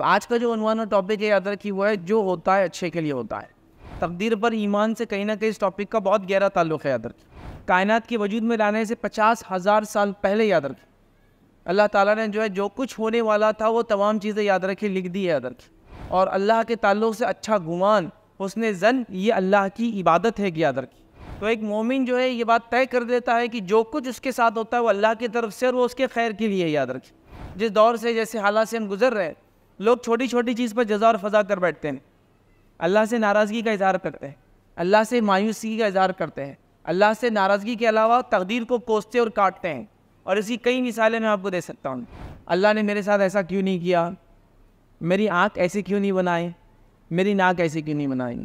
तो आज का जो अनुमान टॉपिक है याद रखी हुआ है जो होता है अच्छे के लिए होता है तकदीर पर ईमान से कहीं ना कहीं इस टॉपिक का बहुत गहरा ताल्लुक है याद रखिए कायनात के वजूद में लाने से पचास हज़ार साल पहले याद रखी अल्लाह ताला ने जो है जो कुछ होने वाला था वो तमाम चीज़ें याद रखी लिख दी है याद रखी और अल्लाह के ताल्लुक से अच्छा गुमान उसने जन ये अल्लाह की इबादत है कि याद रखी तो एक मोमिन जो है ये बात तय कर देता है कि जो कुछ उसके साथ होता है वो अल्लाह की तरफ से और वो उसके खैर के लिए याद रखी जिस दौर से जैसे हालात से हम गुजर रहे हैं लोग छोटी छोटी चीज़ पर जजा और फजा कर बैठते हैं अल्लाह से नाराज़गी का इजहार करते हैं अल्लाह से मायूसी का इजहार करते हैं अल्लाह से नाराज़गी के अलावा तकदीर को कोसते और काटते हैं और इसकी कई मिसालें मैं आपको दे सकता हूँ अल्लाह ने मेरे साथ ऐसा क्यों नहीं किया मेरी आँख ऐसी क्यों नहीं बनाए मेरी नाक ऐसी क्यों नहीं बनाई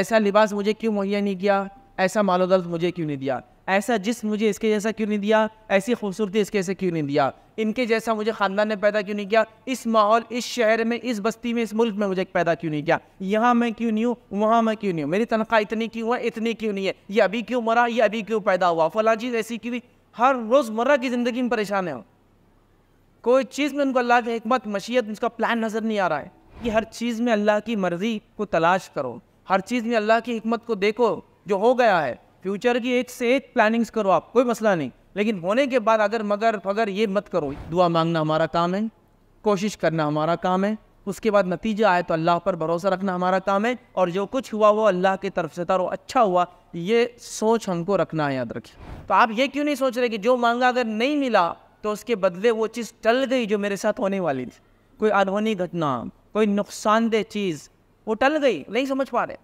ऐसा लिबास मुझे क्यों मुहैया नहीं किया ऐसा मालोदल मुझे क्यों नहीं दिया ऐसा जिस मुझे इसके जैसा क्यों नहीं दिया ऐसी खूबसूरती इसके जैसे क्यों नहीं दिया इनके जैसा मुझे ख़ानदान ने पैदा क्यों नहीं किया इस माहौल इस शहर में इस बस्ती में इस मुल्क में मुझे पैदा क्यों नहीं किया यहाँ मैं क्यों नहीं हूँ वहाँ मैं क्यों नहीं हूँ मेरी तनख्वाह इतनी क्यों है इतनी क्यों नहीं है ये अभी क्यों मरा ये अभी क्यों पैदा हुआ फला चीज़ ऐसी क्यों हर रोज़मर्रा की ज़िंदगी में परेशान है कोई चीज़ में उनको अल्लाह की हमत मशीयत उसका प्लान नज़र नहीं आ रहा है कि हर चीज़ में अल्लाह की मर्ज़ी को तलाश करो हर चीज़ में अल्लाह की हमत को देखो जो हो गया है फ्यूचर की एक से एक प्लानिंग्स करो आप कोई मसला नहीं लेकिन होने के बाद अगर मगर फगर ये मत करो दुआ मांगना हमारा काम है कोशिश करना हमारा काम है उसके बाद नतीजा आए तो अल्लाह पर भरोसा रखना हमारा काम है और जो कुछ हुआ वो अल्लाह की तरफ से तारो अच्छा हुआ ये सोच हमको रखना है याद रखिए तो आप ये क्यों नहीं सोच रहे कि जो मांगा अगर नहीं मिला तो उसके बदले वो चीज़ टल गई जो मेरे साथ होने वाली थी कोई अनहोनी घटना कोई नुकसानदेह चीज़ वो टल गई नहीं समझ पा रहे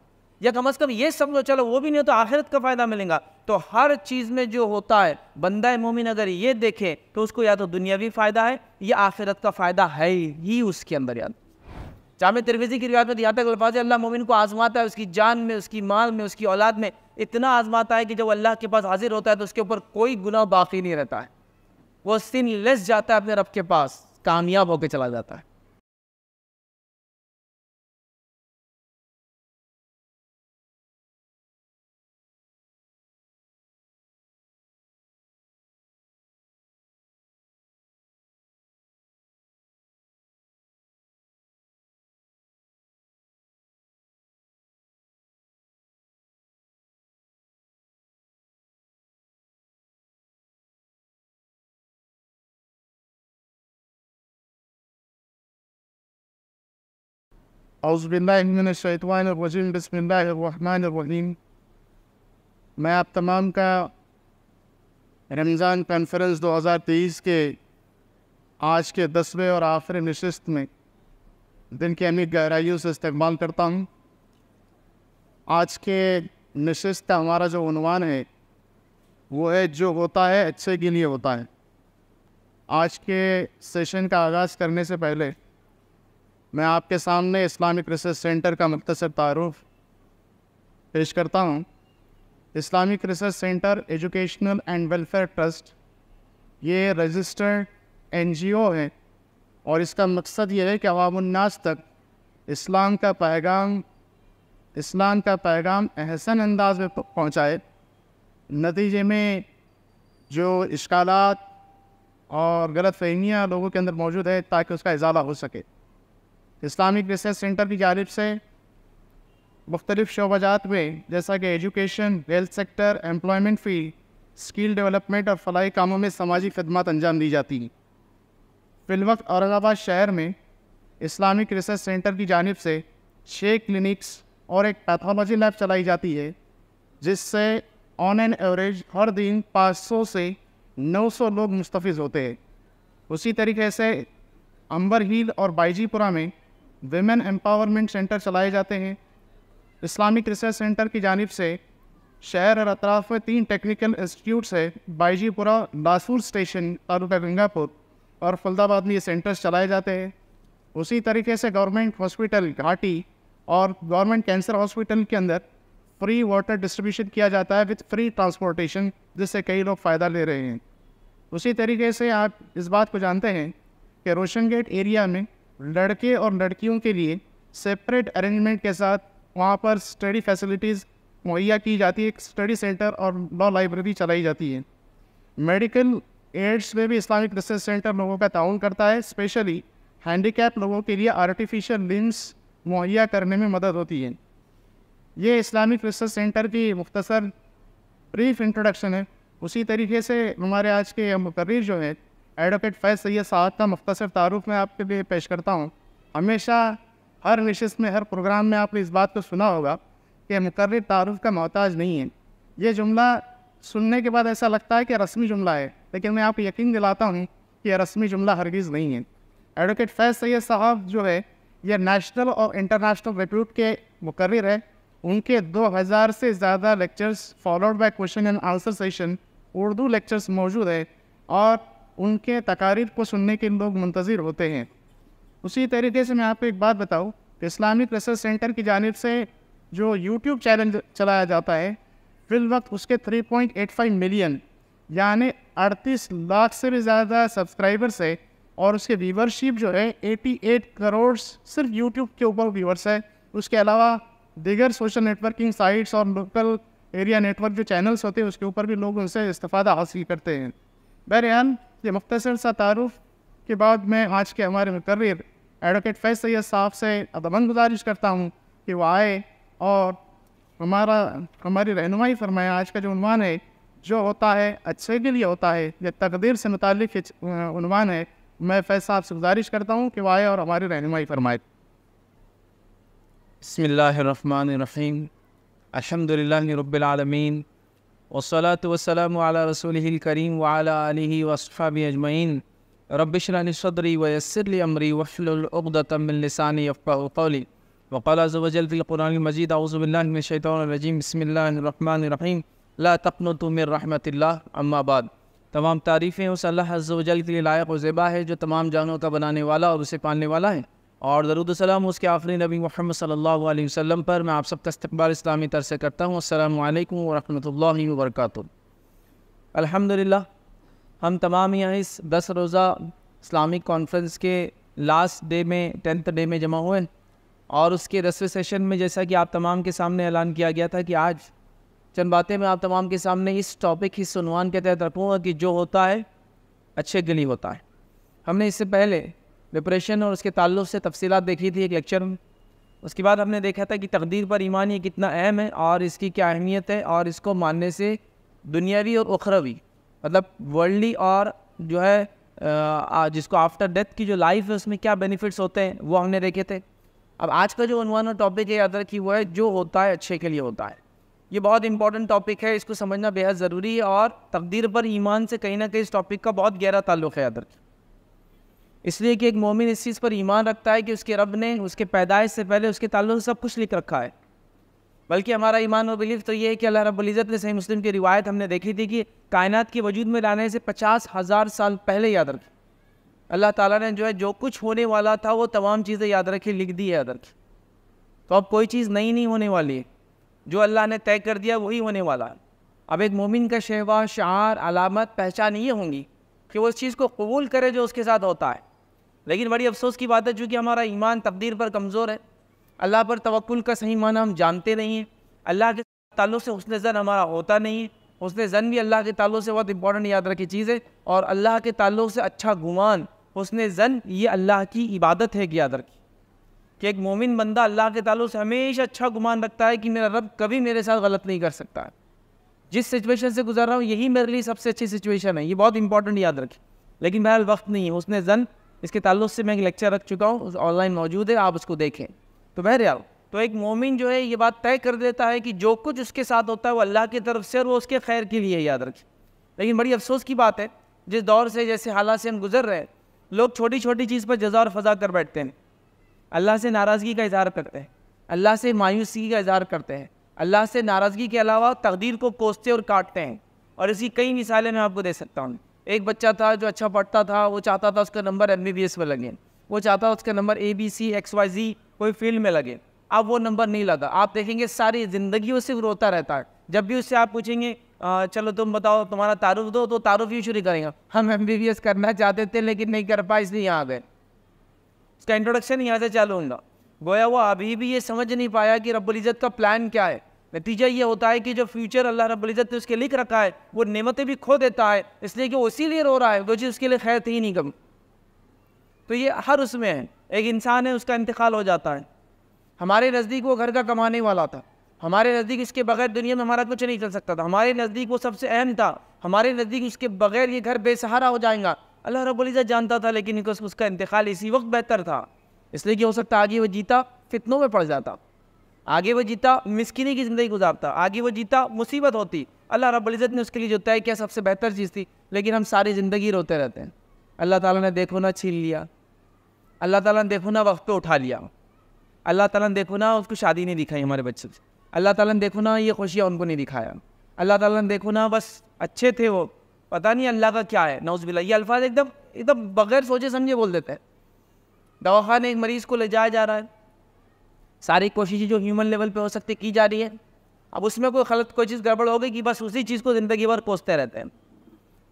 या कम अज़ कम ये समझो चलो वो भी नहीं तो आखिरत का फ़ायदा मिलेगा तो हर चीज़ में जो होता है बंदा मोमिन अगर ये देखे तो उसको या तो दुनियावी फ़ायदा है या आखिरत का फ़ायदा है ही उसके अंदर याद जाम तिरवेजी की रिवायत में दिया था अल्फाज अल्लाह मोमिन को आजमाता है उसकी जान में उसकी माल में उसकी औलाद में इतना आजमाता है कि जब अल्लाह के पास हाजिर होता है तो उसके ऊपर कोई गुनाह बाकी नहीं रहता है वो सिन लेस जाता है अपने रब के पास कामयाब होकर चला जाता है अज़बिल्लिमिनशैतवानरजीम बसमीम मैं आप तमाम का रमज़ान कॉन्फ्रेंस 2023 के आज के दसवें और आखिरी नशस्त में दिन के अमी गहराइयों से इस्तेमाल करता हूँ आज के नशस्त का हमारा जो उनवान है वो है जो होता है अच्छे के लिए होता है आज के सेशन का आगाज़ करने से पहले मैं आपके सामने इस्लामिक रिसर्च सेंटर का मख्तसर तारफ़ पेश करता हूँ Islamic research centre educational and welfare trust ये रजिस्टर्ड एनजीओ है और इसका मकसद ये है कि अवामनास तक इस्लाम का पैगाम इस्लाम का पैगाम अहसन अंदाज में पहुँचाए नतीजे में जो इश्कालात और गलत फहमियाँ लोगों के अंदर मौजूद है ताकि उसका इजाला हो सके इस्लामिक रिसर्च सेंटर की जानब से मुख्तलिफ शोबाजात में जैसा कि education health sector employment fee skill development और फलाई कामों में समाजी खदमात अंजाम दी जाती हैं फिलवक्त औरंगाबाद शहर में इस्लामिक रिसर्च सेंटर की जानब से छः क्लिनिक्स और एक पैथोलॉजी लैब चलाई जाती है जिससे ऑन एन एवरेज हर दिन 500 से 900 लोग मुस्तफ़ होते हैं उसी तरीके से अंबर हिल और बाईजीपुरा में वेमेन एम्पावरमेंट सेंटर चलाए जाते हैं इस्लामिक रिसर्च सेंटर की जानब से शहर और अतराफ़ में तीन टेक्निकल इंस्टीट्यूट्स है बाईजीपुरा लासूर स्टेशन तालुका गंगापुर और फलदाबाद में ये सेंटर्स चलाए जाते हैं उसी तरीके से गवर्नमेंट हॉस्पिटल घाटी और गवर्नमेंट कैंसर हॉस्पिटल के अंदर फ्री वाटर डिस्ट्रीब्यूशन किया जाता है विथ फ्री ट्रांसपोर्टेशन जिससे कई लोग फ़ायदा ले रहे हैं उसी तरीके से आप इस बात को जानते हैं कि रोशन गेट एरिया में लड़के और लड़कियों के लिए सेपरेट अरेंजमेंट के साथ वहाँ पर स्टडी फैसिलिटीज़ मुहैया की जाती है एक स्टडी सेंटर और लॉ लाइब्रेरी चलाई जाती है मेडिकल एड्स में भी इस्लामिक रिसर्च सेंटर लोगों का ताउन करता है स्पेशली हैंडीकैप लोगों के लिए आर्टिफिशियल लिम्स मुहैया करने में मदद होती है ये इस्लामिक रिसर्च सेंटर की मुख्तसर ब्रीफ इंट्रोडक्शन है उसी तरीके से हमारे आज के मुकर्र जो हैं एडवोकेट फैज सैद साहब का मुख्तर तारुफ मैं आपके लिए पेश करता हूँ हमेशा हर नशस्त में हर प्रोग्राम में आपने इस बात को सुना होगा कि मुकर तारुफ का मोहताज नहीं है ये जुमला सुनने के बाद ऐसा लगता है कि रस्मी जुमला है लेकिन मैं आपको यकीन दिलाता हूँ कि यह रस्मी जुमला हरगिज़ नहीं है एडवोकेट फैज सैद साहब जो है ये नेशनल और इंटरनेशनल रिप्यूट के मुकर है उनके 2000 से ज़्यादा lectures followed by question and answer session Urdu lectures मौजूद है और उनके तकारीर को सुनने के लोग मंतज़र होते हैं उसी तरीके से मैं आपको एक बात बताऊँ तो इस्लामिक रिसर्च सेंटर की जानब से जो यूट्यूब चैनल चलाया जाता है फिल वक्त उसके 3.85 मिलियन यानी 38 लाख से भी ज़्यादा सब्सक्राइबर्स है और उसके व्यूवरशिप जो है 88 करोड़ सिर्फ यूट्यूब के ऊपर व्यूवर्स है उसके अलावा दीगर सोशल नेटवर्किंग साइट्स और लोकल एरिया नेटवर्क जो चैनल्स होते हैं उसके ऊपर भी लोग उनसे इस्तः हासिल करते हैं बहरहाल ये मुख्तर सा तारुफ के बाद मैं आज के हमारे मुकर्र एडवोकेट फैज सैद साहब से अदमन गुजारिश करता हूँ कि वो आए और हमारा हमारी रहनुमाई फरमाए आज का जो उनवान है जो होता है अच्छे के लिए होता है यह तकदीर से मुतक है मैं फैज साहब से गुजारिश करता हूँ कि वो आए और हमारी रहनुमाई फरमाए बसमिल्लर अलहमदिल्ला रबालमीन वसलात वसलम रसूल करीम वाली वसफ़ा अजमैन रबिशरान सदरी वयसरली अमरी वफ़लतमिलसानी अफ़ाउली वक़ाल वजलफ़िलकुरान मजीद आउज़बिल्लाशैतरजीम बसमीम ला तपन तुमिर रहमतल्ला अम्माबाद तमाम तारीफ़ें उस अल्लाह अज़ल के लिए लायक वज़ेबा है जो तमाम जानों का बनाने वाला और उसे पालने वाला है और दरुदसलम उसके आफ़री नबी महमद सल्ला वसम पर मैं आप सबका इस्तबाल इस्लामी तरस करता हूँ अल्लाम वरहमल वर्क अलहमदिल्ला हम तमाम यहाँ इस दस रोज़ा इस्लामिक कॉन्फ्रेंस के लास्ट डे में टेंथ डे में जमा हुए और उसके दसवें सेशन में जैसा कि आप तमाम के सामने ऐलान किया गया था कि आज चंद बातें मैं आप तमाम के सामने इस टॉपिक इस सुनवान के तहत रखूँगा कि जो होता है अच्छे के लिए होता है हमने इससे पहले डिप्रेशन और उसके ताल्लुक से तफसीत देखी थी एक लेक्चर में उसके बाद हमने देखा था कि तकदीर पर ईमान ये कितना अहम है और इसकी क्या अहमियत है और इसको मानने से दुनियावी और उखरवी मतलब वर्ल्डली और जो है जिसको आफ्टर डेथ की जो लाइफ है उसमें क्या बेनिफिट्स होते हैं वो हमने देखे थे अब आज का जो अनवान टॉपिक है याद की वो है जो होता है अच्छे के लिए होता है ये बहुत इंपॉर्टेंट टॉपिक है इसको समझना बेहद ज़रूरी है और तकदीर पर ईमान से कहीं ना कहीं इस टॉपिक का बहुत गहरा ताल्लुक है याद रखिए इसलिए कि एक मोमिन इस चीज़ पर ईमान रखता है कि उसके रब ने उसके पैदाइश से पहले उसके ताल्लुक से सब कुछ लिख रखा है बल्कि हमारा ईमान और बिलीफ तो ये है कि अल्लाह रब्ज़त ने सही मुस्लिम की रिवायत हमने देखी थी कि कायनात के वजूद में लाने से पचास हज़ार साल पहले याद रखी अल्लाह ताला ने जो है जो कुछ होने वाला था वो तमाम चीज़ें याद रखी लिख दी याद रखी तो अब कोई चीज़ नई नहीं होने वाली है जो अल्लाह ने तय कर दिया वही होने वाला है अब एक मोमिन का शहवा शार अलामत पहचान ये होंगी कि वो उस चीज़ को कबूल करे जो उसके साथ होता है लेकिन बड़ी अफसोस की बात है चूँकि हमारा ईमान तकदीर पर कमज़ोर है अल्लाह पर तवक्ल का सही माना हम जानते नहीं हैं अल्लाह के तल्लु से हसन ज़न हमारा होता नहीं है हसन ज़न भी अल्लाह के तल्लु से बहुत इंपॉर्टेंट याद रखी चीज़ है और अल्लाह के तल्लु से अच्छा गुमान हसन ज़न ये अल्लाह की इबादत है कि याद रखी कि एक मोमिन बंदा अल्लाह के तल्लु से हमेशा अच्छा गुमान रखता है कि मेरा रब कभी मेरे साथ गलत नहीं कर सकता है जिस सिचुएशन से गुजर रहा हूँ यही मेरे लिए सबसे अच्छी सिचुएशन है ये बहुत इंपॉर्टेंट याद रखें लेकिन बहरहाल वक्त नहीं है उसने जन इसके ताल्लुक से मैं एक लेक्चर रख चुका हूँ ऑनलाइन मौजूद है आप उसको देखें तो बहरहाल तो एक मोमिन जो है ये बात तय कर देता है कि जो कुछ उसके साथ होता है वो अल्लाह की तरफ से और वो उसके खैर के लिए याद रखें लेकिन बड़ी अफसोस की बात है जिस दौर से जैसे हालात से हम गुजर रहे हैं लोग छोटी छोटी चीज़ पर जजा और फजा कर बैठते हैं अल्लाह से नाराज़गी का इजहार करते हैं अल्लाह से मायूसी का इजहार करते हैं अल्लाह से नाराज़गी के अलावा तकदीर को कोसते और काटते हैं और इसकी कई मिसालें मैं आपको दे सकता हूँ एक बच्चा था जो अच्छा पढ़ता था वो चाहता था उसका नंबर एम में लगे वो चाहता था उसका नंबर A B C X Y Z कोई फील्ड में लगे अब वो नंबर नहीं लगा आप देखेंगे सारी ज़िंदगी उससे रोता रहता है जब भी उससे आप पूछेंगे आ, चलो तुम बताओ तुम्हारा तारुफ दो तो तारुफ ही शुरू करेंगे हम एम करना चाहते थे लेकिन नहीं कर पाए इसलिए यहाँ आ गए उसका इंट्रोडक्शन यहाँ से चालू होगा गोया वो अभी भी ये समझ नहीं पाया कि रबुल इज़त का प्लान क्या है नतीजा ये होता है कि जो फ्यूचर अल्लाह रब्ज़त ने उसके लिख रखा है वो नेमतें भी खो देता है इसलिए कि वो इसीलिए रो रहा है वो चीज़ उसके लिए खैर थी नहीं कम तो ये हर उसमें है एक इंसान है उसका इंतकाल हो जाता है हमारे नज़दीक वो घर का कमाने वाला था हमारे नज़दीक इसके बगैर दुनिया में हमारा कुछ नहीं चल सकता था हमारे नज़दीक वो सबसे अहम था हमारे नज़दीक इसके बगैर ये घर बेसहारा हो जाएगा अल्लाह रब्ज़त जानता था लेकिन उसका इंतकाल इसी वक्त बेहतर था इसलिए कि हो सकता आगे वो जीता फितनों में पड़ जाता आगे वो जीता मिसकिनी की ज़िंदगी गुजारता आगे वो जीता मुसीबत होती अल्लाह रब्ज़त ने उसके लिए जो तय किया सबसे बेहतर चीज़ थी लेकिन हम सारी ज़िंदगी रोते रहते हैं अल्लाह ताला ने देखो ना छीन लिया अल्लाह ताला ने देखो ना वक्त पे उठा लिया अल्लाह ताला ने देखो ना उसको शादी नहीं दिखाई हमारे बच्चों से अल्लाह ताला ने देखो ना ये खुशियाँ उनको नहीं दिखाया अल्लाह ताला ने देखो ना बस अच्छे थे वो पता नहीं अल्लाह का क्या है नौजबिल्ला ये अल्फाज एकदम एकदम बगैर सोचे समझे बोल देते हैं दवाखाने एक मरीज़ को ले जाया जा रहा है सारी कोशिशें जो ह्यूमन लेवल पे हो सकती की जा रही है अब उसमें कोई गलत कोई चीज़ गड़बड़ हो गई कि बस उसी चीज़ को ज़िंदगी भर कोसते रहते हैं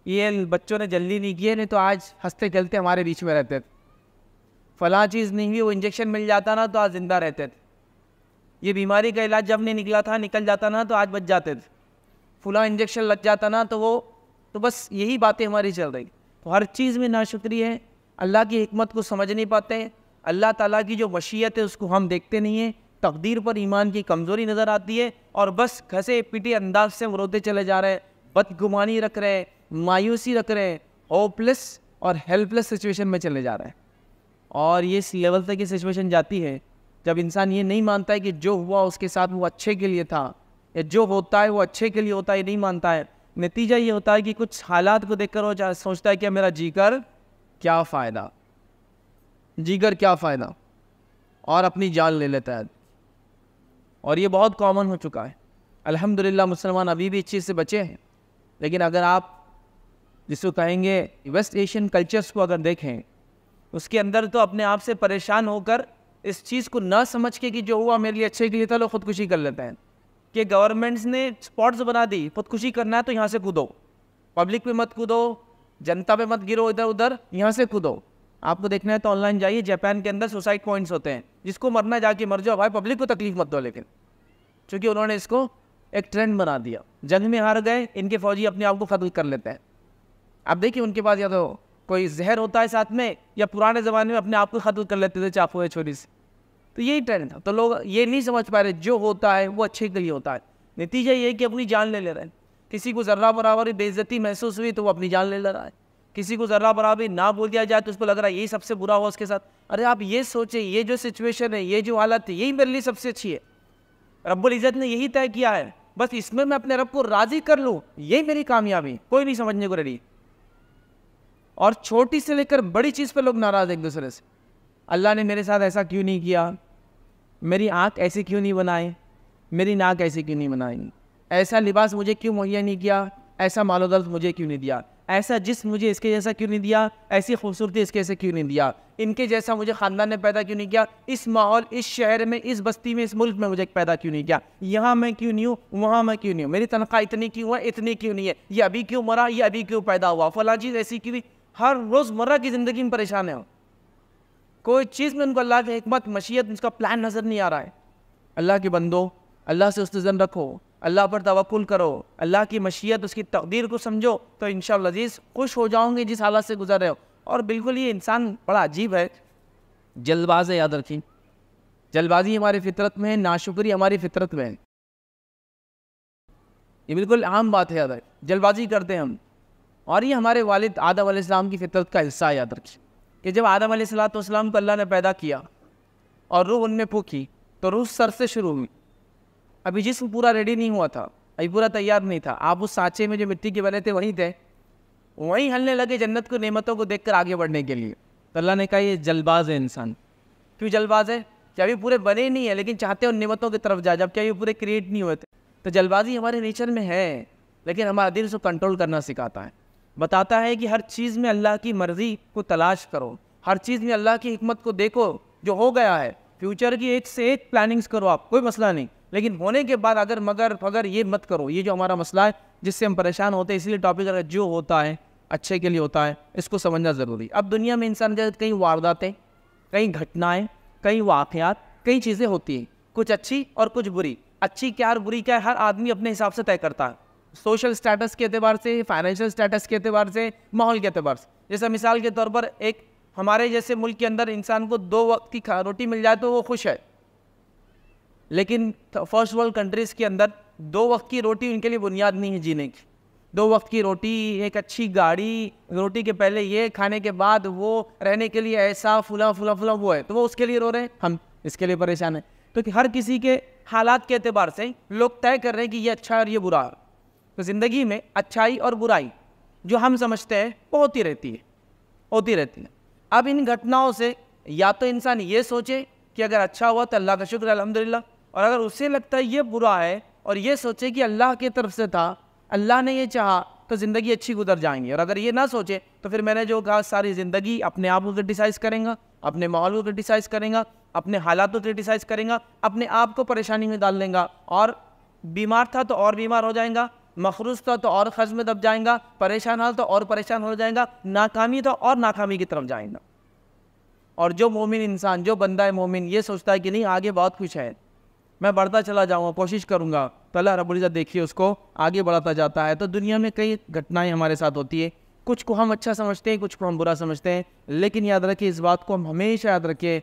ये बच्चों ने जल्दी नहीं किए नहीं तो आज हंसते खेलते हमारे बीच में रहते थे फला चीज़ नहीं हुई वो इंजेक्शन मिल जाता ना तो आज ज़िंदा रहते थे ये बीमारी का इलाज जब नहीं निकला था निकल जाता ना तो आज बच जाते थे फला इंजेक्शन लग जाता ना तो वो तो बस यही बातें हमारी चल रही तो हर चीज़ में शुक्रिया है अल्लाह की हमत को समझ नहीं पाते अल्लाह ताला की जो मशीयत है उसको हम देखते नहीं हैं तकदीर पर ईमान की कमज़ोरी नज़र आती है और बस घसे पिटे अंदाज से हम रोते चले जा रहे हैं बदगुमानी रख रहे हैं मायूसी रख रहे हैं होपलेस और हेल्पलेस सिचुएशन में चले जा रहे हैं और ये इस लेवल तक की सिचुएशन जाती है जब इंसान ये नहीं मानता है कि जो हुआ उसके साथ वो अच्छे के लिए था या जो होता है वो अच्छे के लिए होता है नहीं मानता है नतीजा ये होता है कि कुछ हालात को देखकर वो सोचता है कि मेरा जीकर क्या फ़ायदा जीकर क्या फ़ायदा और अपनी जान ले लेता है और ये बहुत कॉमन हो चुका है अल्हम्दुलिल्लाह मुसलमान अभी भी इस चीज़ से बचे हैं लेकिन अगर आप जिसको कहेंगे वेस्ट एशियन कल्चर्स को अगर देखें उसके अंदर तो अपने आप से परेशान होकर इस चीज़ को ना समझ के कि जो हुआ मेरे लिए अच्छे के लिए था लोग खुदकुशी कर लेते हैं कि गवर्नमेंट्स ने स्पॉट्स बना दी खुदकुशी करना है तो यहाँ से कूदो पब्लिक पे मत कूदो जनता पे मत गिरो इधर उधर यहाँ से कूदो आपको देखना है तो ऑनलाइन जाइए जापान के अंदर सुसाइड पॉइंट्स होते हैं जिसको मरना जाके मर जाओ भाई पब्लिक को तकलीफ मत दो लेकिन चूँकि उन्होंने इसको एक ट्रेंड बना दिया जंग में हार गए इनके फौजी अपने आप को खत्म कर लेते हैं आप देखिए उनके पास या तो कोई जहर होता है साथ में या पुराने ज़माने में अपने आप को खत्म कर लेते थे चाकू या छोरी से तो यही ट्रेंड था तो लोग ये नहीं समझ पा रहे जो होता है वो अच्छे के लिए होता है नतीजा ये कि अपनी जान ले ले रहे हैं किसी को ज़र्रा बराबर बेइज्जती महसूस हुई तो वो अपनी जान ले ले रहा है किसी को ज़रा बराबर ना बोल दिया जाए तो उसको लग रहा है यही सबसे बुरा हुआ उसके साथ अरे आप ये सोचें ये जो सिचुएशन है ये जो हालत है यही मेरे लिए सबसे अच्छी है रब्बुल इज़्ज़त ने यही तय किया है बस इसमें मैं अपने रब को राज़ी कर लूँ यही मेरी कामयाबी कोई नहीं समझने को रेडी और छोटी से लेकर बड़ी चीज़ पर लोग नाराज़ एक दूसरे से अल्लाह ने मेरे साथ ऐसा क्यों नहीं किया मेरी आँख ऐसी क्यों नहीं बनाए मेरी नाक ऐसी क्यों नहीं बनाई ऐसा लिबास मुझे क्यों मुहैया नहीं किया ऐसा मालो मुझे क्यों नहीं दिया ऐसा जिस मुझे इसके जैसा क्यों नहीं दिया ऐसी खूबसूरती इसके जैसे क्यों नहीं दिया इनके जैसा मुझे ख़ानदान ने पैदा क्यों नहीं किया इस माहौल इस शहर में इस बस्ती में इस मुल्क में मुझे पैदा क्यों नहीं किया यहाँ मैं क्यों नहीं हूँ वहाँ मैं क्यों नहीं हूँ मेरी तनख्वाह इतनी क्यों है इतनी क्यों नहीं है ये अभी क्यों मरा ये अभी क्यों पैदा हुआ फला चीज़ ऐसी क्यों हर रोज़मर्रा की ज़िंदगी में परेशान है कोई चीज़ में उनको अल्लाह की हमत मशीयत उसका प्लान नज़र नहीं आ रहा है अल्लाह के बंदो अल्लाह से उस रखो अल्लाह पर तवक्ल करो अल्लाह की मशीयत उसकी तकदीर को समझो तो इन शजीज़ खुश हो जाओगे जिस हालत से गुजर रहे हो और बिल्कुल ये इंसान बड़ा अजीब है जल्दबाज याद रखें जल्दबाजी हमारी फितरत में है नाशुक्री हमारी फितरत में है ये बिल्कुल आम बात है याद रखें जल्दबाजी करते हैं हम और ये हमारे वालिद आदम आसमाम की फितरत का हिस्सा याद रखी कि जब आदम सलाम को अल्लाह ने पैदा किया और रूह उनमें फूकी तो रूह सर से शुरू हुई अभी जिसम पूरा रेडी नहीं हुआ था अभी पूरा तैयार नहीं था आप उस सांचे में जो मिट्टी के बने थे वहीं थे वहीं हलने लगे जन्नत को नेमतों को देखकर आगे बढ़ने के लिए तो अल्लाह ने कहा ये जल्दबाज है इंसान क्यों जल्दबाज है क्या अभी पूरे बने नहीं है लेकिन चाहते हो नेमतों की तरफ जा जब क्या पूरे क्रिएट नहीं हुए थे तो जल्दबाजी हमारे नेचर में है लेकिन हमारा दिल से कंट्रोल करना सिखाता है बताता है कि हर चीज़ में अल्लाह की मर्ज़ी को तलाश करो हर चीज़ में अल्लाह की हमत को देखो जो हो गया है फ्यूचर की एक से एक प्लानिंग्स करो आप कोई मसला नहीं लेकिन होने के बाद अगर मगर फगर ये मत करो ये जो हमारा मसला है जिससे हम परेशान होते हैं इसलिए टॉपिक अगर जो होता है अच्छे के लिए होता है इसको समझना ज़रूरी अब दुनिया में इंसान जैसे कई वारदातें कई घटनाएँ कई वाक़ात कई चीज़ें होती हैं कुछ अच्छी और कुछ बुरी अच्छी क्या और बुरी क्या हर आदमी अपने हिसाब से तय करता है सोशल स्टेटस के अतबार से फाइनेंशियल स्टेटस के अतबार से माहौल के अतबार से जैसे मिसाल के तौर पर एक हमारे जैसे मुल्क के अंदर इंसान को दो वक्त की रोटी मिल जाए तो वो खुश है लेकिन फर्स्ट वर्ल्ड कंट्रीज़ के अंदर दो वक्त की रोटी उनके लिए बुनियाद नहीं है जीने की दो वक्त की रोटी एक अच्छी गाड़ी रोटी के पहले ये खाने के बाद वो रहने के लिए ऐसा फुला फुला फुला वो है तो वो उसके लिए रो रहे हैं हम इसके लिए परेशान हैं तो हर किसी के हालात के अतबार से लोग तय कर रहे हैं कि ये अच्छा और ये बुरा तो ज़िंदगी में अच्छाई और बुराई जो हम समझते हैं वो होती रहती है होती रहती है अब इन घटनाओं से या तो इंसान ये सोचे कि अगर अच्छा हुआ तो अल्लाह का शुक्र अलहमदिल्ला और अगर उसे लगता है ये बुरा है और ये सोचे कि अल्लाह की तरफ से था अल्लाह ने ये चाहा तो ज़िंदगी अच्छी गुजर जाएंगी और अगर ये ना सोचे तो फिर मैंने जो कहा सारी ज़िंदगी अपने आप को क्रिटिसाइज़ करेंगे अपने माहौल को क्रिटिसाइज़ करेंगे अपने हालात को क्रिटिसाइज़ करेंगे अपने आप को परेशानी में डाल देंगे और बीमार था तो और बीमार हो जाएगा मखरूज था तो और खर्च में दब जाएगा परेशान हाल तो और परेशान हो जाएगा नाकामी तो और नाकामी की तरफ जाएगा और जो मोमिन इंसान जो बंदा है मोमिन ये सोचता है कि नहीं आगे बहुत कुछ है मैं बढ़ता चला जाऊँगा कोशिश करूँगा तो अल्लाह रबुल्ज़त देखिए उसको आगे बढ़ाता जाता है तो दुनिया में कई घटनाएँ हमारे साथ होती है कुछ को हम अच्छा समझते हैं कुछ को हम बुरा समझते हैं लेकिन याद रखिए इस बात को हम हमेशा याद रखें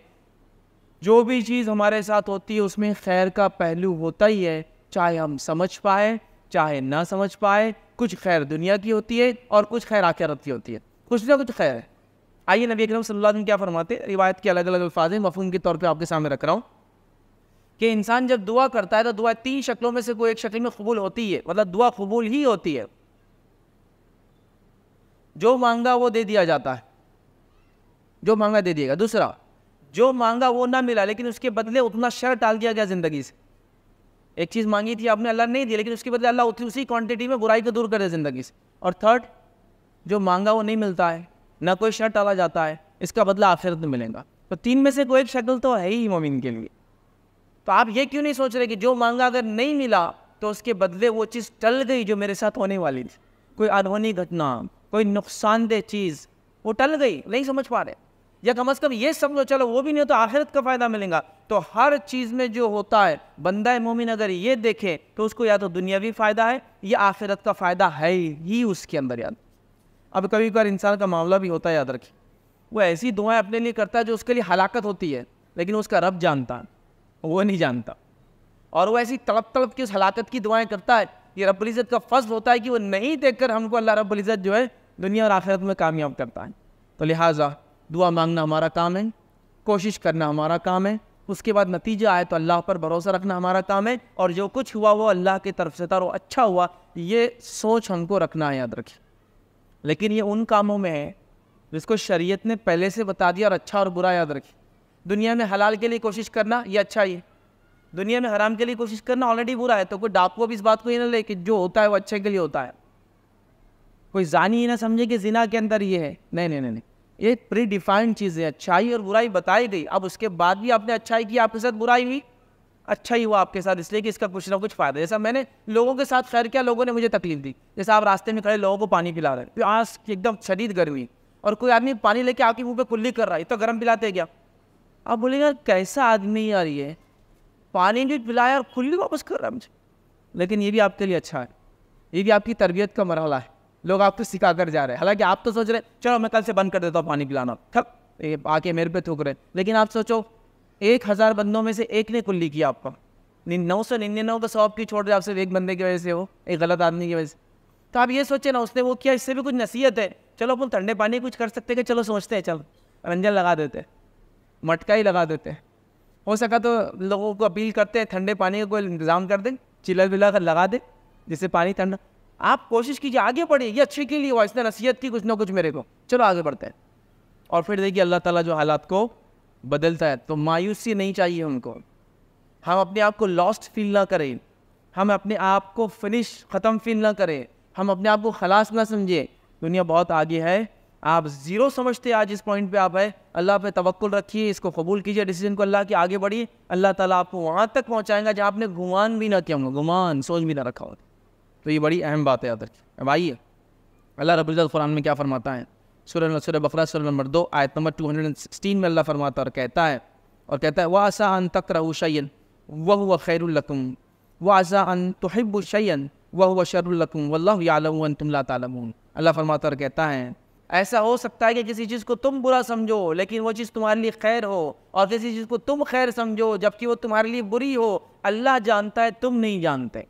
जो भी चीज़ हमारे साथ होती है उसमें खैर का पहलू होता ही है चाहे हम समझ पाए चाहे ना समझ पाए कुछ खैर दुनिया की होती है और कुछ खैर आखिरत की होती है कुछ ना कुछ खैर है आइए नबी अकरम सल्लल्लाहु अलैहि वसल्लम क्या फरमाते रिवायत के अलग अलग अल्फाज मफहम के तौर पर आपके सामने रख रहा हूँ कि इंसान जब दुआ करता है तो दुआ तीन शक्लों में से कोई एक शक्ल में कबूल होती है मतलब दुआ कबूल ही होती है जो मांगा वो दे दिया जाता है जो मांगा दे दिएगा दूसरा जो मांगा वो ना मिला लेकिन उसके बदले उतना शर्त डाल दिया गया ज़िंदगी से एक चीज़ मांगी थी आपने अल्लाह नहीं दिया लेकिन उसके बदले अल्लाह उतनी उसी क्वांटिटी में बुराई को दूर कर दे ज़िंदगी से और थर्ड जो मांगा वो नहीं मिलता है ना कोई शर्त डाला जाता है इसका बदला आखिरत में मिलेगा तो तीन में से कोई एक शक्ल तो है ही मोमिन के लिए तो आप ये क्यों नहीं सोच रहे कि जो मांगा अगर नहीं मिला तो उसके बदले वो चीज़ टल गई जो मेरे साथ होने वाली थी कोई अनहोनी घटना कोई नुकसानदेह चीज़ वो टल गई नहीं समझ पा रहे या कम अज़ कम ये समझो चलो वो भी नहीं हो तो आखिरत का फ़ायदा मिलेगा तो हर चीज़ में जो होता है बंदा मोमिन अगर ये देखे तो उसको या तो दुनियावी फ़ायदा है या आखिरत का फ़ायदा है ही उसके अंदर याद अब कभी कभार इंसान का मामला भी होता है याद रखिए वो ऐसी दुआएं अपने लिए करता है जो उसके लिए हलाकत होती है लेकिन उसका रब जानता है वो नहीं जानता और वो ऐसी तड़प तड़प की उस हलाकत की दुआएं करता है ये इज़्ज़त का फ़र्ज होता है कि वो नहीं देख कर हमको अल्लाह रब्ज़त जो है दुनिया और आखिरत में कामयाब करता है तो लिहाजा दुआ मांगना हमारा काम है कोशिश करना हमारा काम है उसके बाद नतीजा आए तो अल्लाह पर भरोसा रखना हमारा काम है और जो कुछ हुआ वो अल्लाह की तरफ से था और अच्छा हुआ ये सोच हमको रखना है याद रखें लेकिन ये उन कामों में है जिसको शरीयत ने पहले से बता दिया और अच्छा और बुरा याद रखें दुनिया में हलाल के लिए कोशिश करना ये अच्छा ही है दुनिया में हराम के लिए कोशिश करना ऑलरेडी बुरा है तो कोई डाकू अब इस बात को ये ना ले कि जो होता है वो अच्छे के लिए होता है कोई जानी ही ना समझे कि जिना के अंदर ये है नहीं नहीं नहीं ये प्री डिफाइंड चीज़ है अच्छाई और बुराई बताई गई अब उसके बाद भी आपने अच्छाई की आपके साथ बुराई हुई अच्छा ही हुआ आपके साथ इसलिए कि इसका कुछ ना कुछ फ़ायदा जैसा मैंने लोगों के साथ खैर किया लोगों ने मुझे तकलीफ दी जैसे आप रास्ते में खड़े लोगों को पानी पिला रहे हैं प्यास की एकदम शदीद गर्मी और कोई आदमी पानी लेके आपके मुँह पर कुल्ली कर रहा है तो गर्म पिलाते क्या आप बोलेगा कैसा आदमी यार ये पानी भी पिलाया और खुली वापस कर रहा है मुझे लेकिन ये भी आपके लिए अच्छा है ये भी आपकी तरबियत का मरहला है लोग आपको सिखा कर जा रहे हैं हालांकि आप तो सोच रहे चलो मैं कल से बंद कर देता हूँ पानी पिलाना थक ये आके मेरे पे थूक रहे लेकिन आप सोचो एक हज़ार बंदों में से एक ने कुल्ली किया आपका नौ सौ निन्यानवे का तो सौ आपकी छोड़ रहे आप सिर्फ एक बंदे की वजह से हो एक गलत आदमी की वजह से तो आप ये सोचे ना उसने वो किया इससे भी कुछ नसीहत है चलो अपन ठंडे पानी कुछ कर सकते हैं चलो सोचते हैं चलो रंजन लगा देते हैं मटका ही लगा देते हैं हो सका तो लोगों को अपील करते हैं ठंडे पानी का कोई इंतज़ाम कर दें चिलर विलर लगा दें जिससे पानी ठंडा आप कोशिश कीजिए आगे बढ़िए ये अच्छे के लिए हुआ इसने नसीहत की कुछ ना कुछ मेरे को चलो आगे बढ़ते हैं और फिर देखिए अल्लाह ताला जो हालात को बदलता है तो मायूसी नहीं चाहिए उनको हम अपने आप को लॉस्ट फील ना करें हम अपने आप को फिनिश ख़त्म फील ना करें हम अपने आप को खलास ना समझें दुनिया बहुत आगे है आप ज़ीरो समझते आज इस पॉइंट पे आप है अल्लाह पे तवक्ल रखिए इसको कबूल कीजिए डिसीजन को अल्लाह के आगे बढ़िए अल्लाह ताला आपको वहाँ तक पहुँचाएंगा जहाँ आपने गुमान भी ना किया होगा गुमान सोच भी ना रखा होगा तो ये बड़ी अहम बात है याद रखिए अब आइए अल्लाह रबुल्ज़त क़ुरान में क्या फ़रमाता है सुर सुर बकरा सुर नंबर दो आयत नंबर टू हंड्रेड एंड सिक्सटीन में अल्लाह फ़रमाता और कहता है और कहता है वह आसा अन तक रहू वह हुआ खैरकुम व आसा अन तोहब शैन वह हुआ शरकुम वल्लम तुम ला तालमून अल्लाह फरमाता और कहता है ऐसा हो सकता है कि किसी चीज़ को तुम बुरा समझो लेकिन वो चीज़ तुम्हारे लिए खैर हो और किसी चीज़ को तुम खैर समझो जबकि वो तुम्हारे लिए बुरी हो अल्लाह जानता है तुम नहीं जानते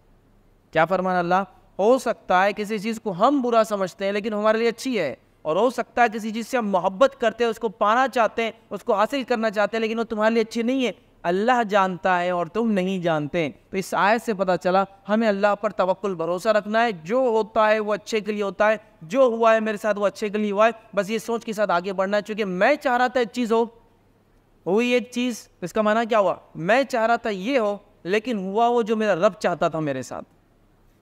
क्या फरमान अल्लाह हो सकता है किसी चीज़ को हम बुरा समझते हैं लेकिन हमारे लिए अच्छी है और हो सकता है किसी चीज़ से हम मोहब्बत करते हैं उसको पाना चाहते हैं उसको हासिल करना चाहते हैं लेकिन वो तुम्हारे लिए अच्छी नहीं है अल्लाह जानता है और तुम नहीं जानते तो इस आयत से पता चला हमें अल्लाह पर तवक्ल भरोसा रखना है जो होता है वो अच्छे के लिए होता है जो हुआ है मेरे साथ वो अच्छे के लिए हुआ है बस ये सोच के साथ आगे बढ़ना है चूँकि मैं चाह रहा था एक चीज़ हो हुई एक चीज़ इसका माना क्या हुआ मैं चाह रहा था ये हो लेकिन हुआ वो जो मेरा रब चाहता था मेरे साथ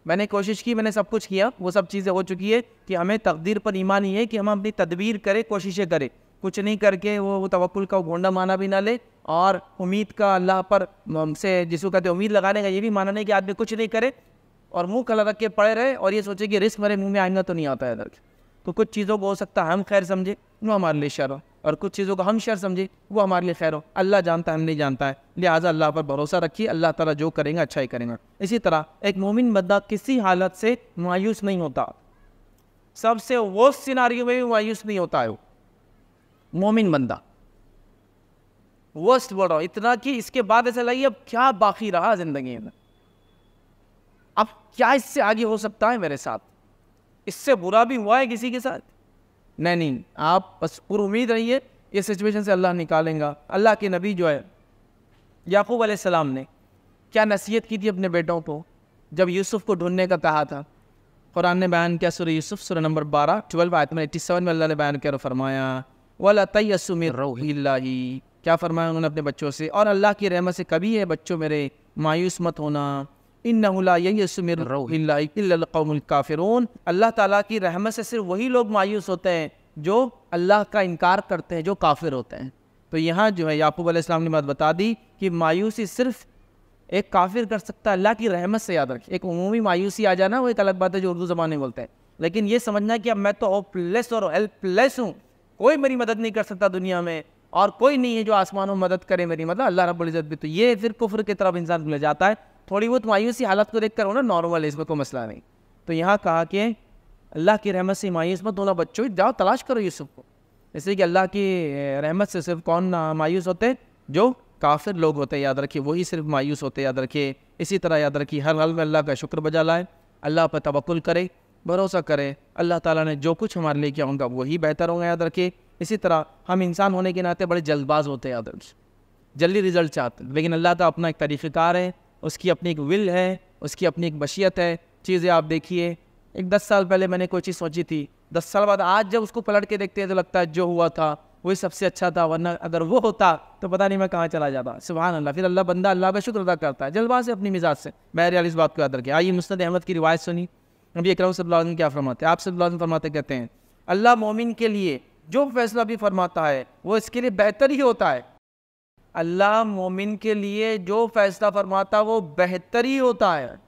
मैंने कोशिश की मैंने सब कुछ किया वो सब चीज़ें हो चुकी है कि हमें तकदीर पर ईमान ही है कि हम अपनी तदबीर करें कोशिशें करें कुछ नहीं करके वो, वो तवक्ल का गोंडा माना भी ना ले और उम्मीद का अल्लाह पर से जिसको कहते हैं उम्मीद लगाने का ये भी माना नहीं कि आदमी कुछ नहीं करे और मुंह कला रख के पड़े रहे और ये सोचे कि रिस्क मेरे मुंह में आईना तो नहीं आता है इधर तो कुछ चीज़ों को हो सकता है हम खैर समझे वो हमारे लिए शर हो और कुछ चीज़ों को हम शर समझे वो हमारे लिए खैर हो अल्लाह जानता है हम नहीं जानता है लिहाजा अल्लाह पर भरोसा रखिए अल्लाह ताला जो करेंगे अच्छा ही करेंगे इसी तरह एक मोमिन बंदा किसी हालत से मायूस नहीं होता सबसे वो सिनारी में भी मायूस नहीं होता है मोमिन बंदा वर्स्ट बोल इतना कि इसके बाद ऐसा लगी अब क्या बाकी रहा ज़िंदगी में अब क्या इससे आगे हो सकता है मेरे साथ इससे बुरा भी हुआ है किसी के साथ नहीं नहीं आप बस पूर्व उम्मीद रहिए इस सिचुएशन से अल्लाह निकालेंगे अल्लाह के नबी जो है याकूब आसमाम ने क्या नसीहत की थी अपने बेटों को जब यूसुफ़ को ढूंढने का कहा था कुरान ने बयान किया सुर यूसुफ़ सुर नंबर बारह ट्वेल्व आयतम एट्टी सेवन में अल्लाह ने बयान किया फरमाया वाला तयसुम रोहिल्ला क्या फरमाया उन्होंने अपने बच्चों से और अल्लाह की रहमत से कभी है बच्चों मेरे मायूस मत होना इन काफिरून अल्लाह ताला की रहमत से सिर्फ वही लोग मायूस होते हैं जो अल्लाह का इनकार करते हैं जो काफिर होते हैं तो यहाँ जो है याकूब अलैहिस्सलाम ने बात बता दी कि मायूसी सिर्फ एक काफिर कर सकता है अल्लाह की रहमत से याद रखें एक उमूमी मायूसी आ जाना वो एक अलग बात है जो उर्दू ज़बान में बोलते हैं लेकिन ये समझना कि अब मैं तो होपलेस और हेल्पलेस हूँ कोई मेरी मदद नहीं कर सकता दुनिया में और कोई नहीं है जो आसमानों में मदद करे मेरी मतलब अल्लाह इज़्ज़त भी तो ये फिर कुफर की तरफ इंसान मिल जाता है थोड़ी बहुत मायूसी हालत को देख कर ना नॉर्मल है इसमें कोई मसला नहीं तो यहाँ कहा कि अल्लाह की रहमत से मायूस मत दोनों बच्चों जाओ तलाश करो यूसुफ को जैसे कि अल्लाह की रहमत से सिर्फ कौन मायूस होते जो काफिर लोग होते याद रखिए वही सिर्फ मायूस होते याद रखिए इसी तरह याद रखिए हर हाल में अल्लाह का शुक्र बजा लाए अल्लाह पर तबक्ल करे भरोसा करें अल्लाह ताला ने जो कुछ हमारे लिए किया उनका वही बेहतर होगा याद रखिए इसी तरह हम इंसान होने के नाते बड़े जल्दबाज होते हैं अदर्स जल्दी रिजल्ट चाहते हैं लेकिन अल्लाह का अपना एक तरीक़ार है उसकी अपनी एक विल है उसकी अपनी एक बशियत है चीज़ें आप देखिए एक दस साल पहले मैंने कोई चीज़ सोची थी दस साल बाद आज जब उसको पलट के देखते हैं तो लगता है जो हुआ था वही सबसे अच्छा था वरना अगर वो होता तो पता नहीं मैं कहाँ चला जाता सुबहान अल्लाह फिर अल्लाह बंदा अल्लाह का शुक्र अदा करता है जल्दबाज से अपनी मिजाज से मैं इस बात को याद रखें आइए मुस्त अहमद की रिवायत सुनी नबी अकरम सल्लल्लाहु क्या फरमाते हैं आप सल्लल्लाहु फरमाते कहते हैं अल्लाह मोमिन के लिए जो फैसला भी फरमाता है वो इसके लिए बेहतर ही होता है अल्लाह मोमिन के लिए जो फैसला फरमाता है वो बेहतर ही होता है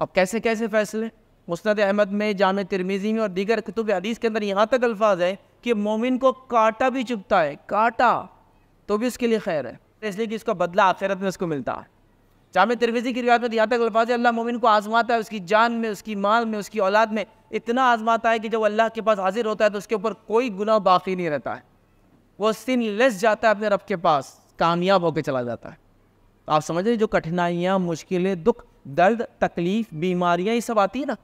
अब कैसे कैसे फैसले मुस्ंद अहमद में जाम तिरमीज़ी में और दीगर कतुब हदीस के अंदर यहाँ तक अल्फाज है कि मोमिन को काटा भी चुपता है काटा तो भी उसके लिए खैर है इसलिए कि इसका बदला आखिरत में उसको मिलता है जाम तिरविजी की रिवायत में यहाँ तक अल्फाज अल्लाह मोमिन को आजमाता है उसकी जान में उसकी माल में उसकी औलाद में इतना आजमाता है कि जब अल्लाह के पास हाजिर होता है तो उसके ऊपर कोई गुनाह बाकी नहीं रहता है वो सिन लेस जाता है अपने रब के पास कामयाब होकर चला जाता है तो आप समझ रहे जो कठिनाइयाँ मुश्किलें दुख दर्द तकलीफ बीमारियाँ ये सब आती है ना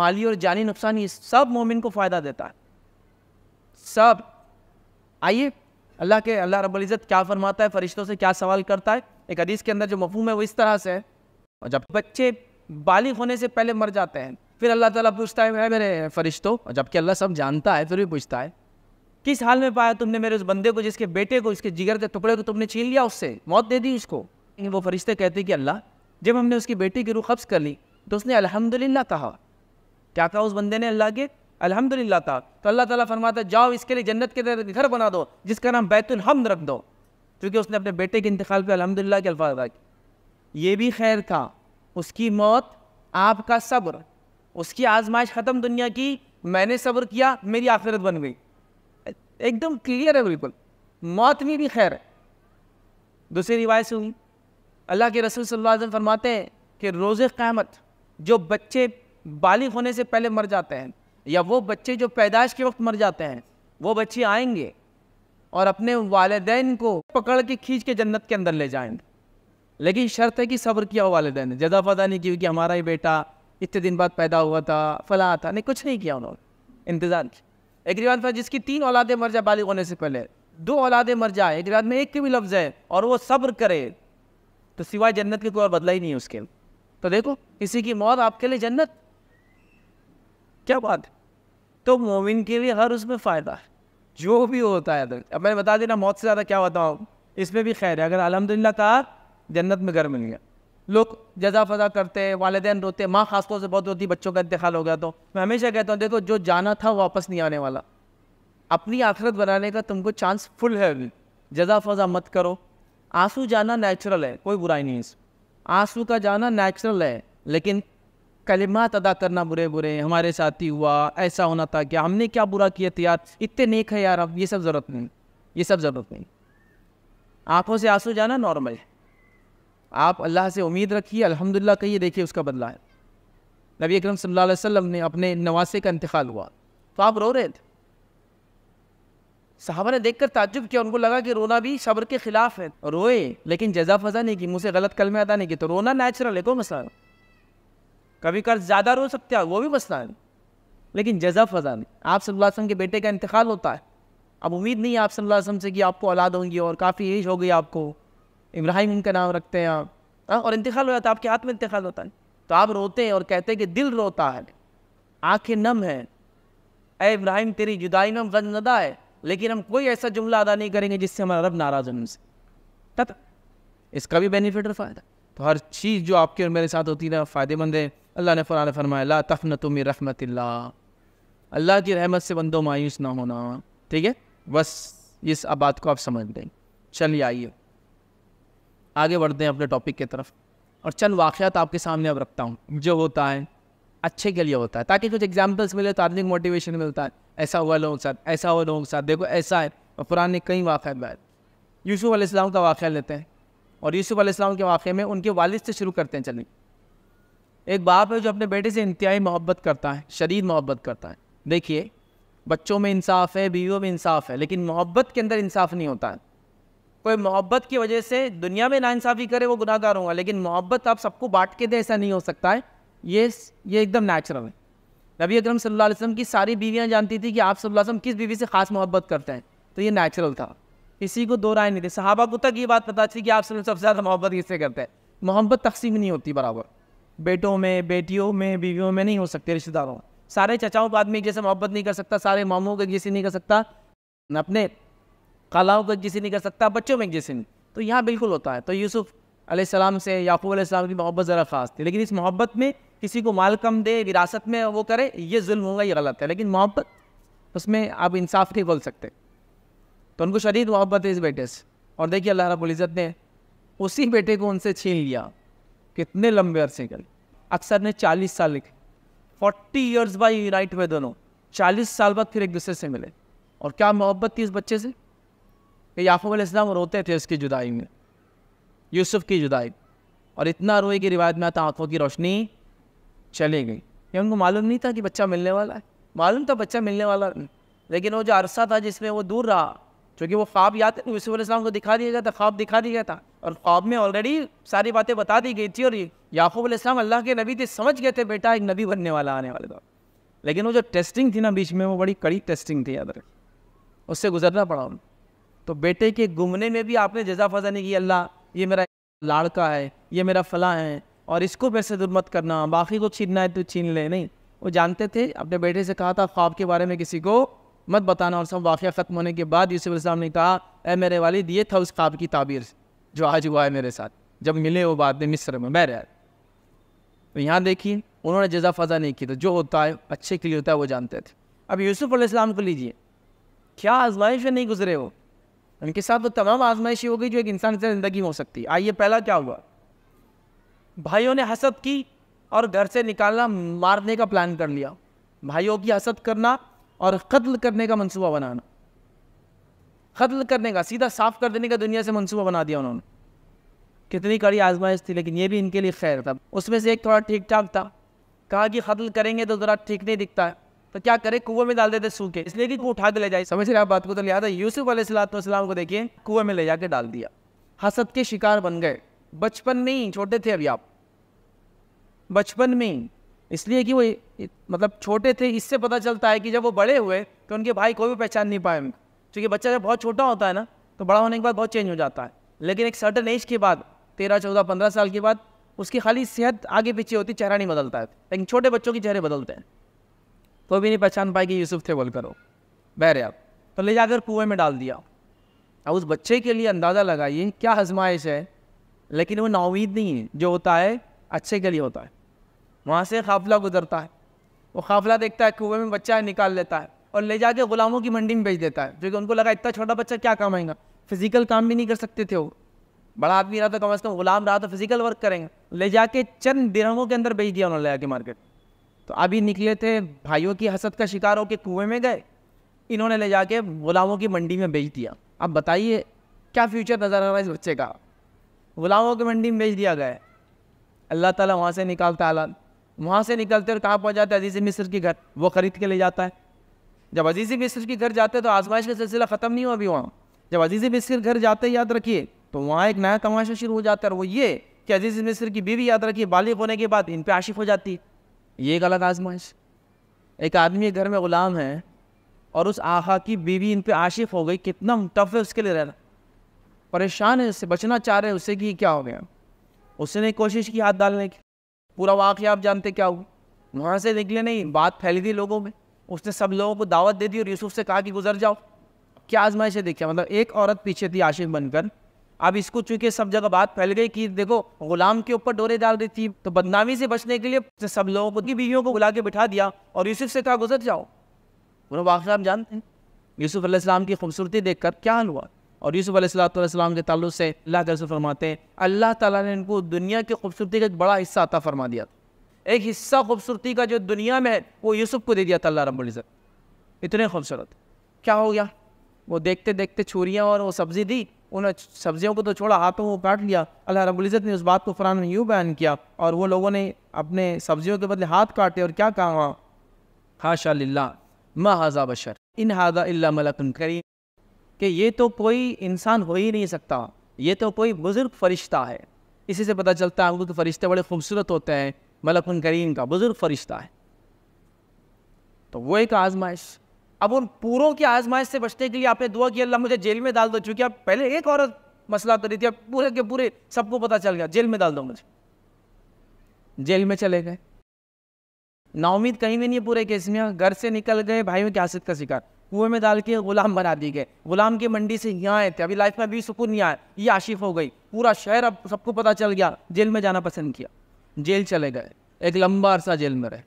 माली और जानी नुकसान ये सब मोमिन को फ़ायदा देता है सब आइए अल्लाह के अल्लाह रबुल्ज़त क्या फरमाता है फरिश्तों से क्या सवाल करता है एक हदीस के अंदर जो मफहम है वो इस तरह से है और जब बच्चे बालिग होने से पहले मर जाते हैं फिर अल्लाह ताला पूछता है मेरे फरिश्तों और जबकि अल्लाह सब जानता है फिर भी पूछता है किस हाल में पाया तुमने मेरे उस बंदे को जिसके बेटे को इसके जिगर के टुकड़े को तुमने छीन लिया उससे मौत दे दी उसको वो फरिश्ते कहते कि अल्लाह जब हमने उसकी बेटी की रूह कब्ज़ कर ली तो उसने अलहमदिल्ला कहा क्या कहा उस बंदे ने अल्लाह के अलहमदिल्ला था तो अल्लाह ताला फरमाता जाओ इसके लिए जन्नत के अंदर घर बना दो जिसका नाम बैतुल हमद रख दो क्योंकि उसने अपने बेटे के इंतकाल पर अलहमदिल्ला के अल्फाज अदा किए ये भी खैर था उसकी मौत आपका सब्र उसकी आजमाइश ख़त्म दुनिया की मैंने सब्र किया मेरी आखिरत बन गई एकदम क्लियर है बिल्कुल मौत में भी खैर है दूसरी रिवायत से हुई अल्लाह के रसूल सल्लल्लाहु अलैहि वसल्लम फरमाते हैं कि रोज़ क़्यामत जो बच्चे बालिग होने से पहले मर जाते हैं या वो बच्चे जो पैदाइश के वक्त मर जाते हैं वो बच्चे आएंगे और अपने वालदेन को पकड़ के खींच के जन्नत के अंदर ले जाएंगे लेकिन शर्त है कि सब्र किया हो वालदेन ने ज्यादा फायदा नहीं किया कि हमारा ही बेटा इतने दिन बाद पैदा हुआ था फला था नहीं कुछ नहीं किया उन्होंने इंतज़ार किया एक रिवाज था जिसकी तीन औलादे मर जाए बालिग होने से पहले दो औलादे मर जाए एक रिवाज में एक के भी लफ्ज़ है और वो सब्र करे तो सिवाय जन्नत के कोई और बदला ही नहीं है उसके तो देखो किसी की मौत आपके लिए जन्नत क्या बात तो मोमिन के लिए हर उसमें फ़ायदा है जो भी होता है अब मैंने बता देना मौत से ज़्यादा क्या होता हूँ इसमें भी खैर है अगर अलहमदिल्ला कहा जन्नत में घर मिल गया लोग जजा फजा करते वालदे रोते माँ खासतौर से बहुत रोती बच्चों का इंतकाल हो गया तो मैं हमेशा कहता हूँ देखो जो जाना था वापस नहीं आने वाला अपनी आखिरत बनाने का तुमको चांस फुल है अभी जजा फजा मत करो आंसू जाना नेचुरल है कोई बुराई नहीं है आंसू का जाना नेचुरल है लेकिन कलिमात अदा करना बुरे बुरे हमारे साथ ही हुआ ऐसा होना था क्या हमने क्या बुरा किया था यार इतने नेक है यार अब ये सब ज़रूरत नहीं ये सब ज़रूरत नहीं आँखों से आंसू जाना नॉर्मल है आप अल्लाह से उम्मीद रखिए अल्हम्दुलिल्लाह कहिए देखिए उसका बदला है नबी अकरम सल्लल्लाहु अलैहि वसल्लम ने अपने नवासे का इंतकाल हुआ तो आप रो रहे थे साहबा ने देख कर ताजुब किया उनको लगा कि रोना भी सब्र के खिलाफ है रोए लेकिन जजा फजा नहीं की मुझसे गलत कलमे अदा नहीं की तो रोना नेचुरल है कोई मसला कभी कर्ज ज़्यादा रो सकते हैं वो भी मसला है लेकिन जजा फजा नहीं आप सल्लल्लाहु अलैहि वसल्लम के बेटे का इंतकाल होता है अब उम्मीद नहीं है आप सल्लल्लाहु अलैहि वसल्लम से कि आपको औलाद होंगी और काफ़ी एज हो गई आपको इब्राहिम उनका नाम रखते हैं आप आ? हाँ, और इंतकाल हो जाता है आपके हाथ में इंतकाल होता है तो आप रोते हैं और कहते हैं कि दिल रोता है आँखें नम है ए इब्राहिम तेरी जुदाई में हम है लेकिन हम कोई ऐसा जुमला अदा नहीं करेंगे जिससे हमारा रब नाराज़ हो हमसे इसका भी बेनिफिट और फ़ायदा तो हर चीज़ जो आपके और मेरे साथ होती है ना फ़ायदेमंद है अल्लाह ने फ़ुरान फरमाया ला तफन तुम रहमत अल्लाह की रहमत से बंदो मायूस ना होना ठीक है बस इस बात को आप समझ लें चलिए आइए आगे बढ़ते हैं अपने टॉपिक की तरफ और चंद वाक़ात आपके सामने अब रखता हूँ जो होता है अच्छे के लिए होता है ताकि कुछ एग्जाम्पल्स मिले तो आदमी मोटिवेशन मिलता है ऐसा हुआ लोगों के साथ ऐसा हुआ लोगों के साथ देखो ऐसा है और पुराने कई वाक़ बताए यूसुफ़ का वाक़ लेते हैं और यूसुफ़ के वाक़े में उनके वालिद से शुरू करते हैं चलिए एक बाप है जो अपने बेटे से इंतहाई मोहब्बत करता है शदीद मोहब्बत करता है देखिए बच्चों में इंसाफ है बीवियों में इंसाफ है लेकिन मोहब्बत के अंदर इंसाफ नहीं होता है कोई मोहब्बत की वजह से दुनिया में नाइंसाफ़ी करे वो गुनाहगार होगा लेकिन मोहब्बत आप सबको बांट के दे ऐसा नहीं हो सकता है ये ये एकदम नेचुरल है नबी अकरम सल्लल्लाहु अलैहि वसल्लम की सारी बीवियाँ जानती थी कि आप सल्लल्लाहु अलैहि वसल्लम किस बीवी से ख़ास मोहब्बत करते हैं तो ये नेचुरल था किसी को दो राय नहीं थी सहाबा को तक ये बात पता थी कि आप सबसे ज़्यादा मोहब्बत किससे करते हैं मोहब्बत तकसीम नहीं होती बराबर बेटों में बेटियों में बीवियों में नहीं हो सकते रिश्तेदारों सारे चचाओं को आदमी जैसे मोहब्बत नहीं कर सकता सारे मामों को जैसे नहीं कर सकता अपने कलाओं को जैसे नहीं कर सकता बच्चों में जैसे नहीं तो यहाँ बिल्कुल होता है तो यूसुफ सलाम से याकूब सलाम की मोहब्बत ज़रा ख़ास थी लेकिन इस मोहब्बत में किसी को माल कम दे विरासत में वो करे ये जुल्म होगा ये गलत है लेकिन मोहब्बत उसमें आप इंसाफ नहीं बोल सकते तो उनको शरीद मोहब्बत है इस बेटे से और देखिए अल्लाह रबुल्ज़त ने उसी बेटे को उनसे छीन लिया कितने लंबे अरसे के लिए अक्सर ने 40 साल लिखे 40 इयर्स बाय यूनाइट हुए दोनों 40 साल बाद फिर एक दूसरे से मिले और क्या मोहब्बत थी इस बच्चे से कि याकूब इस्लाम रोते थे उसकी जुदाई में यूसुफ की जुदाई और इतना रोए कि रिवायत में आता आंखों की रोशनी चली गई ये उनको मालूम नहीं था कि बच्चा मिलने वाला है मालूम था तो बच्चा मिलने वाला लेकिन वो जो अरसा था जिसमें वो दूर रहा क्योंकि वो ख्वाब याद है यूसुफ को दिखा दिया गया था ख्वाब दिखा दिया गया था और ख्वाब में ऑलरेडी सारी बातें बता दी गई थी और याकूब इस्लाम अल्लाह के नबी थे समझ गए थे बेटा एक नबी बनने वाला आने वाले था लेकिन वो जो टेस्टिंग थी ना बीच में वो बड़ी कड़ी टेस्टिंग थी याद रखें उससे गुजरना पड़ा उन्हें तो बेटे के गुमने में भी आपने जजा फजा नहीं की अल्लाह ये मेरा लाड़का है ये मेरा फला है और इसको फिर से दुर्मत करना बाकी को छीनना है तो छीन ले नहीं वो जानते थे अपने बेटे से कहा था ख्वाब के बारे में किसी को मत बताना और सब वाक़ ख़त्म होने के बाद यूसुफ इस्लाम ने कहा ए मेरे वालिद ये था उस ख्वाब की ताबीर जो आज हुआ है मेरे साथ जब मिले वो बाद में मिस्र में बहर तो यहाँ देखिए उन्होंने जजा फजा नहीं की तो जो होता है अच्छे के लिए होता है वो जानते थे अब यूसुफ अलैहिस्सलाम को लीजिए क्या आजमाइश नहीं गुजरे वो उनके साथ वो तो तमाम आजमाइशें हो गई जो एक इंसान से ज़िंदगी हो सकती है आइए पहला क्या हुआ भाइयों ने हसद की और घर से निकालना मारने का प्लान कर लिया भाइयों की हसद करना और कत्ल करने का मनसूबा बनाना कत्ल करने का सीधा साफ कर देने का दुनिया से मनसूबा बना दिया उन्होंने कितनी कड़ी आजमाइश थी लेकिन ये भी इनके लिए खैर था उसमें से एक थोड़ा ठीक ठाक था कहा कि कत्ल करेंगे तो ज़रा ठीक नहीं दिखता है तो क्या करे कुएं में डाल देते सूखे इसलिए कि वो उठा के ले जाए समझ रहे आप बात को तो लिया था यूसुफ अलैहिस्सलाम को देखिए कुएं में ले जाके डाल दिया हसद के शिकार बन गए बचपन में ही छोटे थे अभी आप बचपन में इसलिए कि वो मतलब छोटे थे इससे पता चलता है कि जब वो बड़े हुए तो उनके भाई कोई भी पहचान नहीं पाए क्योंकि बच्चा जब बहुत छोटा होता है ना तो बड़ा होने के बाद बहुत चेंज हो जाता है लेकिन एक सर्टन एज के बाद तेरह चौदह पंद्रह साल के बाद उसकी खाली सेहत आगे पीछे होती चेहरा नहीं बदलता है लेकिन छोटे बच्चों के चेहरे बदलते हैं तो भी नहीं पहचान पाए कि यूसुफ थे बोलकर करो बहरे आप तो ले जाकर कुएं में डाल दिया अब उस बच्चे के लिए अंदाज़ा लगाइए क्या आजमाइश है लेकिन वो नाउमीद नहीं है जो होता है अच्छे के लिए होता है वहाँ से काफिला गुजरता है वो काफिला देखता है कुएँ में बच्चा है निकाल लेता है और ले जाके ग़ुलामों की मंडी में बेच देता है क्योंकि उनको लगा इतना छोटा बच्चा क्या काम आएगा फिजिकल काम भी नहीं कर सकते थे वो बड़ा आदमी रहा तो कम अज़ कम गुलाम रहा तो फिजिकल वर्क करेंगे ले जाके चंद दिरंगों के अंदर बेच दिया उन्होंने ले जाके मार्केट तो अभी निकले थे भाइयों की हसद का शिकार होकर कुएँ में गए इन्होंने ले जाके गुलामों की मंडी में बेच दिया अब बताइए क्या फ्यूचर नज़र आ रहा है इस बच्चे का गुलामों की मंडी में बेच दिया गया अल्लाह ताला वहाँ से निकालता आला वहाँ से निकलते और कहाँ पहुँच जाते अजीज़ मिस्र के घर वो ख़रीद के ले जाता है जब अजीज़ मिस्र के घर जाते तो आजमाइश का सिलसिला ख़त्म नहीं हुआ अभी वहाँ जब अजीज़ मिस्र घर जाते याद रखिए तो वहाँ एक नया तमाशा शुरू हो जाता है और वो ये कि अजीज़ मिस्र की बीवी याद रखिए बालिग होने के बाद इन पर आशिफ हो जाती है ये गलत आजमाइश एक आदमी घर में ग़ुलाम है और उस आहा की बीवी इन पर आशिफ हो गई कितना टफ है उसके लिए रहना परेशान है उससे बचना चाह रहे हैं उससे कि क्या हो गया उसने कोशिश की हाथ डालने की पूरा वाक्य आप जानते क्या हुआ वहाँ से निकले नहीं बात फैली थी लोगों में उसने सब लोगों को दावत दे दी और यूसुफ से कहा कि गुजर जाओ क्या है देखिए मतलब एक औरत पीछे थी आशिक बनकर अब इसको चूंकि सब जगह बात फैल गई कि देखो गुलाम के ऊपर डोरे डाल रही थी तो बदनामी से बचने के लिए उसने सब लोगों को की बीवियों को बुला के बिठा दिया और यूसुफ से कहा गुजर जाओ पूरा वाक्य आप जानते हैं यूसुफ की खूबसूरती देखकर क्या हाल हुआ और यूसुफ अलैहिस्सलाम के ताल्लुक से अल्लाह के फरमाते हैं अल्लाह ताला ने इनको दुनिया की खूबसूरती का एक बड़ा हिस्सा अता फरमा दिया एक हिस्सा खूबसूरती का जो दुनिया में है वो यूसुफ को दे दिया था अल्लाह रब्ज़त इतने खूबसूरत क्या हो गया वो देखते देखते छुरियाँ और वो सब्ज़ी दी उन्होंने सब्जियों को तो छोड़ा हाथों को काट लिया अल्लाह रबुल्ज़त ने उस बात को क़ुरान में यूँ बयान किया और वो लोगों ने अपने सब्जियों के बदले हाथ काटे और क्या कहा हाशा मा हाजा बशर इन हाजा मलकुन करीम कि ये तो कोई इंसान हो ही नहीं सकता ये तो कोई बुज़ुर्ग फरिश्ता है इसी से पता चलता है उनको तो फरिश्ते बड़े खूबसूरत होते हैं मलकुन करीन का बुज़ुर्ग फरिश्ता है तो वो एक आजमाइश अब उन पूरों की आजमाइश से बचने के लिए आपने दुआ की अल्लाह मुझे जेल में डाल दो चूँकि आप पहले एक औरत मसला करी थी अब पूरे के पूरे सबको पता चल गया जेल में डाल दो मुझे जेल में चले गए नाउमीद कहीं भी नहीं पूरे केस में घर से निकल गए भाइयों की क्या का शिकार कुएं में डाल के गुलाम बना दिए गए गुलाम की मंडी से यहाँ आए थे अभी लाइफ में अभी सुकून नहीं आया ये आशिफ हो गई पूरा शहर अब सबको पता चल गया जेल में जाना पसंद किया जेल चले गए एक लंबा अरसा जेल में रहे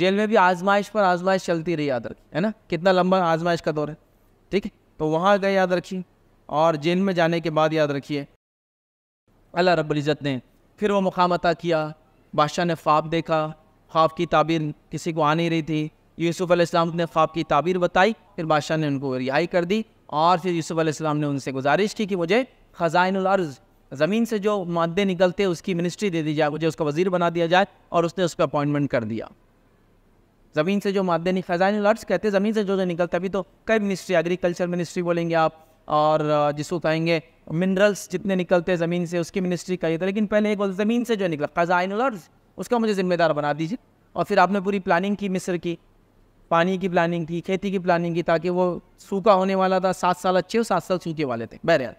जेल में भी आजमाइश पर आजमाइश चलती रही याद रखी है ना कितना लंबा आजमाइश का दौर है ठीक है तो वहाँ गए याद रखिए और जेल में जाने के बाद याद रखिए अल्लाह रब्ज़त ने फिर वो मुकाम अता किया बादशाह ने ख्वाब देखा ख्वाब की ताबीर किसी को आ नहीं रही थी यूसुफ अलैहिस्सलाम ने ख्वाब की ताबीर बताई फिर बादशाह ने उनको रिहाई कर दी और फिर यूसुफ अलैहिस्सलाम ने उनसे गुजारिश की कि मुझे ख़जाइन अर्ज़ ज़मीन से जो मादे निकलते उसकी मिनिस्ट्री दे दी जाए मुझे उसका वजीर बना दिया जाए और उसने उस पर अपॉइंटमेंट कर दिया ज़मीन से जो मादे नहीं ख़जाइन अर्ज़ कहते हैं ज़मीन से जो जो निकलता अभी तो कई मिनिस्ट्री एग्रीकल्चर मिनिस्ट्री बोलेंगे आप और जिसको कहेंगे मिनरल्स जितने निकलते ज़मीन से उसकी मिनिस्ट्री कही था लेकिन पहले एक बोल ज़मीन से जो निकला ख़जाइन अर्ज़ उसका मुझे ज़िम्मेदार बना दीजिए और फिर आपने पूरी प्लानिंग की मिस्र की पानी की प्लानिंग थी खेती की प्लानिंग की ताकि वो सूखा होने वाला था सात साल अच्छे और सात साल सूखे वाले थे बहरहाल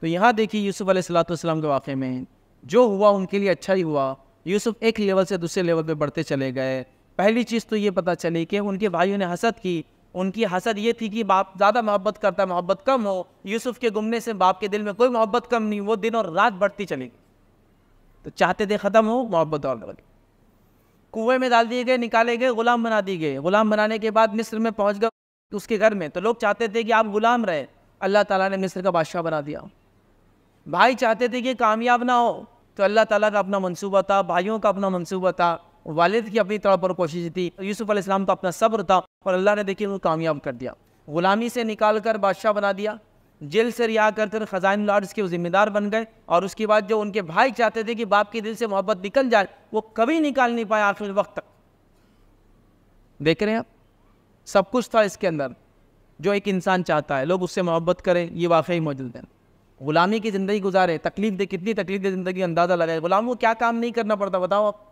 तो यहाँ देखिए यूसुफ अलैहिस्सलाम के वाक़े में जो हुआ उनके लिए अच्छा ही हुआ यूसुफ एक लेवल से दूसरे लेवल पर बढ़ते चले गए पहली चीज़ तो ये पता चली कि उनके भाइयों ने हसद की उनकी हसद ये थी कि बाप ज़्यादा मोहब्बत करता है मोहब्बत कम हो यूसुफ के गुमने से बाप के दिल में कोई मोहब्बत कम नहीं वो दिन और रात बढ़ती चलेगी तो चाहते थे ख़त्म हो मोहब्बत और बढ़ कुएं में डाल दिए गए निकाले गए गुलाम बना दिए गए गुलाम बनाने के बाद मिस्र में पहुँच गए उसके घर में तो लोग चाहते थे कि आप गुलाम रहे अल्लाह ताला ने मिस्र का बादशाह बना दिया भाई चाहते थे कि कामयाब ना हो तो अल्लाह ताला का अपना मंसूबा था भाइयों का अपना मंसूबा था वालिद की अपनी तौर पर कोशिश थी यूसुफ अलैहिस्सलाम का तो अपना सब्र था और अल्लाह ने देखिए उनको कामयाब कर दिया ग़ुलामी से निकाल कर बादशाह बना दिया जेल से रिहा करते थे खजान लॉर्ड्स के जिम्मेदार बन गए और उसके बाद जो उनके भाई चाहते थे कि बाप के दिल से मोहब्बत निकल जाए वो कभी निकाल नहीं पाए आखिर वक्त तक देख रहे हैं आप सब कुछ था इसके अंदर जो एक इंसान चाहता है लोग उससे मोहब्बत करें ये वाकई मौजूद है गुलामी की ज़िंदगी गुजारे तकलीफ दे कितनी तकलीफ दे ज़िंदगी अंदाज़ा लगाए गुलाम को क्या काम नहीं करना पड़ता बताओ आप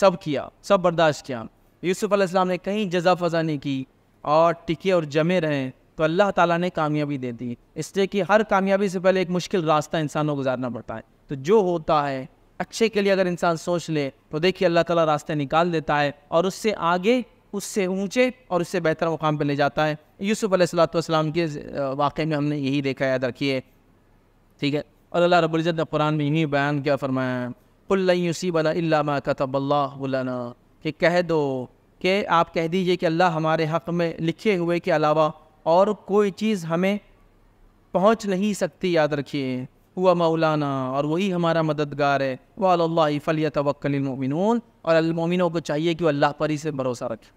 सब किया सब बर्दाश्त किया यूसुफ़ ने कहीं जजा फजा नहीं की और टिके और जमे रहें तो अल्लाह ताला ने कामयाबी दे दी इसलिए कि हर कामयाबी से पहले एक मुश्किल रास्ता इंसान को गुजारना पड़ता है तो जो होता है अच्छे के लिए अगर इंसान सोच ले तो देखिए अल्लाह ताला रास्ते निकाल देता है और उससे आगे उससे ऊंचे और उससे बेहतर मुकाम पर ले जाता है यूसुफ अलैहिस्सलाम के वाक़े में हमने यही देखा याद रखिए ठीक है और अल्लाह रबुल्ज़त ने कुरान में यही बयान किया फरमाया कुल्लसीबला कतबल्ला कि कह दो कि आप कह दीजिए कि अल्लाह हमारे हक़ में लिखे हुए के अलावा और कोई चीज़ हमें पहुंच नहीं सकती याद रखिए हुआ मौलाना और वही हमारा मददगार है वाली फ़लिया तवक्लमिन और अलमोमिनों को चाहिए कि वह अल्लाह पर ही से भरोसा रखें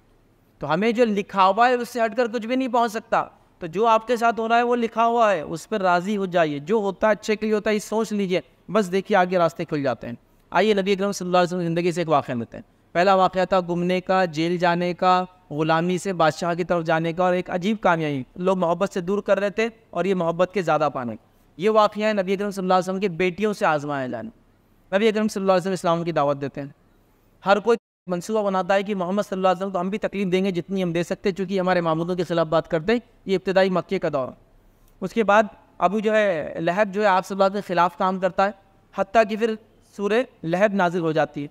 तो हमें जो लिखा हुआ है उससे हटकर कुछ भी नहीं पहुँच सकता तो जो आपके साथ हो रहा है वो लिखा हुआ है उस पर राज़ी हो जाइए जो होता है अच्छे के लिए होता है सोच लीजिए बस देखिए आगे रास्ते खुल जाते हैं आइए नबी अक्रम सल्लल्लाहु अलैहि वसल्लम ज़िंदगी से एक वाक़ लेते हैं पहला वाक़ था घूमने का जेल जाने का ग़ुलामी से बादशाह की तरफ जाने का और एक अजीब कामयाबी लोग मोहब्बत से दूर कर रहे थे और ये मोहब्बत के ज़्यादा पाने ये वाक़ है नबी अकरम सल्लल्लाहु अलैहि की बेटियों से आजमाया जाने नबी अकरम सल्लम इस्लाम की दावत देते हैं हर कोई मनसूबा बनाता है कि मोहम्मद सल्लल्लाहु को हम भी तकलीफ देंगे जितनी हम दे सकते चूँकि हमारे मामूदों के खिलाफ बात करते हैं ये इब्तदाई मक्के का दौर उसके बाद अबू जो है लहब जो है आप सल्ला के ख़िलाफ़ काम करता है हती कि फिर सूर्य लहब नाजिल हो जाती है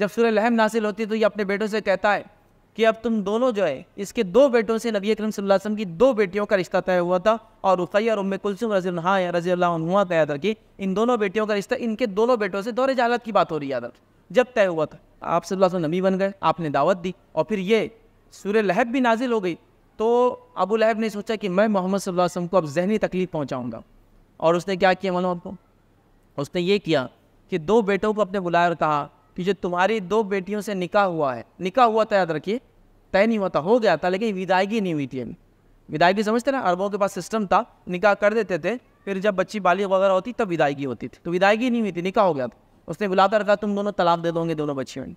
जब सूर्य लहम नासिल होती है तो ये अपने बेटों से कहता है कि अब तुम दोनों जो है इसके दो बेटों से नबी अकरम वसल्लम की दो बेटियों का रिश्ता तय हुआ था और रुकैया और उम्म कुलसुम रजी हाँ रजी अल्लाह तय था कि इन दोनों बेटियों का रिश्ता इनके दोनों बेटों से दौरे जालत की बात हो रही है जब तय हुआ था आप सल्लल्लाहु अलैहि नबी बन गए आपने दावत दी और फिर ये सूर्य लहब भी नाजिल हो गई तो अबू लहब ने सोचा कि मैं मोहम्मद सल्लल्लाहु अलैहि वसल्लम को अब जहनी तकलीफ़ पहुँचाऊँगा और उसने क्या किया मालूम आपको उसने ये किया कि दो बेटों को अपने बुलाया और कहा कि जो तुम्हारी दो बेटियों से निकाह हुआ है निकाह हुआ था याद रखिए तय नहीं हुआ था हो गया था लेकिन विदायगी नहीं हुई थी अभी विदायगी समझते ना अरबों के पास सिस्टम था निकाह कर देते थे फिर जब बच्ची बालिग वगैरह होती तब विदायगी होती थी तो विदायगी नहीं हुई थी निकाह हो गया था उसने बुलाता रहता तुम दोनों तलाक दे दोगे दोनों बच्चियों ने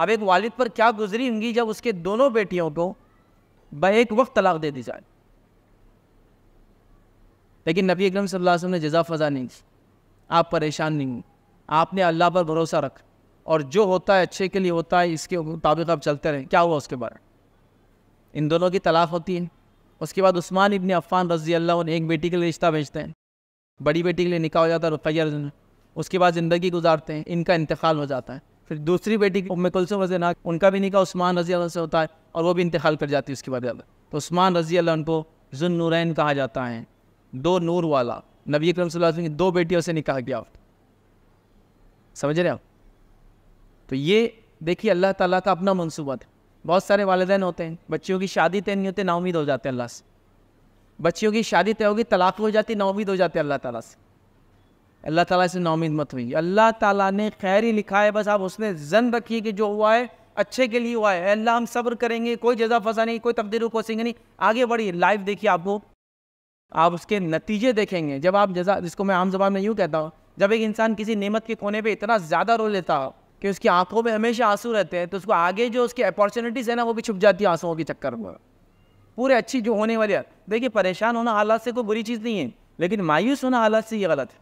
अब एक वालिद पर क्या गुजरी होंगी जब उसके दोनों बेटियों को एक वक्त तलाक दे दी जाए लेकिन नबी अकरम सल्लल्लाहु अलैहि वसल्लम ने जजा फजा नहीं दी आप परेशान नहीं हुई आपने अल्लाह पर भरोसा रखा और जो होता है अच्छे के लिए होता है इसके मुताबिक आप चलते रहें क्या हुआ उसके बाद इन दोनों की तलाक होती है उसके बाद उस्मान इबन अफ़ान रजी अल्लाह एक बेटी के लिए रिश्ता भेजते हैं बड़ी बेटी के लिए निकाह हो जाता है रुकैया उसके बाद ज़िंदगी गुजारते हैं इनका इंतकाल हो जाता है फिर दूसरी बेटी उम कुलसुम रजी उनका भी निकाह उस्मान रजी अल्लाह से होता है और वो भी इंतकाल कर जाती है उसके बाद ज़्यादा तो उस्मान रजी अल्लाह उनको जुन नूरैन कहा जाता है दो नूर वाला नबी करम सल्लल्लाहु अलैहि वसल्लम की दो बेटियों से निकाह किया समझ रहे आप तो ये देखिए अल्लाह ताला का अपना मनसूबा था बहुत सारे वालदेन होते हैं बच्चियों की शादी तय नहीं होती नाउमीद हो जाते अल्लाह से बच्चियों की शादी तय होगी तलाक हो जाती नाउमीद हो जाती अल्लाह ताला से अल्लाह ताला से नाउमीद मत हुई अल्लाह ताला ने खैर ही लिखा है बस आप उसने जन रखिए कि जो हुआ है अच्छे के लिए हुआ है अल्लाह हम सब्र करेंगे कोई जजा फंसा नहीं कोई तब्दील को कोसेंगे नहीं आगे बढ़िए लाइफ देखिए आपको आप उसके नतीजे देखेंगे जब आप जजा जिसको मैं आम जबान में यूँ कहता हूँ जब एक इंसान किसी नेमत के कोने पर इतना ज़्यादा रो लेता कि उसकी आंखों में हमेशा आंसू रहते हैं तो उसको आगे जो उसकी अपॉर्चुनिटीज़ है ना वो भी छुप जाती है आंसुओं के चक्कर में पूरे अच्छी जो होने वाली है देखिए परेशान होना हालात से कोई बुरी चीज़ नहीं है लेकिन मायूस होना हालात से ये गलत है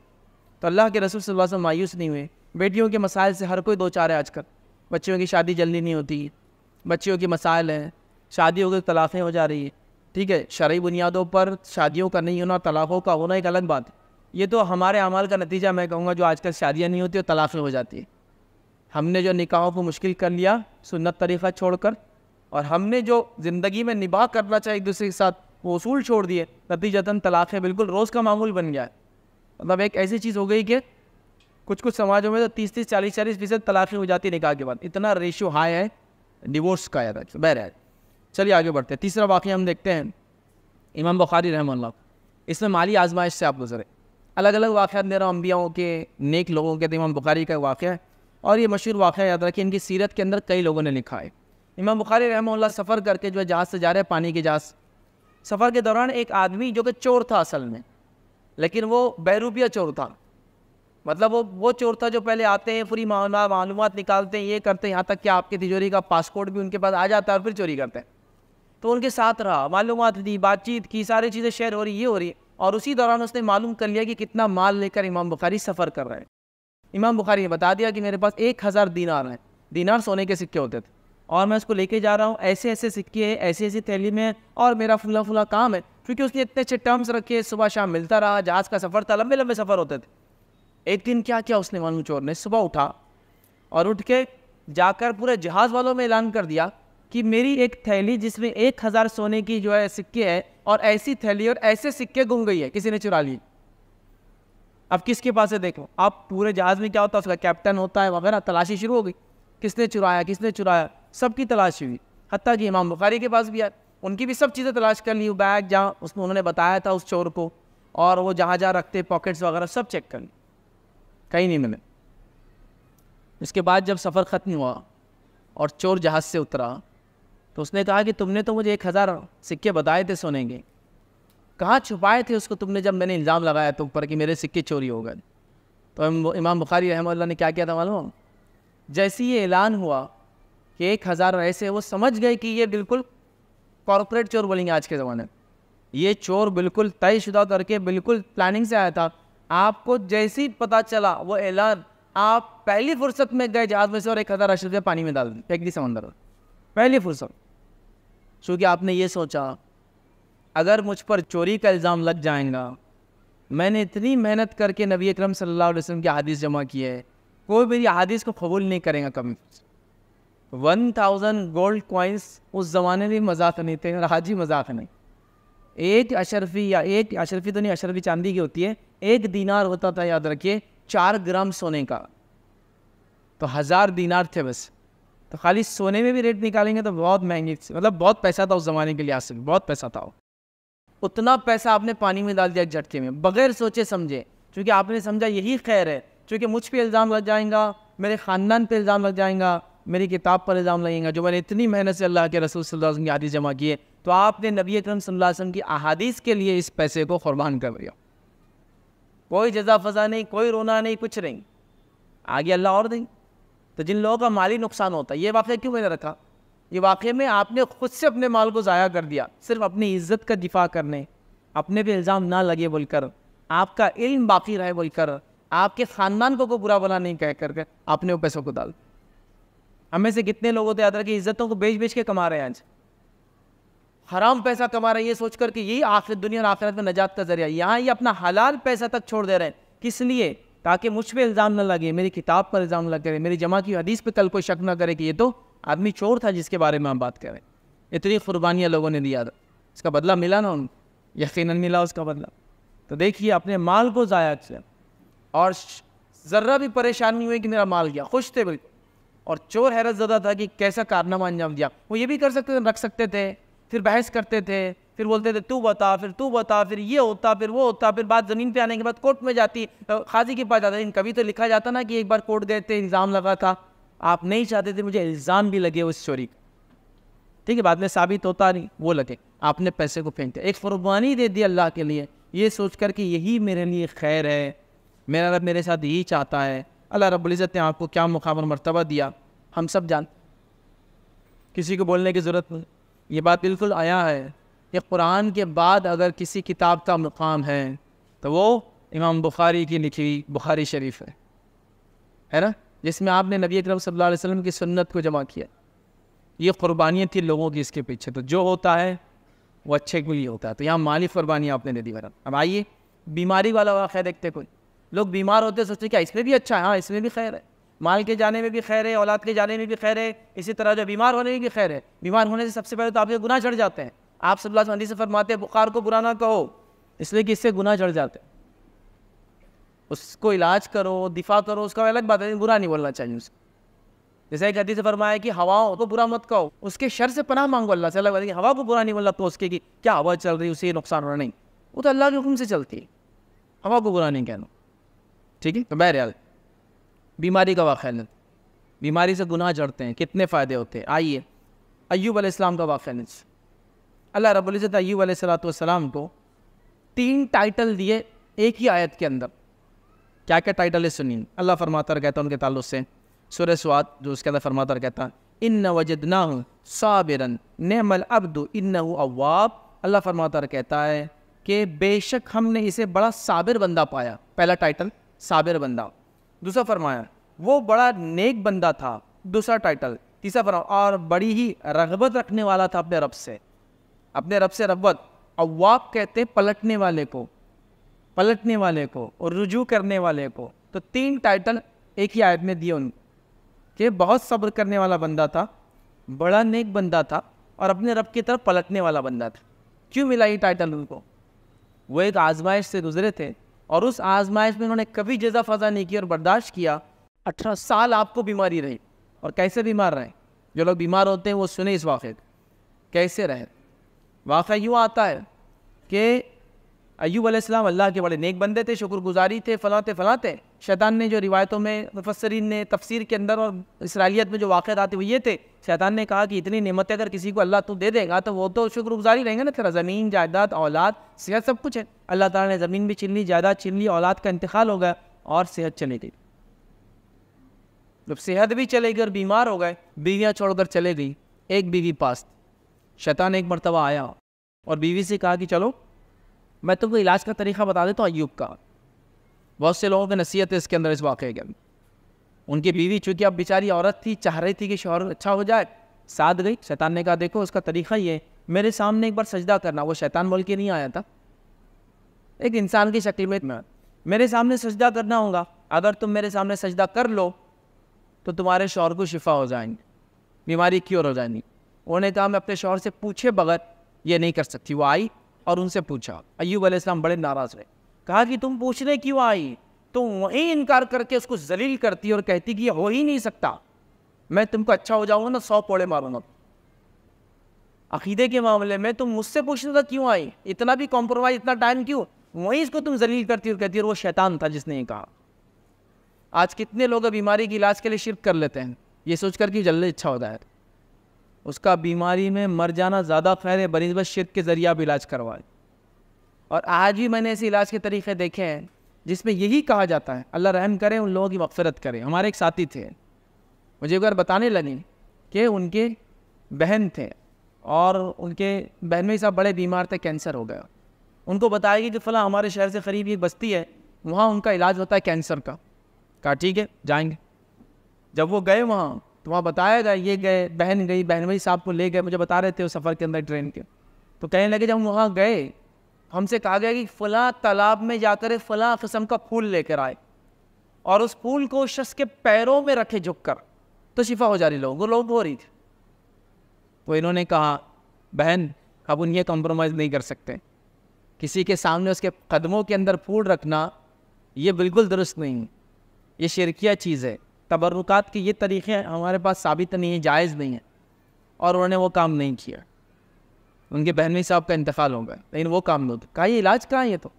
तो अल्लाह के रसूल सल्लल्लाहु अलैहि वसल्लम मायूस नहीं हुए बेटियों के मसाइल से हर कोई दो चार है आजकल बच्चियों की शादी जल्दी नहीं होती बच्चियों के मसाइल हैं शादी हो गई तलाक़ें हो जा रही है ठीक है शर्य बुनियादों पर शादियों का नहीं होना तलाक़ों का होना एक अलग बात है ये तो हमारे अमाल का नतीजा मैं कहूँगा जो आजकल शादियाँ नहीं होती और तलाक़ें हो जाती है हमने जो निकाहों को मुश्किल कर लिया सुन्नत तरीक़ा छोड़कर और हमने जो ज़िंदगी में निभा करना चाहिए एक दूसरे के साथ वो उसूल छोड़ दिए नतीजतन तलाक़ें बिल्कुल रोज़ का मामूल बन गया है मतलब एक ऐसी चीज़ हो गई कि कुछ कुछ समाजों में तो तीस तीस चालीस चालीस फीसद तलाक़ें हो जाती है निकाह के बाद इतना रेशो हाई है डिवोर्स का याद है चलिए आगे बढ़ते हैं तीसरा वाक़ हम देखते हैं इमाम बखारी रहम इसमें माली आजमाइश से आप गुजरे अलग अलग वाक़ दे रहा हूँ अम्बियाओं के नेक लोगों के तो इमाम बुखारी का वाक़ है और ये मशहूर वाक़ याद रखें इनकी सीरत के अंदर कई लोगों ने लिखा है इमाम बुखारी रहमल्ला सफ़र करके जो है जहाज़ से जा रहे हैं पानी के जहाज़ सफ़र के दौरान एक आदमी जो कि चोर था असल में लेकिन वो बैरूबिया चोर था मतलब वो वो चोर था जो पहले आते हैं पूरी मालूम निकालते हैं ये करते हैं यहाँ तक कि आपके तिजोरी का पासपोर्ट भी उनके पास आ जाता है और फिर चोरी करते हैं तो उनके साथ रहा मालूम दी बातचीत की सारी चीज़ें शेयर हो रही ये हो रही है और उसी दौरान उसने मालूम कर लिया कि कितना माल लेकर इमाम बुखारी सफ़र कर रहे हैं इमाम बुखारी ने बता दिया कि मेरे पास एक हज़ार दीनार हैं दीनार सोने के सिक्के होते थे और मैं उसको लेके जा रहा हूँ ऐसे ऐसे सिक्के हैं ऐसी ऐसी तैलीम है और मेरा फुला फुला काम है क्योंकि उसने इतने अच्छे टर्म्स रखे सुबह शाम मिलता रहा जहाज़ का सफ़र था लंबे लंबे सफ़र होते थे एक दिन क्या किया उसने मानू चोर ने सुबह उठा और उठ के जाकर पूरे जहाज़ वालों में ऐलान कर दिया कि मेरी एक थैली जिसमें एक हज़ार सोने की जो है सिक्के है और ऐसी थैली और ऐसे सिक्के गुम गई है किसी ने चुरा ली अब किसके पास है देखो आप पूरे जहाज में क्या होता है उसका कैप्टन होता है वगैरह तलाशी शुरू हो गई किसने चुराया किसने चुराया सबकी तलाशी हुई हती कि इमाम बुखारी के पास भी आए उनकी भी सब चीज़ें तलाश कर ली बैग जहाँ उसमें उन्होंने बताया था उस चोर को और वो जहाँ जहाँ रखते पॉकेट्स वगैरह सब चेक कर ली कहीं नहीं मिले इसके बाद जब सफ़र ख़त्म हुआ और चोर जहाज़ से उतरा तो उसने कहा कि तुमने तो मुझे एक हज़ार सिक्के बताए थे सोने के कहाँ छुपाए थे उसको तुमने जब मैंने इल्ज़ाम लगाया तुम पर कि मेरे सिक्के चोरी हो गए तो इमाम बुखारी रहमल्ला ने क्या किया था मालूम जैसे ही ये ऐलान हुआ कि एक हज़ार ऐसे वो समझ गए कि ये बिल्कुल कॉरपोरेट चोर बोलेंगे आज के ज़माने ये चोर बिल्कुल तयशुदा करके बिल्कुल प्लानिंग से आया था आपको जैसे ही पता चला वो ऐलान आप पहली फुर्सत में गए जहाज में से और एक हज़ार अशर पानी में डाल फेंक दी समंदर पहली फुर्सत चूँकि आपने ये सोचा अगर मुझ पर चोरी का इल्ज़ाम लग जाएगा मैंने इतनी मेहनत करके नबी अकरम सल्लल्लाहु अलैहि वसल्लम की हदीस जमा की है कोई मेरी हदीस को कबूल नहीं करेगा कभी वन थाउजेंड गोल्ड कॉइन्स उस ज़माने में मजाक नहीं थे हाजी मजाक नहीं एक अशरफी या एक अशरफी तो नहीं अशरफी चांदी की होती है एक दीनार होता था याद रखिए चार ग्राम सोने का तो हज़ार दीनार थे बस तो खाली सोने में भी रेट निकालेंगे तो बहुत महंगी मतलब बहुत पैसा था उस ज़माने के लिहाज से बहुत पैसा था उतना पैसा आपने पानी में डाल दिया झटके में बगैर सोचे समझे क्योंकि आपने समझा यही खैर है क्योंकि मुझ पर इल्ज़ाम लग जाएगा मेरे ख़ानदान पर इल्ज़ाम लग जाएगा मेरी किताब पर इल्ज़ाम लगेगा जो मैंने इतनी मेहनत से अल्लाह के रसूल सल्लल्लाहु अलैहि वसल्लम की आदि जमा किए तो आपने नबी अकरम सल्लल्लाहु अलैहि वसल्लम की अहादीस के लिए इस पैसे को क़ुरबान कर दिया कोई जजा फजा नहीं कोई रोना नहीं कुछ नहीं आगे अल्लाह और दें तो जिन लोगों का माली नुकसान होता है ये वाक़ क्यों मैंने रखा ये वाक़े में आपने ख़ुद से अपने माल को ज़ाया कर दिया सिर्फ अपनी इज़्ज़त का दिफा करने अपने पे इल्ज़ाम ना लगे बोलकर आपका इल्म बाकी रहे बोलकर आपके ख़ानदान को को बुरा भला नहीं कह करके आपने वो पैसों को डाल हमें से कितने लोग होते याद रखे इज़्ज़तों को बेच बेच के कमा रहे हैं आज हराम पैसा कमा रहे हैं ये सोच कर कि यही आखिर दुनिया और आखिरत में नजात का जरिया यहाँ ये अपना हलाल पैसा तक छोड़ दे रहे हैं किस लिए ताकि मुझ पर इल्ज़ाम न लगे मेरी किताब पर इल्ज़ाम न करे मेरी जमा की हदीस पर कल कोई शक ना करे कि ये तो आदमी चोर था जिसके बारे में हम बात करें इतनी कुर्बानियाँ लोगों ने दिया था इसका बदला मिला ना उनको यकीन मिला उसका बदला तो देखिए अपने माल को ज़ाया किया और ज़र्रा भी परेशान नहीं हुई कि मेरा माल गया खुश थे बिल्कुल और चोर हैरत ज़्यादा था कि कैसा कारनामा अंजाम दिया वो ये भी कर सकते थे रख सकते थे फिर बहस करते थे फिर बोलते थे तू बता फिर तू बता फिर ये होता फिर वो होता फिर बात ज़मीन पे आने के बाद कोर्ट में जाती तो खाजी के पास जाता लेकिन कभी तो लिखा जाता ना कि एक बार कोर्ट गए थे इल्ज़ाम लगा था आप नहीं चाहते थे मुझे इल्ज़ाम भी लगे उस चोरी का ठीक है बाद में साबित होता नहीं वो लगे आपने पैसे को फेंक दिया एक फ़ुरबानी दे दी अल्लाह के लिए ये सोच कर कि यही मेरे लिए खैर है मेरा रब मेरे साथ यही चाहता है अल्लाह रब्ज़त ने आपको क्या मुकाम और मरतबा दिया हम सब जान किसी को बोलने की ज़रूरत नहीं ये बात बिल्कुल आया है कि कुरान के बाद अगर किसी किताब का मुकाम है तो वो इमाम बुखारी की लिखी बुखारी शरीफ है है ना जिसमें आपने नबी अकरम सल्लल्लाहु अलैहि वसल्लम की सुन्नत को जमा किया ये क़ुरबानियाँ थी लोगों की इसके पीछे तो जो होता है वो अच्छे के लिए होता है तो यहाँ माली क़ुरबानी आपने दे दी वरन अब आइए बीमारी वाला वाक़ देखते कोई लोग बीमार होते सोचते क्या इसमें भी अच्छा है हाँ इसमें भी खैर है माल के जाने में भी खैर है औलाद के जाने में भी खैर है इसी तरह जो बीमार होने में भी खैर है बीमार होने से सबसे पहले तो आपके गुना चढ़ जाते हैं आप सल्लल्लाहु से फरमाते हैं बुखार को बुरा ना कहो इसलिए कि इससे गुना चढ़ जाते हैं उसको इलाज करो दिफा करो उसका अलग बात है बुरा नहीं बोलना चाहिए उसको जैसे एक हदीस फरमाया कि हवा हो तो बुरा मत कहो उसके शर से पनाह मांगो अल्लाह से अलग बात हवा को बुरा नहीं बोलना तो उसके कि क्या हवा चल रही है उसे नुकसान हो रहा नहीं वो तो अल्लाह के हुक्म से चलती है हवा को बुरा नहीं कहना ठीक है तो बहरहाल बीमारी का वाक़ बीमारी से गुनाह जड़ते हैं कितने फ़ायदे होते हैं आइए अयूब अलैहिस्सलाम का वाक़ अल्लाह रब्ज़त अयूब सलाम को तीन टाइटल दिए एक ही आयत के अंदर क्या क्या टाइटल है सुनी अल्लाह फरमाता कहता है उनके ताल्लुक से सुर स्वाद जो उसके अंदर फरमाता कहता इन वजद ना साबिरन नमल अब्दू इन अवाब अल्लाह फरमाता कहता है कि बेशक हमने इसे बड़ा साबिर बंदा पाया पहला टाइटल साबिर बंदा दूसरा फरमाया वो बड़ा नेक बंदा था दूसरा टाइटल तीसरा फरमा और बड़ी ही रगबत रखने वाला था अपने रब से अपने रब से रगबत अवाब कहते पलटने वाले को पलटने वाले को और रुजू करने वाले को तो तीन टाइटल एक ही आयत में दिए उनको कि बहुत सब्र करने वाला बंदा था बड़ा नेक बंदा था और अपने रब की तरफ पलटने वाला बंदा था क्यों मिला ये टाइटल उनको वो एक आजमाइश से गुजरे थे और उस आजमाइश में उन्होंने कभी जजा फजा नहीं किया और बर्दाश्त किया अठारह साल आपको बीमारी रही और कैसे बीमार रहे जो लोग बीमार होते हैं वो सुने इस वाक़े कैसे रहे वाक़ यूँ आता है कि अयूब अलैहिस्सलाम अल्लाह के बड़े नेक बंदे थे शुक्रगुजारी थे फलाते फलाते शैतान ने जो रिवायतों में मुफसरीन ने तफसीर के अंदर और इसराइलियत में जो वाक़ आते हुए ये थे शैतान ने कहा कि इतनी नेमतें अगर किसी को अल्लाह तू दे देगा तो वो तो शुक्रगुजारी रहेंगे ना तेरा ज़मीन जायदाद औलाद सेहत सब कुछ है अल्लाह ताला ने ज़मीन भी छीन ली जायदाद छीन ली औलाद का इंतकाल हो गया और सेहत चली गई जब सेहत भी चले गई और बीमार हो गए बीवियाँ छोड़कर चले गई एक बीवी पास शैतान एक मरतबा आया और बीवी से कहा कि चलो मैं तुमको इलाज का तरीका बता देता हूँ अयूब का बहुत से लोगों की नसीहत है इसके अंदर इस वाक़े के उनकी बीवी चूँकि अब बेचारी औरत थी चाह रही थी कि शोहर अच्छा हो जाए साथ गई शैतान ने कहा देखो उसका तरीका ये मेरे सामने एक बार सजदा करना वो शैतान बोल के नहीं आया था एक इंसान की शक्ल में मेरे सामने सजदा करना होगा अगर तुम मेरे सामने सजदा कर लो तो तुम्हारे शोहर को शिफा हो जाएंगे बीमारी क्योर हो जाएंगी उन्होंने कहा मैं अपने शोहर से पूछे बगैर ये नहीं कर सकती वो आई और उनसे पूछा अयूब अलैहिस्सलाम बड़े नाराज़ रहे कहा कि तुम पूछने क्यों आई तो वहीं इनकार करके उसको जलील करती और कहती कि हो ही नहीं सकता मैं तुमको अच्छा हो जाऊंगा ना सौ पौड़े मारूंगा अकीदे के मामले में तुम मुझसे पूछने तक तो क्यों आई इतना भी कॉम्प्रोमाइज़ इतना टाइम क्यों वहीं इसको तुम जलील करती और कहती और वो शैतान था जिसने ये कहा आज कितने लोग बीमारी के इलाज के लिए शिफ्ट कर लेते हैं ये सोचकर कि जल्दी अच्छा होता है उसका बीमारी में मर जाना ज़्यादा खैर है बनस्बत शिरक के ज़रिए आप इलाज करवाएं और आज भी मैंने ऐसे इलाज के तरीक़े देखे हैं जिसमें यही कहा जाता है अल्लाह रहम करें उन लोगों की मफफरत करें हमारे एक साथी थे मुझे एक बार बताने लगे कि उनके बहन थे और उनके बहन में साहब बड़े बीमार थे कैंसर हो गया उनको बताया कि फ़लाँ हमारे शहर से करीब एक बस्ती है वहाँ उनका इलाज होता है कैंसर का कहा ठीक है जाएंगे जब वो गए वहाँ तो वहाँ बताया गया ये गए बहन गई बहन भाई साहब को ले गए मुझे बता रहे थे उस सफ़र के अंदर ट्रेन के तो कहने लगे जब हम वहाँ गए हमसे कहा गया कि फ़ला तालाब में जाकर फ़ला कस्म का फूल लेकर आए और उस फूल को शख्स के पैरों में रखे झुक कर तो शिफा हो जा रही लोगों को लोग हो रही थी तो इन्होंने कहा बहन अब उन ये कॉम्प्रोमाइज़ नहीं कर सकते किसी के सामने उसके कदमों के अंदर फूल रखना ये बिल्कुल दुरुस्त नहीं ये शिरकिया चीज़ है तबरुकात के ये तरीक़े हमारे पास साबित नहीं है जायज़ नहीं है और उन्होंने वो काम नहीं किया उनके बहनवी साहब का इंतकाल हो गया लेकिन वो काम नहीं कहा ये इलाज कहाँ ये तो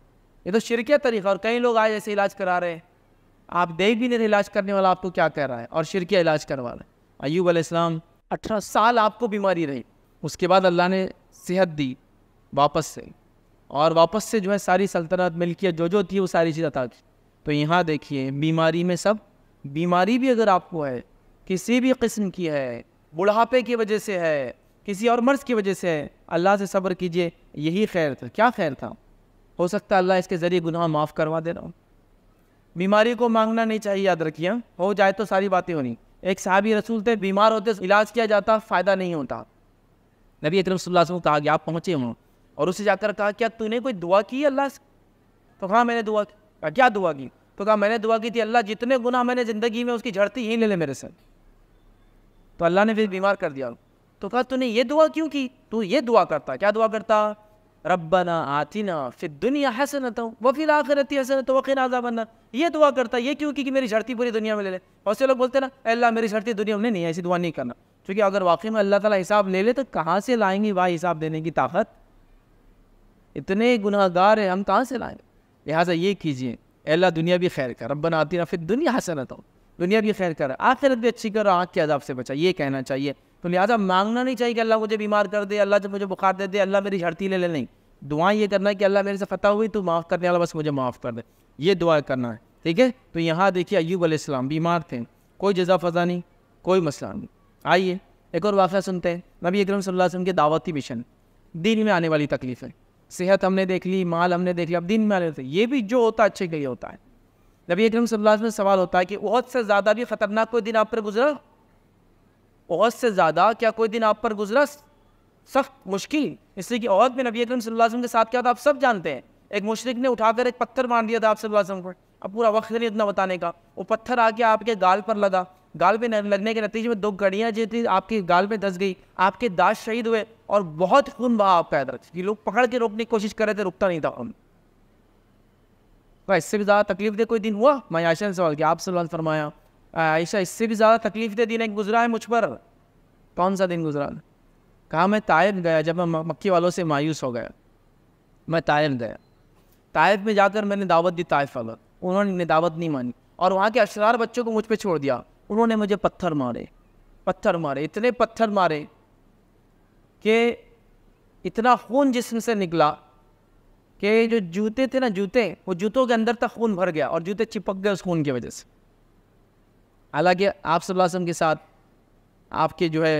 ये तो शिरकिया तरीक़ा और कई लोग आज ऐसे इलाज करा रहे हैं आप देख भी नहीं रहे इलाज करने वाला आपको क्या कह रहा है और शिरकिया इलाज करवा रहे हैं अयूब अलैहिस्सलाम अठारह साल आपको बीमारी रही उसके बाद अल्लाह ने सेहत दी वापस से और वापस से जो है सारी सल्तनत मिल्कियत जो जो थी वो सारी चीज़ अता तो यहाँ देखिए बीमारी में सब बीमारी भी अगर आपको है किसी भी किस्म की है बुढ़ापे की वजह से है किसी और मर्ज़ की वजह से है अल्लाह से सब्र कीजिए यही खैर था क्या खैर था हो सकता है अल्लाह इसके ज़रिए गुनाह माफ़ करवा दे रहा हूँ बीमारी को मांगना नहीं चाहिए याद रखिए हो जाए तो सारी बातें होनी एक सहाबी रसूल थे बीमार होते तो इलाज किया जाता फ़ायदा नहीं होता नबी अकरम सल्लल्लाहु अलैहि वसल्लम कहा कि आप पहुँचे हों और उसे जाकर कहा क्या तूने कोई दुआ की अल्लाह से तो हाँ मैंने दुआ की क्या दुआ की तो कहा मैंने दुआ की थी अल्लाह जितने गुनाह मैंने ज़िंदगी में उसकी झड़ती ही ले ले मेरे से तो अल्लाह ने फिर बीमार कर दिया तो कहा तूने ये दुआ क्यों की तू ये दुआ करता क्या दुआ करता रब्बना आतिना फिर दुनिया तो वह फिर हसन तो वकीन बनना ये दुआ करता ये क्यों की कि मेरी झड़ती पूरी दुनिया में ले ले और से लोग बोलते ना अल्लाह मेरी झड़ती दुनिया में नहीं ऐसी दुआ नहीं करना क्योंकि अगर वाकई में अल्लाह ताला हिसाब ले ले तो कहाँ से लाएंगे वाह हिसाब देने की ताकत इतने गुनाहगार है हम कहाँ से लाएंगे लिहाजा ये कीजिए अल्लाह दुनिया भी खैर कर रबना आती फिर दुनिया हसनत हो दुनिया भी खैर कर आखिरत भी अच्छी कर आँख के अदाब से बचा ये कहना चाहिए तो लिहाजा मांगना नहीं चाहिए कि अल्लाह मुझे बीमार कर दे अल्लाह जब मुझे बुखार दे दे अल्लाह मेरी झड़ती ले ले नहीं दुआ ये करना है कि अल्लाह मेरे से फतह हुई तो माफ़ करने वाला बस मुझे माफ़ कर दे ये दुआ करना है ठीक है तो यहाँ देखिए अयूब आसमाम बीमार थे कोई जजा फजा नहीं कोई मसला नहीं आइए एक और वाक़ा सुनते हैं नबी अकरम सल्लल्लाहु अलैहि वसल्लम के दावती मिशन दिन में आने वाली तकलीफ़ें सेहत हमने देख ली माल हमने देख लिया अब दिन में आ ये भी जो होता है अच्छे के लिए होता है नबी अक्रम सल्लल्लाहु में सवाल होता है कि बहुत से ज़्यादा भी ख़तरनाक कोई दिन आप पर गुजरा बहुत से ज़्यादा क्या कोई दिन आप पर गुजरा सख्त मुश्किल इसलिए कि औरत में नबी अक्रम सल्लल्लाहु के साथ क्या था आप सब जानते हैं एक मुशरक ने उठाकर एक पत्थर मार दिया था आप सल्लल्लाहु को अब पूरा वक्त नहीं इतना बताने का वो पत्थर आके आपके गाल पर लगा गाल पे लगने के नतीजे में दो गड़ियाँ थी आपकी गाल में दस गई आपके दास शहीद हुए और बहुत खून बहा आपका इधर ये लोग पकड़ के रोकने की कोशिश कर रहे थे रुकता नहीं था खून तो इससे भी ज़्यादा तकलीफ दे कोई दिन हुआ मैं आयशा ने सवाल किया आप सलमान फरमाया आयशा इससे भी ज़्यादा तकलीफ दे दिन एक गुजरा है मुझ पर कौन सा दिन गुजरा कहा मैं तायब गया जब मैं मक्की वालों से मायूस हो गया मैं तायब गया तायब में जाकर मैंने दावत दी तायफ वालों उन्होंने दावत नहीं मानी और वहाँ के अशरार बच्चों को मुझ पर छोड़ दिया उन्होंने मुझे पत्थर मारे पत्थर मारे इतने पत्थर मारे कि इतना खून जिसम से निकला कि जो जूते थे ना जूते वो जूतों के अंदर तक खून भर गया और जूते चिपक गए उस खून की वजह से हालांकि आप वसम के साथ आपके जो है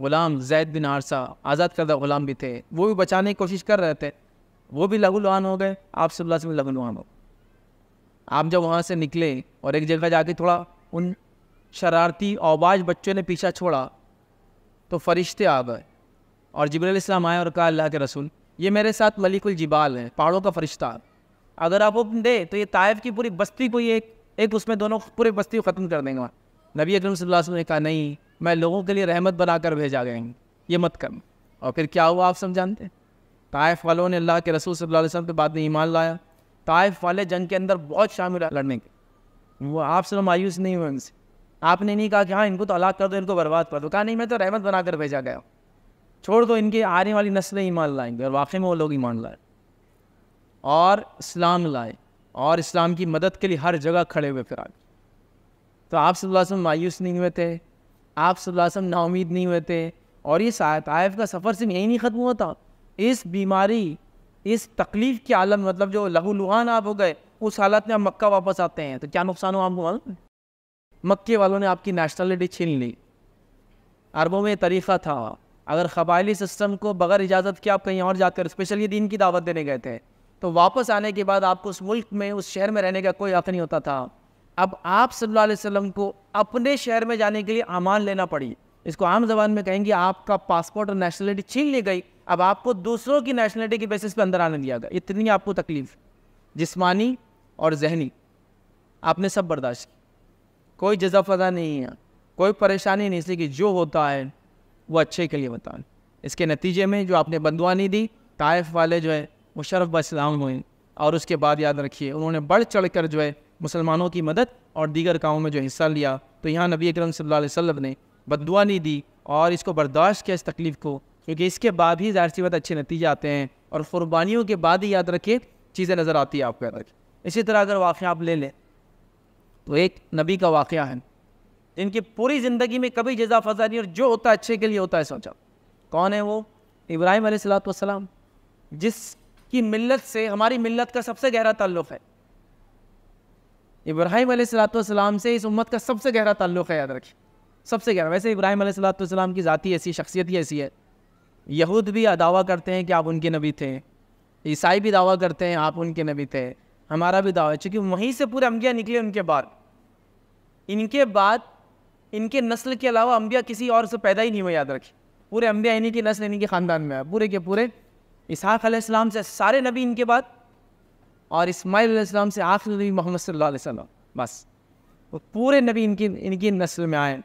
ग़ुलाम जैद बिन हारसा आज़ाद करदा ग़ुलाम भी थे वो भी बचाने की कोशिश कर रहे थे वो भी लघुलवान हो गए आप वसम लघुलवान हो आप जब वहाँ से निकले और एक जगह जाके थोड़ा उन शरारती औबाज बच्चों ने पीछा छोड़ा तो फरिश्ते आ गए और जबरीसम आए और कहा अल्लाह के रसूल ये मेरे साथ मलिकुल जिबाल है पहाड़ों का फरिश्ता अगर आप हुक्म दे तो ये ताइफ की पूरी बस्ती को ये एक, एक उसमें दोनों पूरी बस्ती को ख़त्म कर देंगे नबी अकरम वसल्लम ने कहा नहीं मैं लोगों के लिए रहमत बनाकर भेजा गए ये मत कर और फिर क्या हुआ आप सब हैं ताइफ वालों ने अल्लाह के रसूल सल्लल्लाहु अलैहि वसल्लम के बाद में ईमान लाया ताइफ वाले जंग के अंदर बहुत शामिल लड़ने के वो आप सब तो मायूस नहीं हुए उनसे आपने नहीं कहा कि हाँ इनको तो अलाद कर दो इनको बर्बाद कर दो कहा नहीं मैं तो रहमत बनाकर भेजा गया छोड़ दो इनके आने वाली नस्लें ईमान लाएंगे और वाक़ई में वो लोग ईमान लाए और इस्लाम लाए और इस्लाम की मदद के लिए हर जगह खड़े हुए फिर आगे तो आप सल्लम मायूस नहीं हुए थे आप सल्लम नाउमीद नहीं हुए थे और ये ताइफ का सफ़र सिर्फ यहीं नहीं ख़त्म हुआ था इस बीमारी इस तकलीफ़ के आलम मतलब जो लहू लुहान आप हो गए उस हालत में आप मक्का वापस आते हैं तो क्या नुकसान हुआ आपको मालूम है मक्के वालों ने आपकी नेशनलिटी छीन ली अरबों में तरीक़ा था अगर कबायली सिस्टम को बग़ैर इजाज़त के आप कहीं और जाकर स्पेशली दीन की दावत देने गए थे तो वापस आने के बाद आपको उस मुल्क में उस शहर में रहने का कोई हक नहीं होता था अब आप सल्लल्लाहु अलैहि वसल्लम को अपने शहर में जाने के लिए अमान लेना पड़ी इसको आम जबान में कहेंगे आपका पासपोर्ट और नेशनलिटी छीन ली गई अब आपको दूसरों की नेशनलिटी के बेसिस पर अंदर आने दिया गया इतनी आपको तकलीफ़ जिस्मानी और जहनी आपने सब बर्दाश्त की कोई जजा फजा नहीं है कोई परेशानी नहीं इसलिए कि जो होता है वो अच्छे के लिए बताएं इसके नतीजे में जो आपने बंदवानी नहीं दी ताइफ वाले जो है वो शरफ बसलाम हुए और उसके बाद याद रखिए उन्होंने बढ़ चढ़ कर जो है मुसलमानों की मदद और दीगर कामों में जो हिस्सा लिया तो यहाँ नबी अकरम सल्लल्लाहु अलैहि वसल्लम ने बदुआ नहीं दी और इसको बर्दाश्त किया इस तकलीफ़ को क्योंकि इसके बाद ही ज़ाहिर सी बात अच्छे नतीजे आते हैं और क़ुरबानियों के बाद ही याद रखिए चीज़ें नज़र आती है आपके अंदर इसी तरह अगर वाक़ आप ले लें तो एक नबी का वाक़ है जिनकी पूरी ज़िंदगी में कभी जजा फजा नहीं और जो होता है अच्छे के लिए होता है सोचा कौन है वो इब्राहिम सलाम जिसकी मिलत से हमारी मिलत का सबसे गहरा ताल्लुक़ है इब्राहिम सलाम से इस उम्मत का सबसे गहरा ताल्लुक़ है याद रखिए सबसे गहरा वैसे इब्राहिम सलाम की ज़ाती ऐसी शख्सियत ही ऐसी है यहूद भी दावा करते हैं कि आप उनके नबी थे ईसाई भी दावा करते हैं आप उनके नबी थे हमारा भी दावा है चूँकि वहीं से पूरे अम्बिया निकले उनके बाद इनके बाद इनके नस्ल के अलावा अम्बिया किसी और से पैदा ही नहीं हुआ याद रखें पूरे अम्बिया इन्हीं की नस्ल इन्हीं के ख़ानदान में आया पूरे के पूरे इसहाक आसमाम से सारे नबी इनके बाद और इसमाईल आसमाम से आखिर नबी मोहम्मद सल्लल्लाहु अलैहि वसल्लम बस वो पूरे नबी इनकी इनकी नस्ल में आए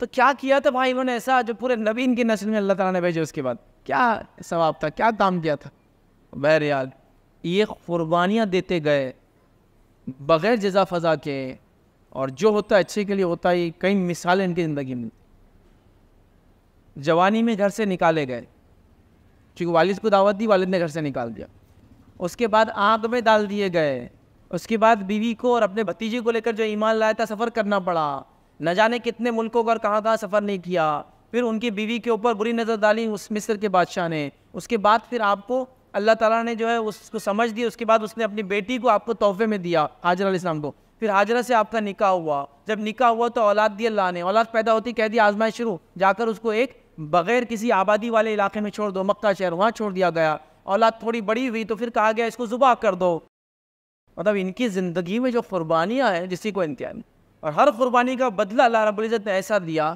तो क्या किया था भाई इन्होंने ऐसा जो पूरे नबी इनकी नस्ल में अल्लाह ताला ने भेजे उसके बाद क्या सवाब था क्या काम किया था बहर याद ये क़ुरबानियाँ देते गए बग़ैर जजा फजा के और जो होता है अच्छे के लिए होता ही कई मिसालें इनकी ज़िंदगी में जवानी में घर से निकाले गए क्योंकि वालिद को दावत दी वालिद ने घर से निकाल दिया उसके बाद आग में डाल दिए गए उसके बाद बीवी को और अपने भतीजे को लेकर जो ईमान लाया था सफ़र करना पड़ा न जाने कितने मुल्कों का और कहाँ कहाँ सफ़र नहीं किया फिर उनकी बीवी के ऊपर बुरी नज़र डाली उस मिस्र के बादशाह ने उसके बाद फिर आपको अल्लाह ताला ने जो है उसको समझ दिया उसके बाद उसने अपनी बेटी को आपको तोहफे में दिया हाजरा इस्लाम को फिर हाजरा से आपका निकाह हुआ जब निकाह हुआ तो औलाद दी अल्लाह ने औलाद पैदा होती कह दी आजमाइश शुरू जाकर उसको एक बगैर किसी आबादी वाले इलाके में छोड़ दो मक्का शहर वहाँ छोड़ दिया गया औलाद थोड़ी बड़ी हुई तो फिर कहा गया इसको जुबा कर दो मतलब इनकी ज़िंदगी में जो कुरबानियाँ हैं जिसकी कोई इंतजार नहीं और हर कुरबानी का बदला अल्लाह रबुल्ज़त ने ऐसा दिया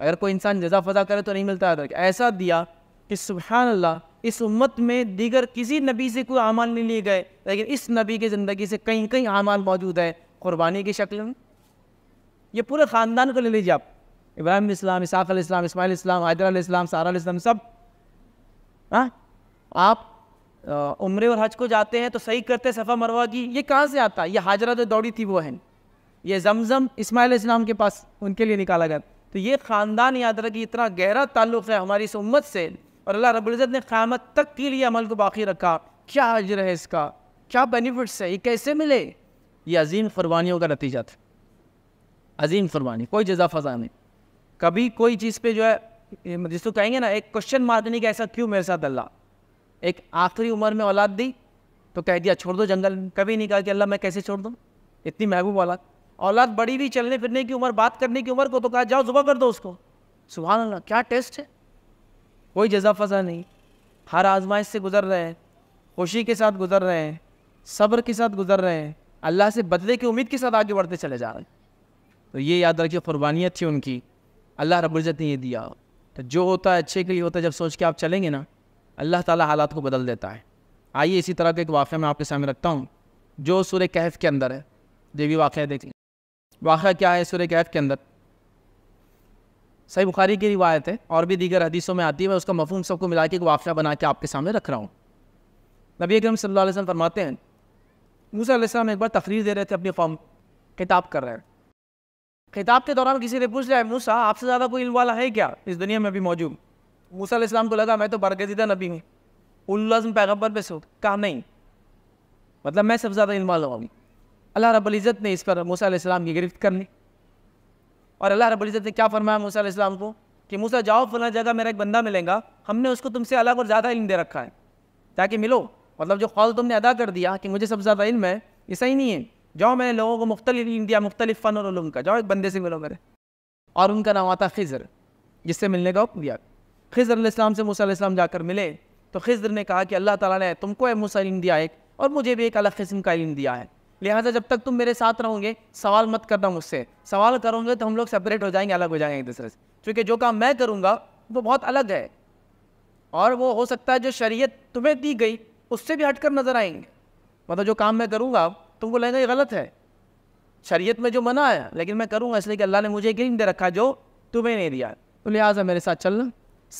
अगर कोई इंसान जजा फजा करे तो नहीं मिलता ऐसा दिया कि सुबहान अल्लाह इस उम्मत में दीगर किसी नबी से कोई आमाल नहीं लिए गए लेकिन इस नबी की ज़िंदगी से कहीं कहीं अमाल मौजूद है क़ुरबानी की शक्ल में ये पूरे ख़ानदान को ले लीजिए आप इब्राहिम इस्लाम इसाफ़ इस्लाम इसमाइल इस्लाम आदर इस्लाम सारा इस्लाम सब हाँ आप उम्र और हज को जाते हैं तो सही करते सफ़ा मरवा की ये कहाँ से आता है ये हाजरा जो दौड़ी थी वो है ये जमजम इसमाइल इस्लाम के पास उनके लिए निकाला गया तो ये ख़ानदान याद रखिए इतना गहरा ताल्लुक़ है हमारी इस उम्मत से और अल्लाह रबुल्ज़त ने क़्यामत तक के लिए अमल को बाकी रखा क्या अजर है इसका क्या बेनिफिट्स है ये कैसे मिले ये अजीम फ़रवानियों का नतीजा था अजीम फ़रवानी कोई जजा फजा नहीं कभी कोई चीज़ पे जो है जिसको कहेंगे ना एक क्वेश्चन मार्क नहीं कि ऐसा क्यों मेरे साथ अल्लाह एक आखिरी उम्र में औलाद दी तो कह दिया छोड़ दो जंगल कभी नहीं कहा कि अल्लाह मैं कैसे छोड़ दूँ इतनी महबूब औलाद औलाद बड़ी भी चलने फिरने की उम्र बात करने की उम्र को तो कहा जाओ जुबह कर दो उसको सुबह अल्लाह क्या टेस्ट है कोई जजा फजा नहीं हर आजमाइश से गुज़र रहे हैं खुशी के साथ गुज़र रहे हैं सब्र के साथ गुज़र रहे हैं अल्लाह से बदले की उम्मीद के साथ आगे बढ़ते चले जा रहे हैं तो ये याद रखिए कुर्बानियत थी उनकी अल्लाह रबुल्ज़त ने ये दिया तो जो होता है अच्छे के लिए होता है जब सोच के आप चलेंगे ना अल्लाह ताला हालात को बदल देता है आइए इसी तरह का एक वाक़ मैं आपके सामने रखता हूँ जो सूर्य कहफ के अंदर है देवी वाक़ देख लें वाक़ क्या है सूर्य कहफ के अंदर सही बुखारी की रिवायत है और भी दीगर हदीसों में आती है मैं उसका मफहम सबको मिला के एक वाफिया बना के आपके सामने रख रहा हूँ नबी करम सल्लल्लाहु अलैहि वसल्लम फरमाते हैं मूसा अलैहिस्सलाम एक बार तफरीर दे रहे थे अपनी कौम खिताब कर रहे हैं खिताब के दौरान किसी ने पूछ लिया मूसा आपसे ज़्यादा कोई इल्म वाला है क्या इस दुनिया में भी मौजूद मूसा सलाम को लगा मैं तो बरगजीदा नबी हूँ उल्लाजम पैगम्बर पे सो कहा नहीं मतलब मैं सबसे ज़्यादा इल्म वाला हूँ अल्लाह रब्बुल इज़्ज़त ने इस पर मूसा सलाम की गिरफ्त कर ली और अल्लाह रबुल्ज़त ने क्या फरमाया मूसा इस्लाम को कि मूसा जाओ फला जगह मेरा एक बंदा मिलेगा हमने उसको तुमसे अलग और ज़्यादा इल्म दे रखा है ताकि मिलो मतलब जो कौल तुमने अदा कर दिया कि मुझे सबसे ज़्यादा इल्म है ये सही नहीं है जाओ मैंने लोगों को मुख्तलिफ इल्म दिया मुख्तलिफ फ़न और उलूम का जाओ एक बंदे से मिलो मेरे और उनका नाम आता खिज़र जिससे मिलने का हुक्म दिया खिज़र इस्लाम से मूसा इस्लाम जाकर मिले तो खिज़र ने कहा कि अल्लाह ताला ने तुमको मूसा इल्म दिया एक और मुझे भी एक अलग किस्म का इल्म दिया है लिहाजा जब तक तुम मेरे साथ रहोगे सवाल मत करना मुझसे सवाल करोगे तो हम लोग सेपरेट हो जाएंगे अलग हो जाएंगे एक दूसरे से क्योंकि जो काम मैं करूँगा वो बहुत अलग है और वो हो सकता है जो शरीयत तुम्हें दी गई उससे भी हटकर नज़र आएंगे मतलब जो काम मैं करूँगा तुमको तो लगेगा ये गलत है शरीयत में जो मना है लेकिन मैं करूँगा इसलिए कि अल्लाह ने मुझे एक दे रखा जो तुम्हें नहीं दिया तो लिहाजा मेरे साथ चलना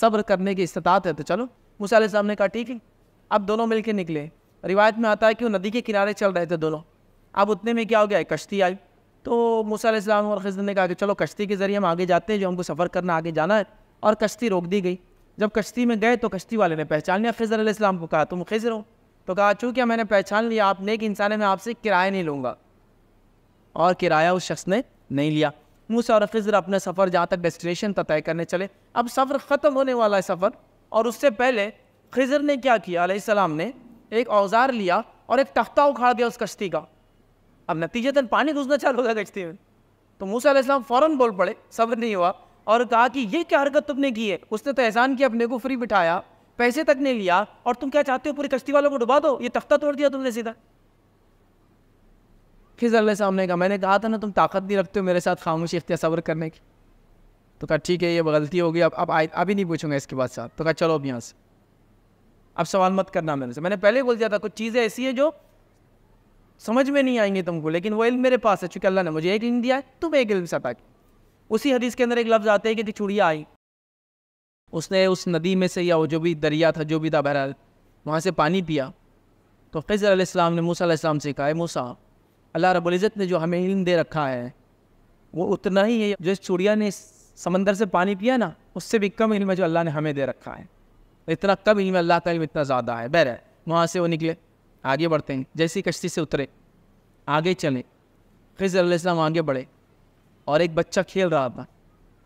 सब्र करने की इस्तात है तो चलो मूसा साहब ने कहा ठीक है अब दोनों मिलके निकले रिवायत में आता है कि वो नदी के किनारे चल रहे थे दोनों अब उतने में क्या हो गया कश्ती आई तो मूसा और खजर ने कहा कि चलो कश्ती के ज़रिए हम आगे जाते हैं जो हमको सफ़र करना आगे जाना है और कश्ती रोक दी गई जब कश्ती में गए तो कश्ती वाले ने पहचान लिया खजर को कहा तुम खजर हो तो कहा चूँकि मैंने पहचान लिया आप नेक इंसान है मैं आपसे किराया नहीं लूँगा और किराया उस शख्स ने नहीं लिया मूसा और खजर अपना सफ़र जहाँ तक डेस्टिनेशन तक तय करने चले अब सफ़र ख़त्म होने वाला है सफ़र और उससे पहले खजर ने क्या किया सलाम ने एक औजार लिया और एक तख्ता उखाड़ दिया उस कश्ती का अब नतीजतन पानी घुसना चालू हो गया गश्ती में तो मूसा इस्लाम फ़ौरन बोल पड़े सब्र नहीं हुआ और कहा कि ये क्या हरकत तुमने की है उसने तो एहसान किया अपने को फ्री बिठाया पैसे तक नहीं लिया और तुम क्या चाहते हो पूरी कश्ती वालों को डुबा दो ये तख्ता तोड़ दिया तुमने सीधा साहब ने कहा मैंने कहा था ना तुम ताकत नहीं रखते हो मेरे साथ खामोशी इख्तिया सब्र करने की तो कहा ठीक है ये गलती होगी अब अब अभी नहीं पूछूंगा इसके बाद साहब तो कहा चलो अब यहाँ से अब सवाल मत करना मेरे से मैंने पहले बोल दिया था कुछ चीज़ें ऐसी हैं जो समझ में नहीं आएंगे तुमको लेकिन वो इल्म मेरे पास है चूँकि अल्लाह ने मुझे एक इल्म दिया है तुम तो एक इल्म सता अता उसी हदीस के अंदर एक लफ्ज़ आते हैं कि, कि आई उसने उस नदी में से या वो जो भी दरिया था जो भी था बहरहाल वहाँ से पानी पिया तो फ़िज़र इस्लाम ने मूसा इस्लाम से कहा मूसा अल्लाह रबुल्ज़त ने जो हमें इल्म दे रखा है वो उतना ही है जो इस ने समंदर से पानी पिया ना उससे भी कम इल्म है जो अल्लाह ने हमें दे रखा है इतना कम इल्म अल्लाह का इल्म इतना ज़्यादा है बहर वहाँ से वो निकले आगे बढ़ते हैं जैसे कश्ती से उतरे आगे चले खजर इस्लाम आगे बढ़े और एक बच्चा खेल रहा था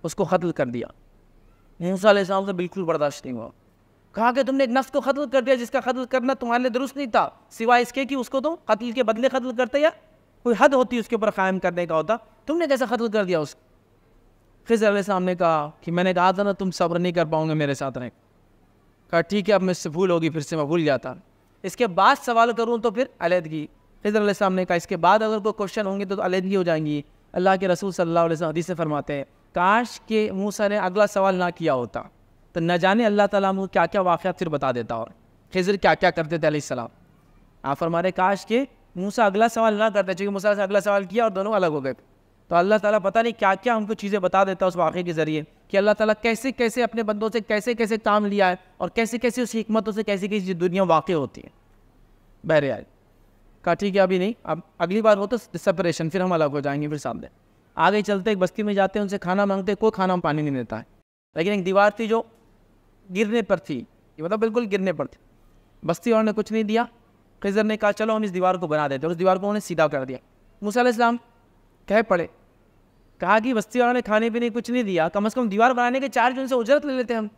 उसको कत्ल कर दिया मूसा इस्लाम से बिल्कुल बर्दाश्त नहीं हुआ कहा कि तुमने एक नफ्स को कत्ल कर दिया जिसका कत्ल करना तुम्हारे लिए दुरुस्त नहीं था सिवाय इसके कि उसको तुम कत्ल के बदले कत्ल करते या कोई हद होती उसके ऊपर कायम करने का होता तुमने कैसा कत्ल कर दिया उसको खजर इस्लाम ने कहा कि मैंने कहा था ना तुम सब्र नहीं कर पाओगे मेरे साथ रहें कहा ठीक है अब मुझसे भूल होगी फिर से मैं भूल जाता इसके बाद सवाल करूँ तो फिर अलहदगी हज़रत ने कहा इसके बाद अगर कोई क्वेश्चन होंगे तो, तो अलीदगी हो जाएंगी अल्लाह के रसूल सल्लल्लाहु अदी से फरमाते हैं काश के मूसा ने अगला सवाल ना किया होता तो न जाने अल्लाह ताला क्या क्या वाक़ फिर बता देता और खजर क्या क्या करते थे सलाम आप फरमारे काश के मूसा अगला सवाल ना करते चूँकि मूसा से अगला सवाल किया और दोनों अलग हो गए तो अल्लाह ताला पता नहीं क्या क्या हमको चीज़ें बता देता उस वाक़े के ज़रिए कि अल्लाह ताला कैसे कैसे अपने बंदों से कैसे कैसे काम लिया है और कैसे कैसे उस हमतों से कैसी कैसी दुनिया वाक़ होती है आए कहा ठीक है अभी नहीं अब अगली बार हो तो सेपरेशन फिर हम अलग हो जाएंगे फिर सामने आगे चलते एक बस्ती में जाते हैं उनसे खाना मांगते कोई खाना में पानी नहीं देता है लेकिन एक दीवार थी जो गिरने पर थी ये मतलब बिल्कुल गिरने पर थी बस्ती वालों ने कुछ नहीं दिया खजर ने कहा चलो हम इस दीवार को बना देते और उस दीवार को उन्होंने सीधा कर दिया मूसा इस्लाम कह पड़े कहा कि बस्ती वालों ने खाने पीने कुछ नहीं दिया कम अज़ कम दीवार बनाने के चार्ज उनसे उजरत ले लेते हम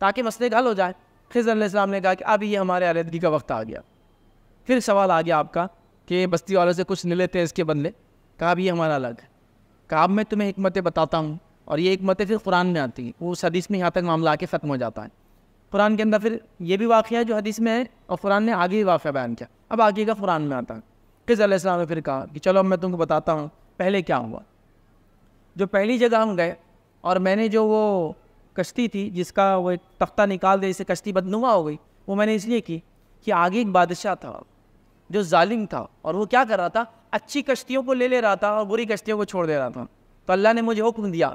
ताकि मसले का हल हो जाए खिजर इस्लाम ने कहा कि अब ये हमारे आलदगी का वक्त आ गया फिर सवाल आ गया आपका कि बस्ती वालों से कुछ नहीं लेते हैं इसके बदले कहा अब ये हमारा अलग है कहा अब मैं तुम्हें हमतें बताता हूँ और ये हमतें फिर कुरान में आती हैं वो हदीस में यहाँ तक मामला आके ख़त्म हो जाता है कुरान के अंदर फिर ये भी वाक़ है जो हदीस में है और कुरान ने आगे भी वाक़ बयान किया अब आगे का कुरान में आता है फिर इस्लाम ने फिर कहा कि चलो अब मैं तुमको बताता हूँ पहले क्या हुआ जो पहली जगह हम गए और मैंने जो वो कश्ती थी जिसका वो एक तख्ता निकाल दे इसे कश्ती बदनुमा हो गई वो मैंने इसलिए की कि आगे एक बादशाह था जो जालिम था और वो क्या कर रहा था अच्छी कश्तियों को ले ले रहा था और बुरी कश्तियों को छोड़ दे रहा था तो अल्लाह ने मुझे हुक्म दिया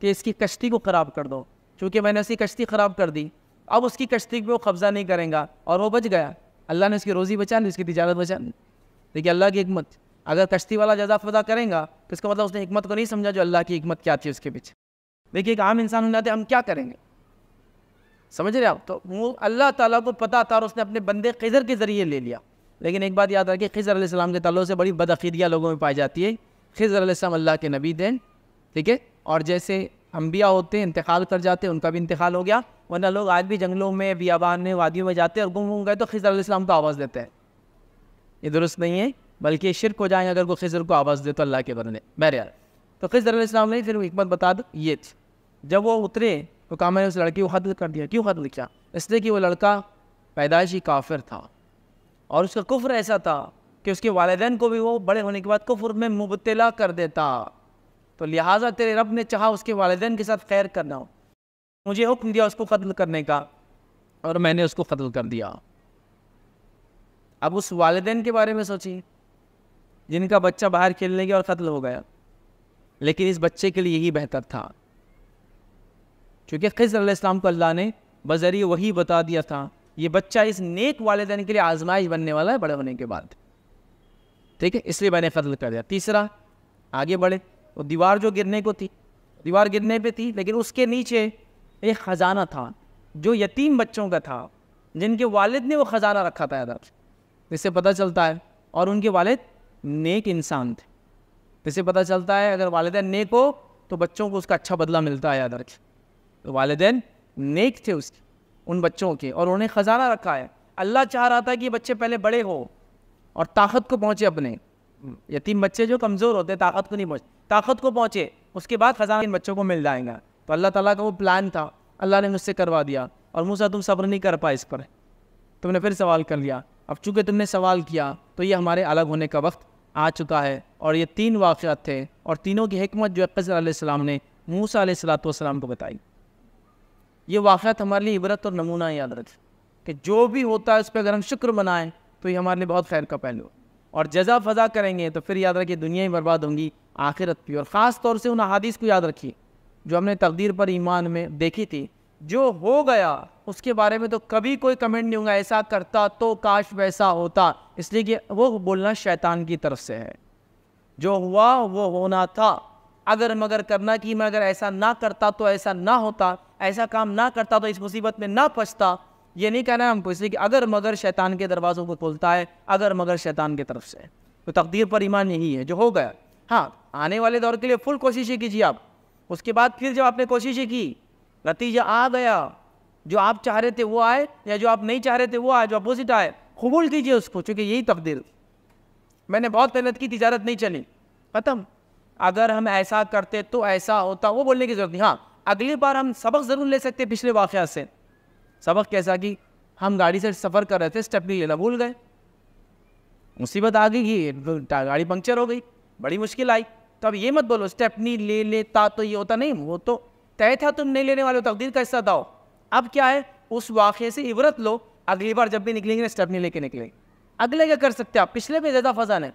कि इसकी कश्ती को ख़राब कर दो चूँकि मैंने उसकी कश्ती ख़राब कर दी अब उसकी कश्ती पर वो कब्ज़ा नहीं करेंगे और वो बच गया अल्लाह ने उसकी रोज़ी बचा ली उसकी तजारत बचा ली देखिए अल्लाह की एक मत अगर कश्ती वाला जजा फजा करेंगे तो इसका मतलब उसने हमत को नहीं समझा जो अल्लाह की हमत क्या थी उसके पीछे देखिए एक आम इंसान हो जाते हम क्या करेंगे समझ रहे आप तो वो अल्लाह ताला को पता था और उसने अपने बंदे खजर के ज़रिए ले लिया लेकिन एक बात याद रखिए खजर आसमाम के तल्लों से बड़ी बदअीदियाँ लोगों में पाई जाती है खजर आसम अल्लाह के नबी दें ठीक है और जैसे अम्बिया होते हैं इंतकाल कर जाते हैं उनका भी इंतकाल हो गया वरना लोग आज भी जंगलों में बियाबान में वादियों में जाते हैं और गुम गुम गए तो खजर आसमाम को आवाज़ देते हैं ये दुरुस्त नहीं है बल्कि शिरक हो जाएंगे अगर वो खजर को आवाज़ दे तो अल्लाह के बरने यार तो खजर इस्लाम ने फिर हमत बता दो ये जब वो उतरे तो कामा ने उस लड़की को कत्ल कर दिया क्यों कत्ल किया इसलिए कि वो लड़का पैदाइशी काफिर था और उसका कुफ्र ऐसा था कि उसके वालदेन को भी वो बड़े होने के बाद कुफ्र में मुबतला कर देता तो लिहाजा तेरे रब ने चाहा उसके वालदेन के साथ खैर करना हो मुझे हुक्म दिया उसको कत्ल करने का और मैंने उसको कत्ल कर दिया अब उस वालदेन के बारे में सोचिए जिनका बच्चा बाहर खेलने गया और कत्ल हो गया लेकिन इस बच्चे के लिए यही बेहतर था क्योंकि खिज़ इस्लाम को अल्लाह ने बजरिए वही बता दिया था ये बच्चा इस नेक वालदेन के लिए आजमाइश बनने वाला है बड़े होने के बाद ठीक है इसलिए मैंने कत्ल कर दिया तीसरा आगे बढ़े वो दीवार जो गिरने को थी दीवार गिरने पे थी लेकिन उसके नीचे एक ख़जाना था जो यतीम बच्चों का था जिनके वालिद ने वो ख़जाना रखा था याद जिससे पता चलता है और उनके वालिद नेक इंसान थे इसे पता चलता है अगर वालदे नेक हो तो बच्चों को उसका अच्छा बदला मिलता है याद रखें तो वालदे नेक थे उसके उन बच्चों के और उन्हें ख़जाना रखा है अल्लाह चाह रहा था कि बच्चे पहले बड़े हो और ताकत को पहुँचे अपने यतीम बच्चे जो कमज़ोर होते हैं ताकत को नहीं पहुँच ताकत को पहुँचे उसके बाद ख़जाना इन बच्चों को मिल जाएगा तो अल्लाह ताला का वो प्लान था अल्लाह ने मुझसे करवा दिया और मुझसे तुम सब्र नहीं कर पाए इस पर तुमने फिर सवाल कर लिया अब चूँकि तुमने सवाल किया तो ये हमारे अलग होने का वक्त आ चुका है और ये तीन वाक़ात थे और तीनों की हमत जो अक्सम ने मूसा सलातम को बताई ये वाक़ात हमारे लिए इबरत और नमूना याद रख कि जो भी होता है उस पर अगर हम शुक्र मनाएं तो ये हमारे लिए बहुत खैर का पहलू और जजा फजा करेंगे तो फिर याद रखिए दुनिया ही बर्बाद होंगी आखिरत भी और ख़ास तौर से उन अदीस को याद रखिए जो हमने तकदीर पर ईमान में देखी थी जो हो गया उसके बारे में तो कभी कोई कमेंट नहीं होगा ऐसा करता तो काश वैसा होता इसलिए कि वो बोलना शैतान की तरफ से है जो हुआ वो होना था अगर मगर करना कि मैं अगर ऐसा ना करता तो ऐसा ना होता ऐसा काम ना करता तो इस मुसीबत में ना फंसता ये नहीं कहना है हमको इसलिए कि अगर मगर शैतान के दरवाज़ों को खोलता है अगर मगर शैतान की तरफ से तो तकदीर पर ईमान यही है जो हो गया हाँ आने वाले दौर के लिए फुल कोशिशें कीजिए आप उसके बाद फिर जब आपने कोशिशें की नतीजा आ गया जो आप चाह रहे थे वो आए या जो आप नहीं चाह रहे थे वो आए जो अपोजिट आए कबूल कीजिए उसको चूँकि यही तकदीर मैंने बहुत मेहनत की तजारत नहीं चली ख़त्म अगर हम ऐसा करते तो ऐसा होता वो बोलने की ज़रूरत नहीं हाँ अगली बार हम सबक ज़रूर ले सकते पिछले वाक़ से सबक कैसा कि हम गाड़ी से सफ़र कर रहे थे स्टेपनी लेना भूल गए मुसीबत आ गई ये गाड़ी पंक्चर हो गई बड़ी मुश्किल आई तो अब ये मत बोलो स्टेपनी ले लेता तो ये होता नहीं वो तो तय था तुम नहीं लेने वाले तकदीर का हिस्सा दाओ अब क्या है उस वाक़े से इबरत लो अगली बार जब भी निकलेंगे ना स्टेप नहीं लेके निकलेंगे अगले क्या कर सकते आप पिछले पे ज़्यादा फसान है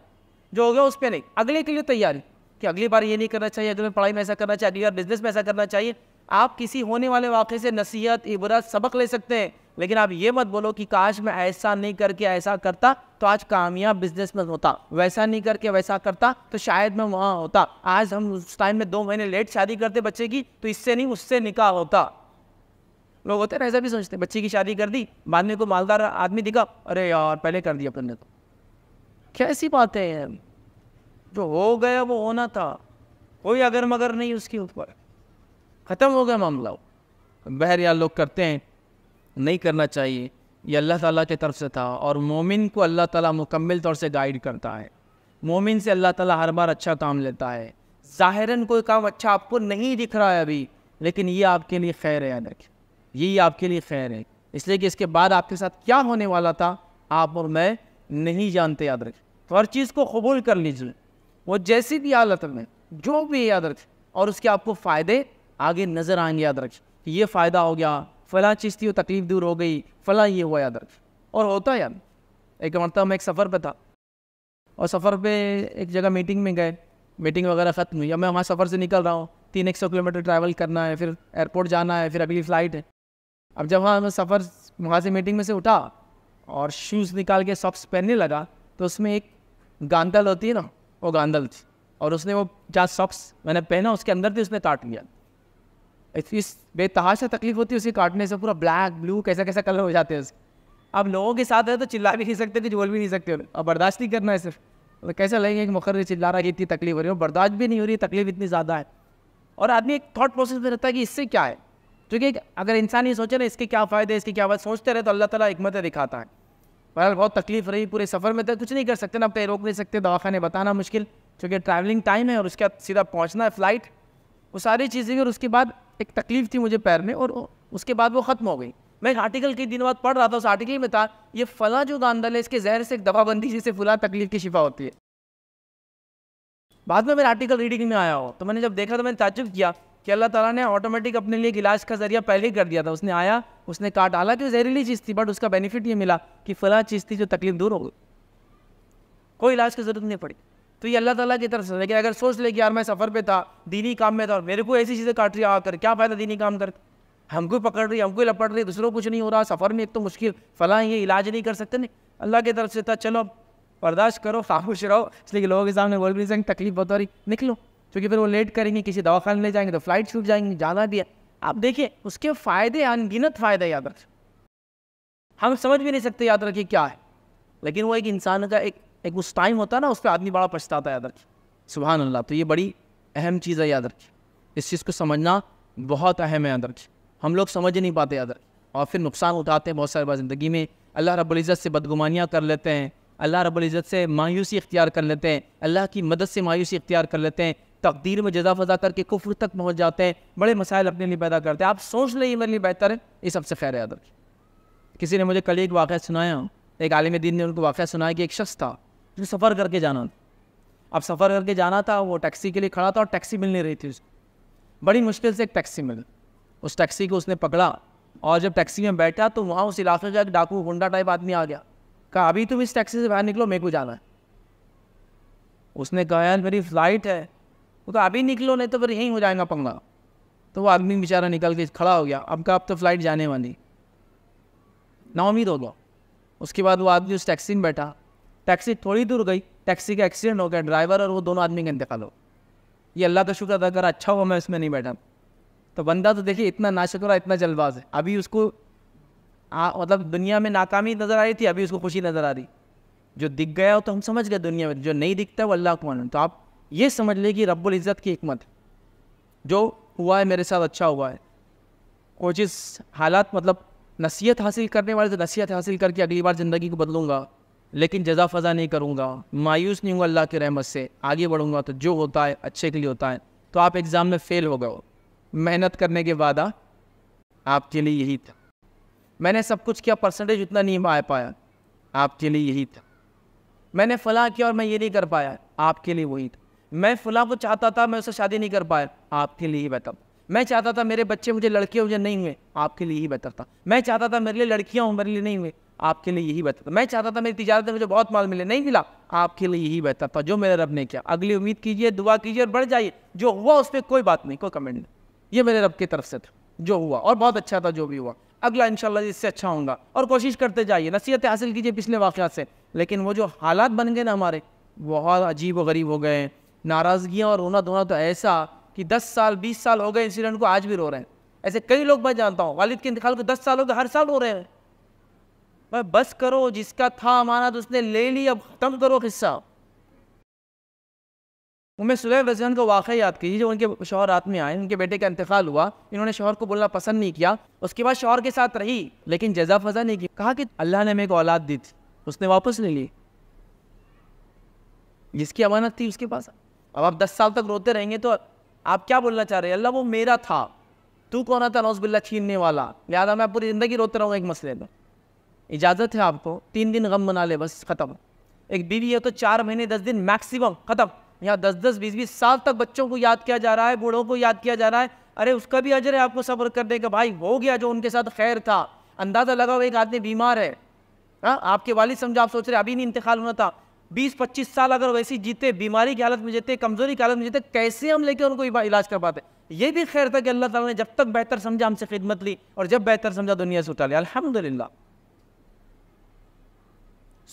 जो हो गया उस पर नहीं अगले के लिए तैयारी कि अगली बार ये नहीं करना चाहिए अगली बार पढ़ाई में ऐसा करना चाहिए अगली बार बिजनेस में ऐसा करना चाहिए आप किसी होने वाले वाक़े से नसीहत इबरत सबक ले सकते हैं लेकिन आप ये मत बोलो कि काश मैं ऐसा नहीं करके ऐसा करता तो आज कामयाब बिजनेसमैन होता वैसा नहीं करके वैसा करता तो शायद मैं वहाँ होता आज हम उस टाइम में दो महीने लेट शादी करते बच्चे की तो इससे नहीं उससे निकाह होता लोग होते ना ऐसा भी सोचते बच्चे की शादी कर दी बाद में कोई मालदार आदमी दिखा अरे यार पहले कर दिया अपन ने तो कैसी बातें हैं जो हो गया वो होना था कोई अगर मगर नहीं उसके ऊपर ख़त्म हो गया मामला बहर यार लोग करते हैं नहीं करना चाहिए ये अल्लाह ताला के तरफ से था और मोमिन को अल्लाह ताला मुकम्मल तौर से गाइड करता है मोमिन से अल्लाह ताला हर बार अच्छा काम लेता है ज़ाहिरन कोई काम अच्छा आपको नहीं दिख रहा है अभी लेकिन ये आपके लिए खैर है याद रखें यही आपके लिए खैर है इसलिए कि इसके बाद आपके साथ क्या होने वाला था आप और मैं नहीं जानते याद रखें तो हर चीज़ को कबूल कर लीजिए वो जैसी भी हालत में जो भी याद रखें और उसके आपको फ़ायदे आगे नज़र आएंगे याद रखें ये फ़ायदा हो गया फ़लाँ चीज़ थी वो तकलीफ़ दूर हो गई फलाँ ये हुआ याद रख और होता यार एक मरतब मैं एक सफ़र पर था और सफ़र पर एक जगह मीटिंग में गए मीटिंग वगैरह ख़त्म हुई अब मैं वहाँ सफ़र से निकल रहा हूँ तीन एक सौ किलोमीटर ट्रैवल करना है फिर एयरपोर्ट जाना है फिर अगली फ़्लाइट है अब जब वहाँ मैं सफ़र वहाँ से मीटिंग में से उठा और शूज़ निकाल के सॉक्स पहनने लगा तो उसमें एक गांधल होती है ना वो गांधल थी और उसने वो जहाँ सॉक्स मैंने पहना उसके अंदर थी उसने काट लिया इस बेतहाशा तकलीफ होती है उसे काटने से पूरा ब्लैक ब्लू कैसा कैसा कलर हो जाते हैं उसके आप लोगों के साथ है तो चिल्ला भी नहीं सकते कुछ बोल भी नहीं सकते और बर्दाश्त नहीं करना है सिर्फ तो कैसा लगेगा कि मुखर चिल्ला रहा है इतनी तकलीफ हो रही है बर्दाश्त भी नहीं हो रही तकलीफ इतनी ज़्यादा है और आदमी एक थाट प्रोसेस में रहता है कि इससे क्या है क्योंकि अगर इंसान ये सोचे ना इसके क्या फ़ायदे इसके क्या फायदे सोचते रहे तो अल्लाह ताला हमत दिखाता है बहरहाल बहुत तकलीफ रही पूरे सफ़र में तो कुछ नहीं कर सकते ना आप कहीं तो रोक नहीं सकते दवाखाने बताना मुश्किल क्योंकि ट्रैवलिंग टाइम है और उसके बाद सीधा पहुँचना है फ्लाइट वो सारी चीज़ें और उसके बाद एक तकलीफ़ थी मुझे पैर में और उसके बाद वो ख़त्म हो गई मैं आर्टिकल कई दिन बाद पढ़ रहा था उस आर्टिकल में था ये फ़ला जो दानदल है इसके जहर से एक दवा बंदी जिससे फुला तकलीफ़ की शिफा होती है बाद में मेरा आर्टिकल रीडिंग में आया हो तो मैंने जब देखा तो मैंने ताजुब किया कि अल्लाह ताला ने ऑटोमेटिक अपने लिए एक इलाज का जरिया पहले ही कर दिया था उसने आया उसने काट डाला कि जहरीली चीज़ थी बट उसका बेनिफिट ये मिला कि फ़ला चीज़ थी जो तकलीफ दूर हो गई कोई इलाज की ज़रूरत नहीं पड़ी तो ये अल्लाह ताला की तरफ से लेकिन अगर सोच ले कि यार मैं सफ़र पे था दीनी काम में था और मेरे को ऐसी चीज़ें काट रही आकर क्या फ़ायदा दीनी काम कर हमको पकड़ रही हमको लपट रही दूसरों कुछ नहीं हो रहा सफ़र में एक तो मुश्किल फला ये इलाज नहीं कर सकते नहीं अल्लाह की तरफ से था चलो बर्दाश्त करो खामोश रहो इसलिए लोगों के सामने बोल भी नहीं तकलीफ बहुत हो रही निकलो क्योंकि फिर वो लेट करेंगे किसी दवाखाने ले जाएंगे तो फ्लाइट छूट जाएंगे ज़्यादा भी है आप देखिए उसके फ़ायदे अनगिनत फ़ायदे याद रखें हम समझ भी नहीं सकते याद रखिए क्या है लेकिन वो एक इंसान का एक एक उस टाइम होता है ना उस पर आदमी बड़ा पछताता है याद रखिए सुबह अल्लाह तो ये बड़ी अहम चीज़ है याद रखिए इस चीज़ को समझना बहुत अहम है याद रखिए हम लोग समझ नहीं पाते याद रखिए और फिर नुकसान उठाते हैं बहुत सारे बार ज़िंदगी में अल्लाह रब्ज़त से बदगुमानियाँ कर लेते हैं अल्लाह रब्ज़त से मायूसी इख्तियार कर लेते हैं अल्लाह की मदद से मायूसी इख्तियार कर लेते हैं तकदीर में जजा फजा करके कुफर तक पहुँच जाते हैं बड़े मसाइल अपने लिए पैदा करते हैं आप सोच लें ये मेरे लिए बेहतर है ये सबसे खैर याद रखिए किसी ने मुझे कल एक वाक़ सुनाया एक आलिम दीन ने उनको वाक़ सुनाया कि एक शख्स था उसको सफ़र करके जाना था अब सफ़र करके जाना था वो टैक्सी के लिए खड़ा था और टैक्सी मिल नहीं रही थी उसको बड़ी मुश्किल से एक टैक्सी मिली उस टैक्सी को उसने पकड़ा और जब टैक्सी में बैठा तो वहाँ उस इलाके का एक डाकू गुंडा टाइप आदमी आ गया कहा अभी तुम इस टैक्सी से बाहर निकलो मेरे को जाना है उसने कहा यार मेरी फ्लाइट है वो तो अभी निकलो नहीं तो फिर यहीं हो जाएगा पंगा तो वो आदमी बेचारा निकल के खड़ा हो गया अब का अब तो फ्लाइट जाने वाली ना उम्मीद हो गया उसके बाद वो आदमी उस टैक्सी में बैठा टैक्सी थोड़ी दूर गई टैक्सी का एक्सीडेंट हो गया ड्राइवर और वो दोनों आदमी का इंतकाल हो ये अल्लाह का शुक्र अदा कर अच्छा हुआ मैं उसमें नहीं बैठा तो बंदा तो देखिए इतना नाशकुरा इतना जल्दबाज है अभी उसको मतलब दुनिया में नाकामी नज़र आ रही थी अभी उसको खुशी नज़र आ रही जो दिख गया हो तो हम समझ गए दुनिया में जो नहीं दिखता है वो अल्लाह को तो आप ये समझ लें कि रब्बुल इज़्ज़त की हमत जो हुआ है मेरे साथ अच्छा हुआ है कोई हालात मतलब नसीहत हासिल करने वाले से तो नसीहत हासिल करके अगली बार ज़िंदगी को बदलूँगा लेकिन जजा फजा नहीं करूँगा मायूस नहीं हूँ अल्लाह की रहमत से आगे बढ़ूँगा तो जो होता है अच्छे के लिए होता है तो आप एग्ज़ाम में फ़ेल हो गए हो मेहनत करने के बाद आपके लिए यही था मैंने सब कुछ किया परसेंटेज इतना नहीं आ पाया आपके लिए यही था मैंने फ़लाँ किया और मैं ये नहीं कर पाया आपके लिए वही था मैं फ़लाँ को चाहता था मैं उससे शादी नहीं कर पाया आपके लिए ही बेहतर मैं चाहता था मेरे बच्चे मुझे लड़के मुझे नहीं हुए आपके लिए ही बेहतर था मैं चाहता था मेरे लिए लड़कियाँ हों मेरे लिए नहीं हुए आपके लिए यही बेहतर था मैं चाहता था मेरी तजारत में मुझे बहुत माल मिले नहीं मिला आपके लिए यही बेहतर था जो मेरे रब ने किया अगली उम्मीद कीजिए दुआ कीजिए और बढ़ जाइए जो हुआ उस पर कोई बात नहीं कोई कमेंट नहीं ये मेरे रब की तरफ से था जो हुआ और बहुत अच्छा था जो भी हुआ अगला शाला इससे अच्छा होगा और कोशिश करते जाइए नसीहतें हासिल कीजिए पिछले वाक़ से लेकिन वो जो हालात बन गए ना हमारे बहुत अजीब व गरीब हो गए नाराज़गियाँ और रोना धोना तो ऐसा कि दस साल बीस साल हो गए इंसिडेंट को आज भी रो रहे हैं ऐसे कई लोग मैं जानता हूँ वालिद के इंतकाल को दस साल हो गए हर साल रो रहे हैं भाई बस करो जिसका था अमानत तो उसने ले ली अब ख़त्म करो किस्सा उम्मीद सुबह रजन का वाक़ याद कीजिए जो उनके शोहर रात में आए उनके बेटे का इंतकाल हुआ इन्होंने शोहर को बोलना पसंद नहीं किया उसके बाद शोहर के साथ रही लेकिन जजा फजा नहीं किया कहा कि अल्लाह ने मेरे को औलाद दी थी उसने वापस ले ली जिसकी अमानत थी उसके पास अब आप दस साल तक रोते रहेंगे तो आप क्या बोलना चाह रहे हैं अल्लाह वो मेरा था तू कौन था नौजबिल्ला छीनने वाला लिहाजा मैं पूरी ज़िंदगी रोते रहूँगा एक मसले में इजाज़त है आपको तीन दिन गम मना ले बस ख़त्म एक बीवी है तो चार महीने दस दिन मैक्सिमम ख़त्म यहाँ दस दस बीस बीस साल तक बच्चों को याद किया जा रहा है बूढ़ों को याद किया जा रहा है अरे उसका भी अजर है आपको सब्र करने का भाई हो गया जो उनके साथ खैर था अंदाज़ा लगा हुआ एक आदमी बीमार है हाँ आपके वालिद समझा आप सोच रहे अभी नहीं इंतकाल होना था बीस पच्चीस साल अगर वैसे जीते बीमारी की हालत में जीते कमज़ोरी की हालत में जीते कैसे हम लेकर उनको इलाज कर पाते ये भी खैर था कि अल्लाह ताला ने जब तक बेहतर समझा हमसे खिदमत ली और जब बेहतर समझा दुनिया से उठा लिया अलहमदिल्ला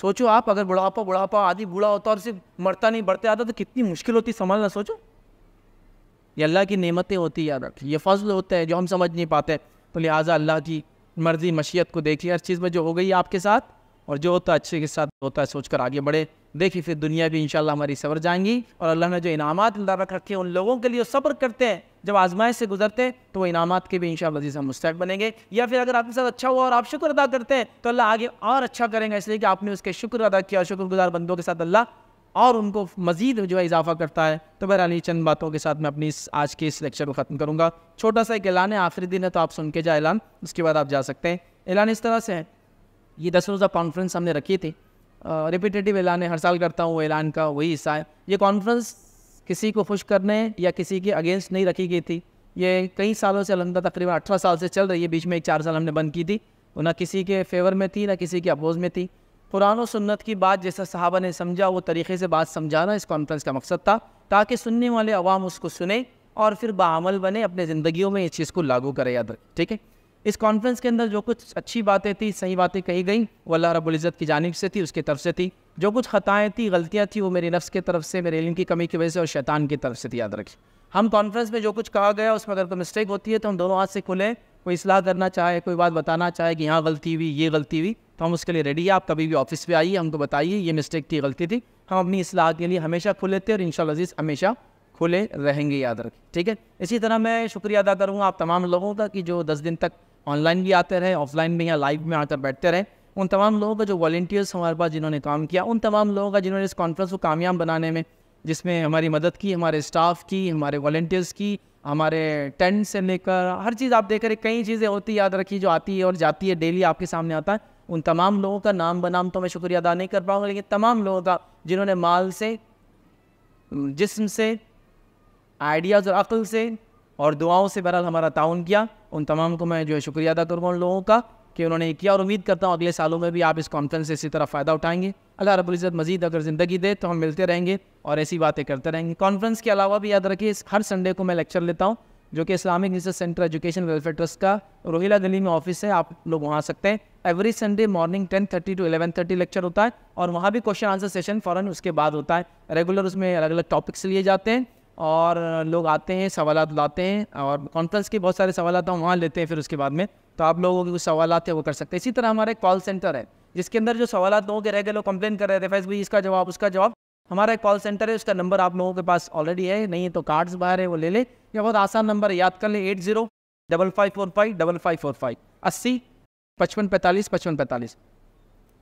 सोचो आप अगर बुढ़ापा बुढ़ापा आदि बूढ़ा होता और सिर्फ मरता नहीं बढ़ते आता तो कितनी मुश्किल होती समझना सोचो ये अल्लाह की नेमतें होती है याद रख ये फजल होता है जो हम समझ नहीं पाते तो लिहाजा अल्लाह की मर्ज़ी मशीयत को देखिए हर चीज़ में जो हो गई आपके साथ और जो होता है अच्छे के साथ होता है सोचकर आगे बढ़े देखिए फिर दुनिया भी इंशाल्लाह हमारी सवर जाएंगी और अल्लाह ने जो इनामत रख रखे उन लोगों के लिए सब्र करते हैं जब आजमाइश से गुजरते तो वो इनाम के भी इन शजीज़ से मुस्तक बनेंगे या फिर अगर आपके साथ अच्छा हुआ और आप शुक्र अदा करते हैं तो अल्लाह आगे और अच्छा करेंगे इसलिए कि आपने उसके शुक्र अदा किया शुक्र शुक्रगुजार बंदों के साथ अल्लाह और उनको मज़ीद जो है इजाफा करता है तो बहरहाल चंद बातों के साथ मैं अपनी इस आज के इस लेक्चर को ख़त्म करूँगा छोटा सा एक ऐलान है आखिरी दिन है तो आप सुन के जाए ऐलान उसके बाद आप जा सकते हैं ऐलान इस तरह से है ये दस रोज़ा कॉन्फ्रेंस हमने रखी थी रिपीटेटिव ऐलान है हर साल करता हूँ वो ऐलान का वही हिस्सा है ये कॉन्फ्रेंस किसी को खुश करने या किसी के अगेंस्ट नहीं रखी गई थी ये कई सालों से अलहमदा तकरीबन अठारह साल से चल रही है बीच में एक चार साल हमने बंद की थी वो ना किसी के फेवर में थी ना किसी के अपोज में थी कुरान और सुन्नत की बात जैसा साहबा ने समझा वो तरीके से बात समझाना इस कॉन्फ्रेंस का मकसद था ताकि सुनने वाले अवाम उसको सुने और फिर बामल बने अपने ज़िंदगी में इस चीज़ को लागू करें याद ठीक है इस कॉन्फ्रेंस के अंदर जो कुछ अच्छी बातें थी सही बातें कही गई वो अल्लाह रबुल्ज़त की जानब से थी उसकी तरफ से थी जो कुछ ख़ताएँ थी गलतियाँ थी वो मेरे नफ्स की तरफ से मेरे इलम की कमी की वजह से और शैतान की तरफ से थी याद रखी हम कॉन्फ्रेंस में जो कुछ कहा गया उसमें अगर कोई मिस्टेक होती है तो हम दोनों हाथ से खुलें कोई इसलाह करना चाहे कोई बात बताना चाहे कि यहाँ गलती हुई ये गलती हुई तो हम उसके लिए रेडी है आप कभी भी ऑफिस पर आइए हमको बताइए ये मिस्टेक थी गलती थी हम अपनी इसलाह के लिए हमेशा खुले थे और इन शजीज़ हमेशा खुले रहेंगे याद रखें ठीक है इसी तरह मैं शुक्रिया अदा करूँगा आप तमाम लोगों का कि जो दस दिन तक ऑनलाइन भी आते रहे ऑफलाइन भी यहाँ लाइव में आकर बैठते रहें उन तमाम लोगों का जो वॉल्टियर्स हमारे पास जिन्होंने काम किया उन तमाम लोगों का जिन्होंने इस कॉन्फ्रेंस को कामयाब बनाने में जिसमें हमारी मदद की हमारे स्टाफ की हमारे वॉल्टियर्स की हमारे टेंट से लेकर हर चीज़ आप देख रहे कई चीज़ें होती याद रखी जो आती है और जाती है डेली आपके सामने आता है उन तमाम लोगों का नाम बनाम तो मैं शुक्रिया अदा नहीं कर पाऊँगा लेकिन तमाम लोगों का जिन्होंने माल से जिस्म से आइडियाज़ और अक्ल से और दुआओं से बहरहाल हमारा ताउन किया उन तमाम को मैं जो है शुक्रिया अदा करूँगा उन लोगों का कि उन्होंने ये किया और उम्मीद करता हूँ अगले सालों में भी आप इस कॉन्फ्रेंस से इसी तरह फ़ायदा उठाएंगे अल्लाह रबुल्ज़त मजीद अगर ज़िंदगी दे तो हम मिलते रहेंगे और ऐसी बातें करते रहेंगे कॉन्फ्रेंस के अलावा भी याद रखिए हर संडे को मैं लेक्चर लेता हूँ जो कि Islamic research centre education welfare trust का रोहिला दिल्ली में ऑफिस है आप लोग वहाँ आ सकते हैं every Sunday morning ten thirty to eleven thirty lecture होता है और वहाँ भी क्वेश्चन आंसर सेशन फ़ौरन उसके बाद होता है रेगुलर उसमें अलग अलग टॉपिक्स लिए जाते हैं और लोग आते हैं सवाल लाते हैं और कॉन्फ्रेंस के बहुत सारे सवाल आता हैं वहाँ लेते हैं फिर उसके बाद में तो आप लोगों के कुछ सवाल थे वो कर सकते हैं इसी तरह हमारा एक कॉल सेंटर है जिसके अंदर जो सवाल लोगों के रह गए लोग कंप्लेन कर रहे थे फैस भाई इसका जवाब उसका जवाब हमारा एक कॉल सेंटर है उसका नंबर आप लोगों के पास ऑलरेडी है नहीं है तो कार्ड्स बाहर है वो ले ले या बहुत आसान नंबर है याद कर ले eight zero double five four five double five four five अस्सी पचपन पैंतालीस पचपन पैंतालीस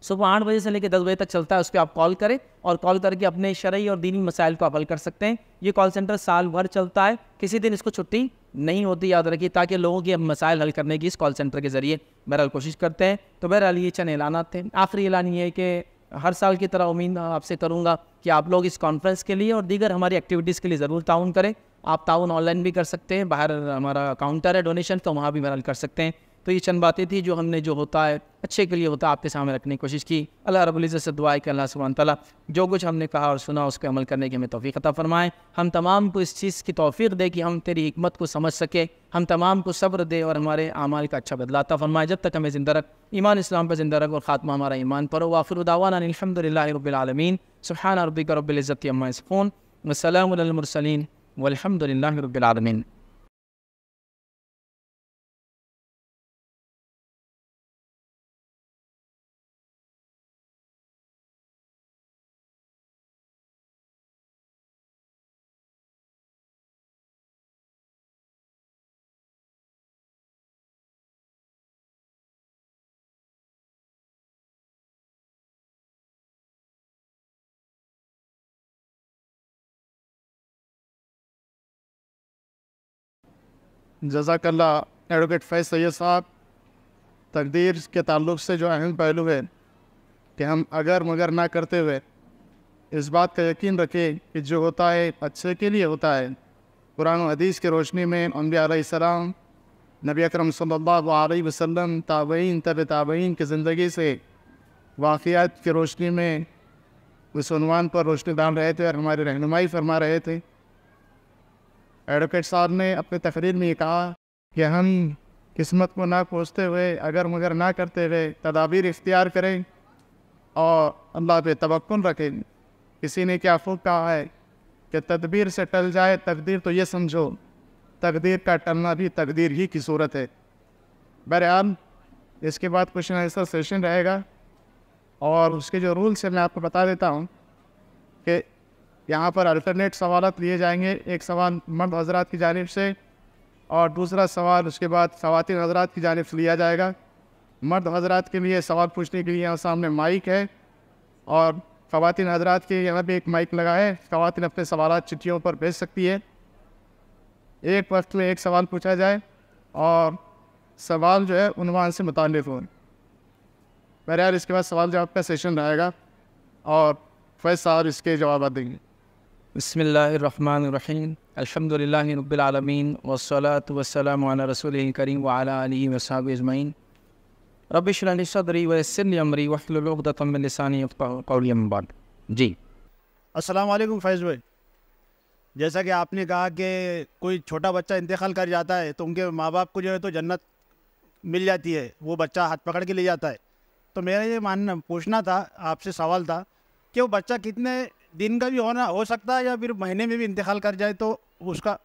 सुबह आठ बजे से लेकर दस बजे तक चलता है उस पर आप कॉल करें और कॉल करके अपने शरय और दीनी मसाइल को हल कर सकते हैं ये कॉल सेंटर साल भर चलता है किसी दिन इसको छुट्टी नहीं होती याद रखी ताकि लोगों के मसाइल हल करने की इस कॉल सेंटर के ज़रिए बहरहाल कोशिश करते हैं तो बहरहाल ये चंद ऐलाना थे आखिरी ऐलान ये है कि हर साल की तरह उम्मीद आपसे करूँगा कि आप लोग इस कॉन्फ्रेंस के लिए और दीगर हमारी एक्टिविटीज़ के लिए ज़रूर ताउन करें आप ताउन ऑनलाइन भी कर सकते हैं बाहर हमारा काउंटर है डोनेशन तो वहाँ भी बहरहाल कर सकते हैं तो ये चंद बातें थी जो हमने जो होता है अच्छे के लिए होता है आपके सामने रखने की कोशिश की अल्लाह रबुल्ज़त से दुआ के अल्लाह सुबह तला जो कुछ हमने कहा और सुना उसके अमल करने की हमें तोफ़ी अता फ़रमाएँ हम तमाम को इस चीज़ की तोफ़ी दे कि हम तेरी हमत को समझ सके हम तमाम को सब्र दे और हमारे अमाल का अच्छा बदला अता फ़रमाए जब तक हमें ज़िंदा रख ईमान इस्लाम पर ज़िंदा रख और ख़ात्मा हमारा ईमान पर हो वाफिर उदावानहमदिल्ला रबालमीन सुबहान रबिक रबिल्ज़त अम्मा फ़ोन वसलमसलिन वलहमदिल्ला जजाकल्ला एडवोकेट फैज सैद साहब तकदीर के ताल्लुक से जो अहम पहलू है कि हम अगर मगर ना करते हुए इस बात का यकीन रखें कि जो होता है अच्छे के लिए होता है कुरान हदीस की रोशनी में अम्बियाम नबी अकरम सल्लल्लाहु अलैहि वसल्लम ताबईन तब ताबईन की ज़िंदगी से वाक़ात की रोशनी में उस उनवान पर रोशनी डाल रहे थे और हमारे रहनुमाई फरमा रहे थे एडवोकेट साहब ने अपने तकरीर में कहा कि हम किस्मत को ना खोजते हुए अगर मगर ना करते हुए तदाबीर इख्तियार करें और अल्लाह पे तवक्ल रखें किसी ने क्या फूक कहा है कि तदबीर से टल जाए तकदीर तो ये समझो तकदीर का टलना भी तकदीर ही की सूरत है बहरहाल इसके बाद कुछ ना ऐसा सेशन रहेगा और उसके जो रूल्स हैं मैं आपको बता देता हूँ कि यहाँ पर अल्टरनेट सवाल लिए जाएंगे एक सवाल मर्द हजरात की जानब से और दूसरा सवाल उसके बाद ख़वान हजरात की जानब से लिया जाएगा मर्द हजरात के लिए सवाल पूछने के लिए यहाँ सामने माइक है और ख़वान हजरात के यहाँ पर एक माइक लगा है खवातिन अपने सवाल चिट्ठियों पर भेज सकती है एक वक्त में एक सवाल पूछा जाए और सवाल जो है उनवान से मुतल हों बहरहाल इसके बाद सवाल जवाब का सेशन रहेगा और फैज साहब इसके जवाब देंगे बसमीम अलहमदिल्ल रबालमीन वसलात वसलम रसूल करीम वाली वसाब अजमैन रबी सदरी वसमरी जी असल फैज़ भाई जैसा कि आपने कहा कि कोई छोटा बच्चा इंतकाल कर जाता है तो उनके माँ बाप को जो है तो जन्नत मिल जाती है वो बच्चा हाथ पकड़ के ले जाता है तो मेरा ये मानना पूछना था आपसे सवाल था कि वो बच्चा कितने दिन का भी होना हो सकता है या फिर महीने में भी इंतकाल कर जाए तो उसका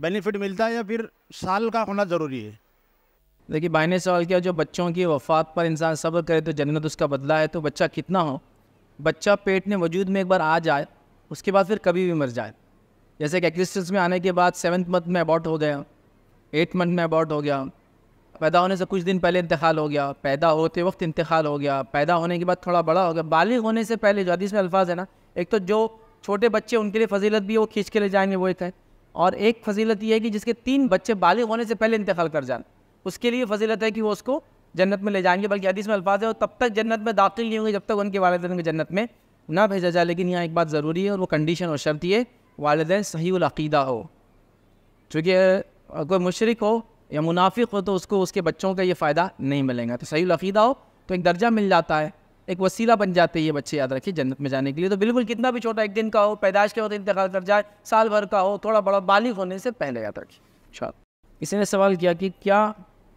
बेनिफिट मिलता है या फिर साल का होना ज़रूरी है देखिए भाई ने सवाल किया जो बच्चों की वफात पर इंसान सब्र करे तो जन्नत उसका बदला है तो बच्चा कितना हो बच्चा पेट में वजूद में एक बार आ जाए उसके बाद फिर कभी भी मर जाए जैसे कि एक्सिस्टेंस में आने के बाद सेवन्थ मंथ में अबाउट हो गया एट मंथ में अबाउट हो गया पैदा होने से कुछ दिन पहले इंतकाल हो गया पैदा होते वक्त इंतकाल हो गया पैदा होने के बाद थोड़ा बड़ा हो गया बालिग होने से पहले जो हदीस में अल्फाज है ना एक तो जो छोटे बच्चे उनके लिए फजीलत भी है वो खींच के ले जाएंगे वो एक है और एक फजीलत ये है कि जिसके तीन बच्चे बालिग होने से पहले इंतकाल कर जाए उसके लिए फजीलत है कि वो उसको जन्नत में ले जाएंगे बल्कि हदीस में अल्फाज है और तब तक जन्नत में दाखिल नहीं होंगे जब तक उनके वालदे को जन्नत में ना भेजा जाए लेकिन यहाँ एक बात ज़रूरी है और वो कंडीशन और शर्त ये वालदे सही अकीदा हो चूँकि कोई मुशरक हो या मुनाफिक हो तो उसको उसके बच्चों का ये फ़ायदा नहीं मिलेगा तो सही अकीदा हो तो एक दर्जा मिल जाता है एक वसीला बन जाते हैं ये बच्चे याद रखिए जन्नत में जाने के लिए तो बिल्कुल कितना भी छोटा एक दिन का हो पैदाश के होते इंतकाल कर जाए साल भर का हो थोड़ा बड़ा बालिग होने से पहले याद रखिए शायद किसी ने सवाल किया कि क्या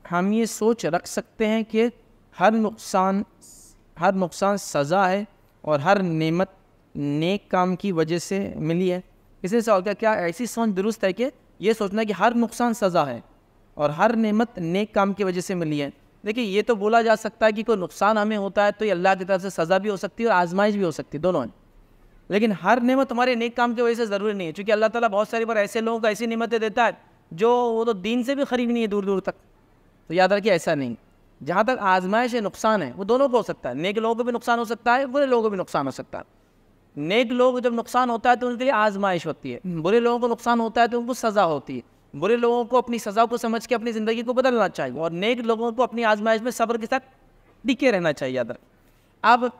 हम ये सोच रख सकते हैं कि हर नुकसान हर नुकसान सज़ा है और हर नेमत नेक काम की वजह से मिली है इसने सवाल किया क्या ऐसी सोच दुरुस्त है कि ये सोचना कि हर नुकसान सज़ा है और हर नेमत नेक काम की वजह से मिली है देखिए ये तो बोला जा सकता है कि कोई नुकसान हमें होता है तो ये अल्लाह की तरफ से सज़ा भी हो सकती है और आजमाइश भी हो सकती है दोनों लेकिन हर नेमत हमारे नेक काम की वजह से ज़रूरी नहीं है क्योंकि अल्लाह ताला बहुत सारी बार ऐसे लोगों को ऐसी नेमतें देता है जो वो तो दीन से भी करीब नहीं है दूर दूर तक तो याद रखिए ऐसा नहीं जहाँ तक आजमाइश है नुकसान है वो दोनों को हो सकता है नेक लोगों को भी नुकसान हो सकता है बुरे लोगों को भी नुकसान हो सकता है नेक लोग जब नुकसान होता है तो उनके लिए आजमाइश होती है बुरे लोगों को नुकसान होता है तो उनको सज़ा होती है बुरे लोगों को अपनी सज़ा को समझ के अपनी ज़िंदगी को बदलना चाहिए और नेक लोगों को अपनी आजमाइश में सब्र के साथ टिके रहना चाहिए याद अब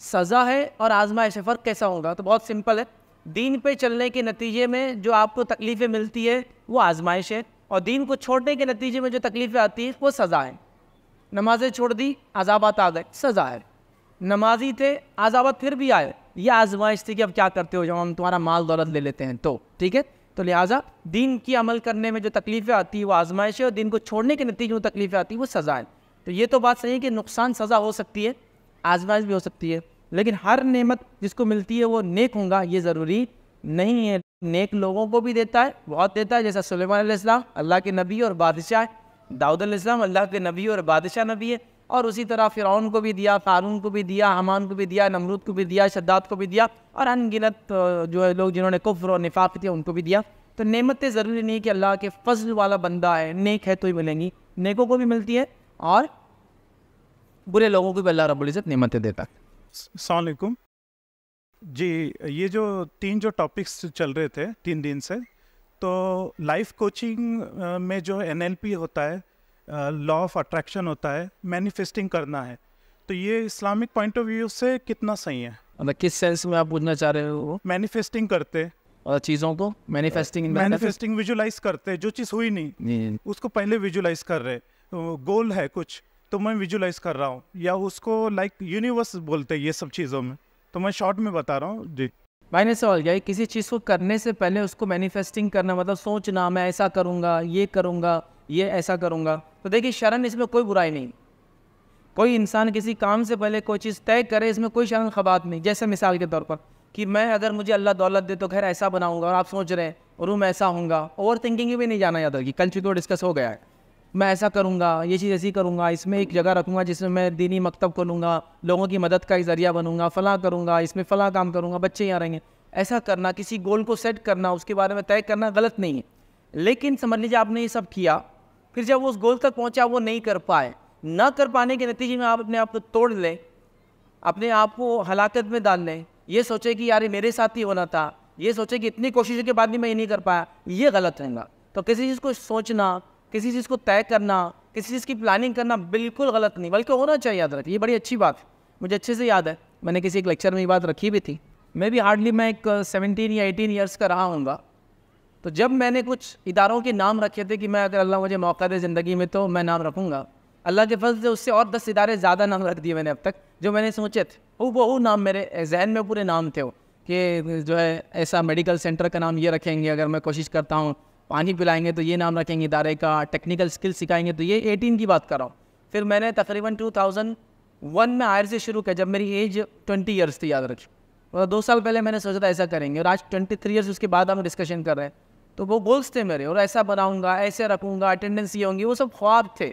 सज़ा है और आजमाइश है फ़र्क कैसा होगा तो बहुत सिंपल है दीन पे चलने के नतीजे में जो आपको तकलीफ़ें मिलती है वो आजमाइश है और दीन को छोड़ने के नतीजे में जो तकलीफ़ें आती है वो सज़ा है नमाजें छोड़ दी आजाबात आ गए सज़ा है नमाजी थे आजाबात फिर भी आए ये आजमाइश थी कि अब क्या करते हो जब हम तुम्हारा माल दौलत ले लेते हैं तो ठीक है तो लिहाजा दिन की अमल करने में जो तकलीफ़ें आती है वो आजमाइश है और दिन को छोड़ने के नतीजे में तकलीफ़ें आती है वो सज़ा है तो ये तो बात सही है कि नुकसान सज़ा हो सकती है आजमाइश भी हो सकती है लेकिन हर नेमत जिसको मिलती है वो नेक होगा ये ज़रूरी नहीं है नेक लोगों को भी देता है बहुत देता है जैसा सलेमान अल्लाह के नबी और बादशाह दाऊद अल्लाम अल्लाह के नबी और बादशाह नबी है और उसी तरह फ़िरौन को भी दिया फ़ारून को भी दिया हमान को भी दिया नमरूद को भी दिया शद्दात को भी दिया और अनगिनत जो है लोग जिन्होंने कुफ्र और निफाक थे उनको भी दिया तो नेमतें ज़रूरी नहीं कि अल्लाह के फजल वाला बंदा है नेक है तो ही मिलेंगी नेकों को भी मिलती है और बुरे लोगों को भी अल्लाह रबुल्ज़त नेमतें देता सलामकुम जी ये जो तीन जो टॉपिक्स चल रहे थे तीन दिन से तो लाइफ कोचिंग में जो एन होता है लॉ ऑफ अट्रैक्शन होता है मैनिफेस्टिंग करना है तो ये इस्लामिक पॉइंट ऑफ व्यू से कितना सही है मतलब किस सेंस में आप पूछना चाह रहे हो मैनिफेस्टिंग करते और चीज़ों को मैनिफेस्टिंग मैनिफेस्टिंग विजुलाइज करते जो चीज़ हुई नहीं, नहीं। उसको पहले विजुलाइज कर रहे गोल तो है कुछ तो मैं विजुलाइज कर रहा हूँ या उसको लाइक like, यूनिवर्स बोलते हैं ये सब चीज़ों में तो मैं शॉर्ट में बता रहा हूँ जी मैंने सवाल किया किसी चीज़ को करने से पहले उसको मैनिफेस्टिंग करना मतलब सोचना मैं ऐसा करूँगा ये करूँगा ये ऐसा करूँगा तो देखिए शरण इसमें कोई बुराई नहीं कोई इंसान किसी काम से पहले कोई चीज़ तय करे इसमें कोई शरण खबात नहीं जैसे मिसाल के तौर पर कि मैं अगर मुझे अल्लाह दौलत दे तो खैर ऐसा बनाऊँगा और आप सोच रहे हैं और रूम ऐसा होंगे ओवर थिंकिंग भी नहीं जाना याद रखिए कल चूंकि डिस्कस हो गया है मैं ऐसा करूँगा ये चीज़ ऐसी करूँगा इसमें एक जगह रखूँगा जिसमें मैं दीनी मकतब खोलूँगा लोगों की मदद का एक ज़रिया बनूँगा फ़लाँ करूँगा इसमें फ़लाँ काम करूँगा बच्चे यहाँ रहेंगे ऐसा करना किसी गोल को सेट करना उसके बारे में तय करना गलत नहीं है लेकिन समझ लीजिए आपने ये सब किया फिर जब वो उस गोल तक पहुंचा वो नहीं कर पाए ना कर पाने के नतीजे में आप अपने आप को तोड़ लें अपने आप को हलाकत में डाल लें ये सोचे कि यार मेरे साथ ही होना था ये सोचे कि इतनी कोशिशों के बाद भी मैं ये नहीं कर पाया ये गलत रहेगा तो किसी चीज़ को सोचना किसी चीज़ को तय करना किसी चीज़ की प्लानिंग करना बिल्कुल गलत नहीं बल्कि होना चाहिए याद रखिए ये बड़ी अच्छी बात है मुझे अच्छे से याद है मैंने किसी एक लेक्चर में ये बात रखी भी थी मैं भी हार्डली मैं एक सेवनटीन या एटीन ईयर्स का रहा हूँ तो जब मैंने कुछ इदारों के नाम रखे थे कि मैं अगर अल्लाह मुझे मौका दे ज़िंदगी में तो मैं नाम रखूँगा अल्लाह के फल से उससे और दस इदारे ज़्यादा नाम रख दिए मैंने अब तक जो मैंने सोचे थे वो वो नाम मेरे जहन में पूरे नाम थे वो कि जो है ऐसा मेडिकल सेंटर का नाम ये रखेंगे अगर मैं कोशिश करता हूँ पानी पिलाएंगे तो ये नाम रखेंगे इदारे का टेक्निकल स्किल सिखाएंगे तो ये एटीन की बात कर रहा हूँ फिर मैंने तकरीबन टू थाउजेंड वन में आयर से शुरू किया जब मेरी एज ट्वेंटी ईयर्स थी याद रखी और दो साल पहले मैंने सोचा था ऐसा करेंगे और आज ट्वेंटी थ्री ईयर्स उसके बाद हम डिस्कशन कर रहे हैं तो वो गोल्स थे मेरे और ऐसा बनाऊंगा ऐसे रखूंगा अटेंडेंस ये होंगी वो सब ख्वाब थे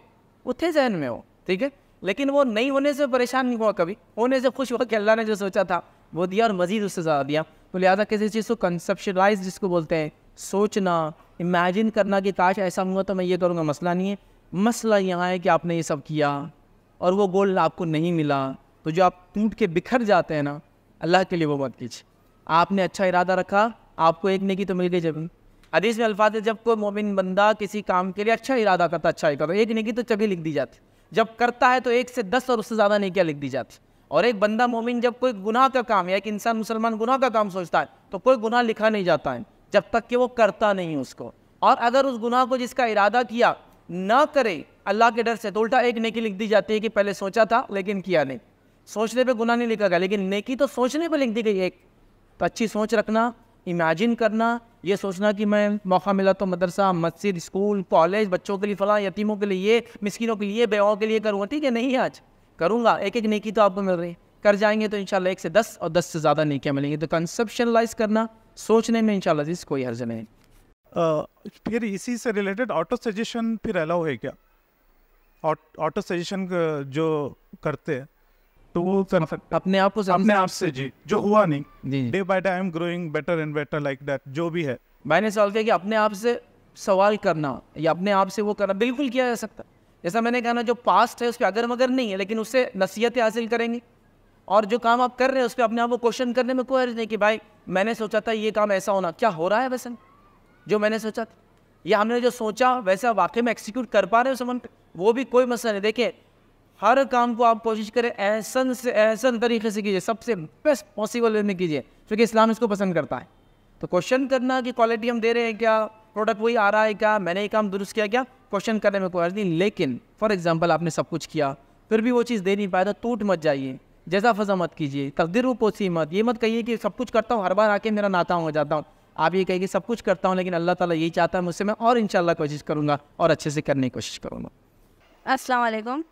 वो थे जहन में वो ठीक है लेकिन वो नहीं होने से परेशान नहीं हुआ कभी होने से खुश हुआ कि अल्लाह ने जो सोचा था वो दिया और मज़ीद उससे ज़्यादा दिया तो लिहाजा किसी चीज़ को कंसेप्शलाइज जिसको बोलते हैं सोचना इमेजिन करना कि काश ऐसा हुआ तो मैं ये करूँगा मसला नहीं है मसला यहाँ है कि आपने ये सब किया और वो गोल आपको नहीं मिला तो जो आप टूट के बिखर जाते हैं ना अल्लाह के लिए वो मत कीजिए आपने अच्छा इरादा रखा आपको एक नेकी तो मिल गई जमीन हदीस में अल्फाज है जब कोई मोमिन बंदा किसी काम के लिए अच्छा इरादा करता अच्छा ही करो एक नेकी तो चभी लिख दी जाती जब करता है तो एक से दस और उससे ज़्यादा नेकियाँ लिख दी जाती और एक बंदा मोमिन जब कोई गुनाह का काम या एक इंसान मुसलमान गुनाह का काम सोचता है तो कोई गुनाह लिखा नहीं जाता है जब तक कि वो करता नहीं उसको और अगर उस गुनाह को जिसका इरादा किया ना करे अल्लाह के डर से तो उल्टा एक नेकी लिख दी जाती है कि पहले सोचा था लेकिन किया नहीं सोचने पे गुनाह नहीं लिखा गया लेकिन नेकी तो सोचने पे लिख दी गई एक तो अच्छी सोच रखना इमेजिन करना ये सोचना कि मैं मौका मिला तो मदरसा मस्जिद स्कूल कॉलेज बच्चों के लिए फला यतीमों के लिए ये मिसकिनों के लिए बेवाओं के लिए करूँगा ठीक है नहीं आज करूँगा एक एक नेकी तो आपको मिल रही है कर जाएंगे तो इन एक से दस और दस से ज़्यादा नेकियाँ मिलेंगी तो कंसेप्शनलाइज करना सोचने में इनशाला जिस कोई हर्ज नहीं फिर इसी से रिलेटेड ऑटो सजेशन फिर अलाउ है क्या ऑटो सजेशन जो करते हैं तो वो कर सकते अपने आप को अपने आप से जी जो हुआ नहीं day by day I am growing better and better like that जो भी है मैंने सवाल किया कि अपने आप से सवाल करना या अपने आप से वो करना बिल्कुल किया जा सकता जैसा मैंने कहा ना जो पास्ट है उस पर अगर मगर नहीं है लेकिन उससे नसीहतें हासिल करेंगे और जो काम आप कर रहे हैं उस पर अपने आप को क्वेश्चन करने में कोई अर्ज नहीं कि भाई मैंने सोचा था ये काम ऐसा होना क्या हो रहा है वैसे जो मैंने सोचा था या हमने जो सोचा वैसा वाकई में एक्सिक्यूट कर पा रहे हो समन वो भी कोई मसला नहीं देखिए हर काम को आप कोशिश करें एहसन से एहसन तरीके से कीजिए सबसे बेस्ट पॉसिबल वे में कीजिए क्योंकि इस्लाम इसको पसंद करता है तो क्वेश्चन करना कि क्वालिटी हम दे रहे हैं क्या प्रोडक्ट वही आ रहा है क्या मैंने ये काम दुरुस्त किया क्या क्वेश्चन करने में कोई अर्ज नहीं लेकिन फॉर एग्जाम्पल आपने सब कुछ किया फिर भी वो चीज़ दे नहीं पाया तो टूट मत जाइए जैसा फजा मत कीजिए तकदीर वो पोसी मत ये मत कहिए कि सब कुछ करता हूँ हर बार आके मेरा नाता हो जाता हूँ आप ये कहिए सब कुछ करता हूँ लेकिन अल्लाह ताला यही चाहता है मुझसे मैं और इन कोशिश करूँगा और अच्छे से करने की कोशिश करूँगा असलकम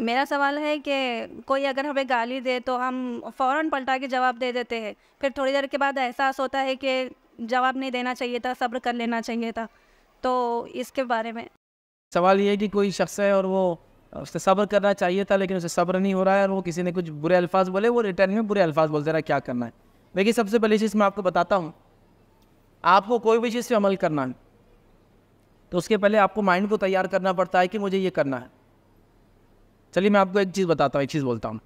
मेरा सवाल है कि कोई अगर हमें गाली दे तो हम फ़ौर पलटा के जवाब दे देते हैं फिर थोड़ी देर के बाद एहसास होता है कि जवाब नहीं देना चाहिए था सब्र कर लेना चाहिए था तो इसके बारे में सवाल ये है कि कोई शख्स है और वो उससे सब्र करना चाहिए था लेकिन उसे सब्र नहीं हो रहा है और वो किसी ने कुछ बुरे अल्फाज बोले वो रिटर्न में बुरे अल्फाज बोलते रहा क्या करना है देखिए सबसे पहली चीज़ मैं आपको बताता हूँ आपको कोई भी चीज़ पर अमल करना है तो उसके पहले आपको माइंड को तैयार करना पड़ता है कि मुझे ये करना है चलिए मैं आपको एक चीज़ बताता हूँ एक चीज़ बोलता हूँ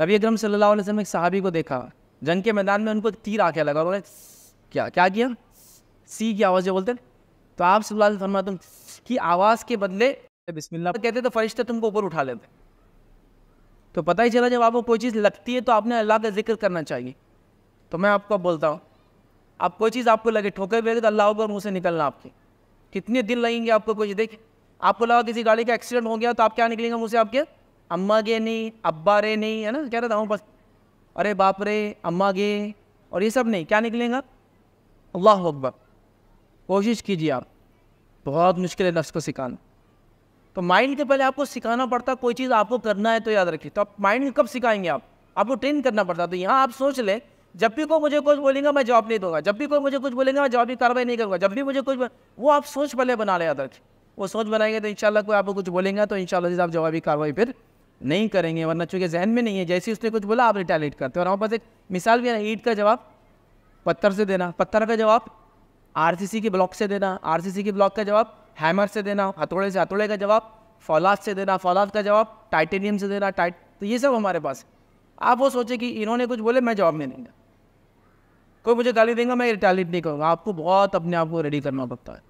नबी अक्रम सल्ला वसम एक साहबी को देखा जंग के मैदान में उनको एक तीर आके लगा उन्होंने क्या क्या किया सी की आवाज़ जो बोलते तो आप सल्ला अलैहि की आवाज़ के बदले बिस्मिल्लाह कहते तो फरिश्ते तुमको ऊपर उठा लेते तो पता ही चला जब आपको कोई चीज़ लगती है तो आपने अल्लाह का जिक्र करना चाहिए तो मैं आपको बोलता हूँ आप कोई चीज़ आपको लगे ठोकर भी तो अल्लाह ऊपर मुँह से निकलना आपके कितने दिन लगेंगे आपको कोई देखें आपको लगा किसी गाड़ी का एक्सीडेंट हो गया तो आप क्या निकलेंगे मुझसे आपके अम्मा गे नहीं अब्बा रे नहीं है ना कह रहा था हूँ बस अरे बाप रे अम्मा गे और ये सब नहीं क्या निकलेंगे अल्लाह अकबर कोशिश कीजिए आप बहुत मुश्किल है नफ्स को सिखाना तो माइंड के पहले आपको सिखाना पड़ता कोई चीज़ आपको करना है तो याद रखिए तो आप माइंड कब सिखाएंगे आप आपको ट्रेन करना पड़ता तो यहाँ आप सोच लें जब भी कोई मुझे कुछ बोलेगा मैं जवाब नहीं दूंगा जब भी कोई मुझे कुछ बोलेगा मैं जवाब की कार्रवाई नहीं करूँगा जब भी मुझे कुछ वो आप सोच पहले बना लें याद रखिए वो सोच बनाएंगे तो इन कोई आपको कुछ बोलेंगे तो इन शाला आप जवाबी कार्रवाई फिर नहीं करेंगे वरना चूँकि जहन में नहीं है जैसे उसने कुछ बोला आप रिटेलिएट करते और हमारे पास एक मिसाल भी है ईट का जवाब पत्थर से देना पत्थर का जवाब आर के ब्लॉक से देना आर के ब्लॉक का जवाब हैमर से देना हथौड़े से हथौड़े का जवाब फौलाद से देना फौलाद का जवाब टाइटेनियम से देना टाइट तो ये सब हमारे पास आप वो सोचे कि इन्होंने कुछ बोले मैं जवाब नहीं देंगे कोई मुझे गाली देंगे मैं रिटेलिएट नहीं करूँगा आपको बहुत अपने आप को रेडी करना पड़ता है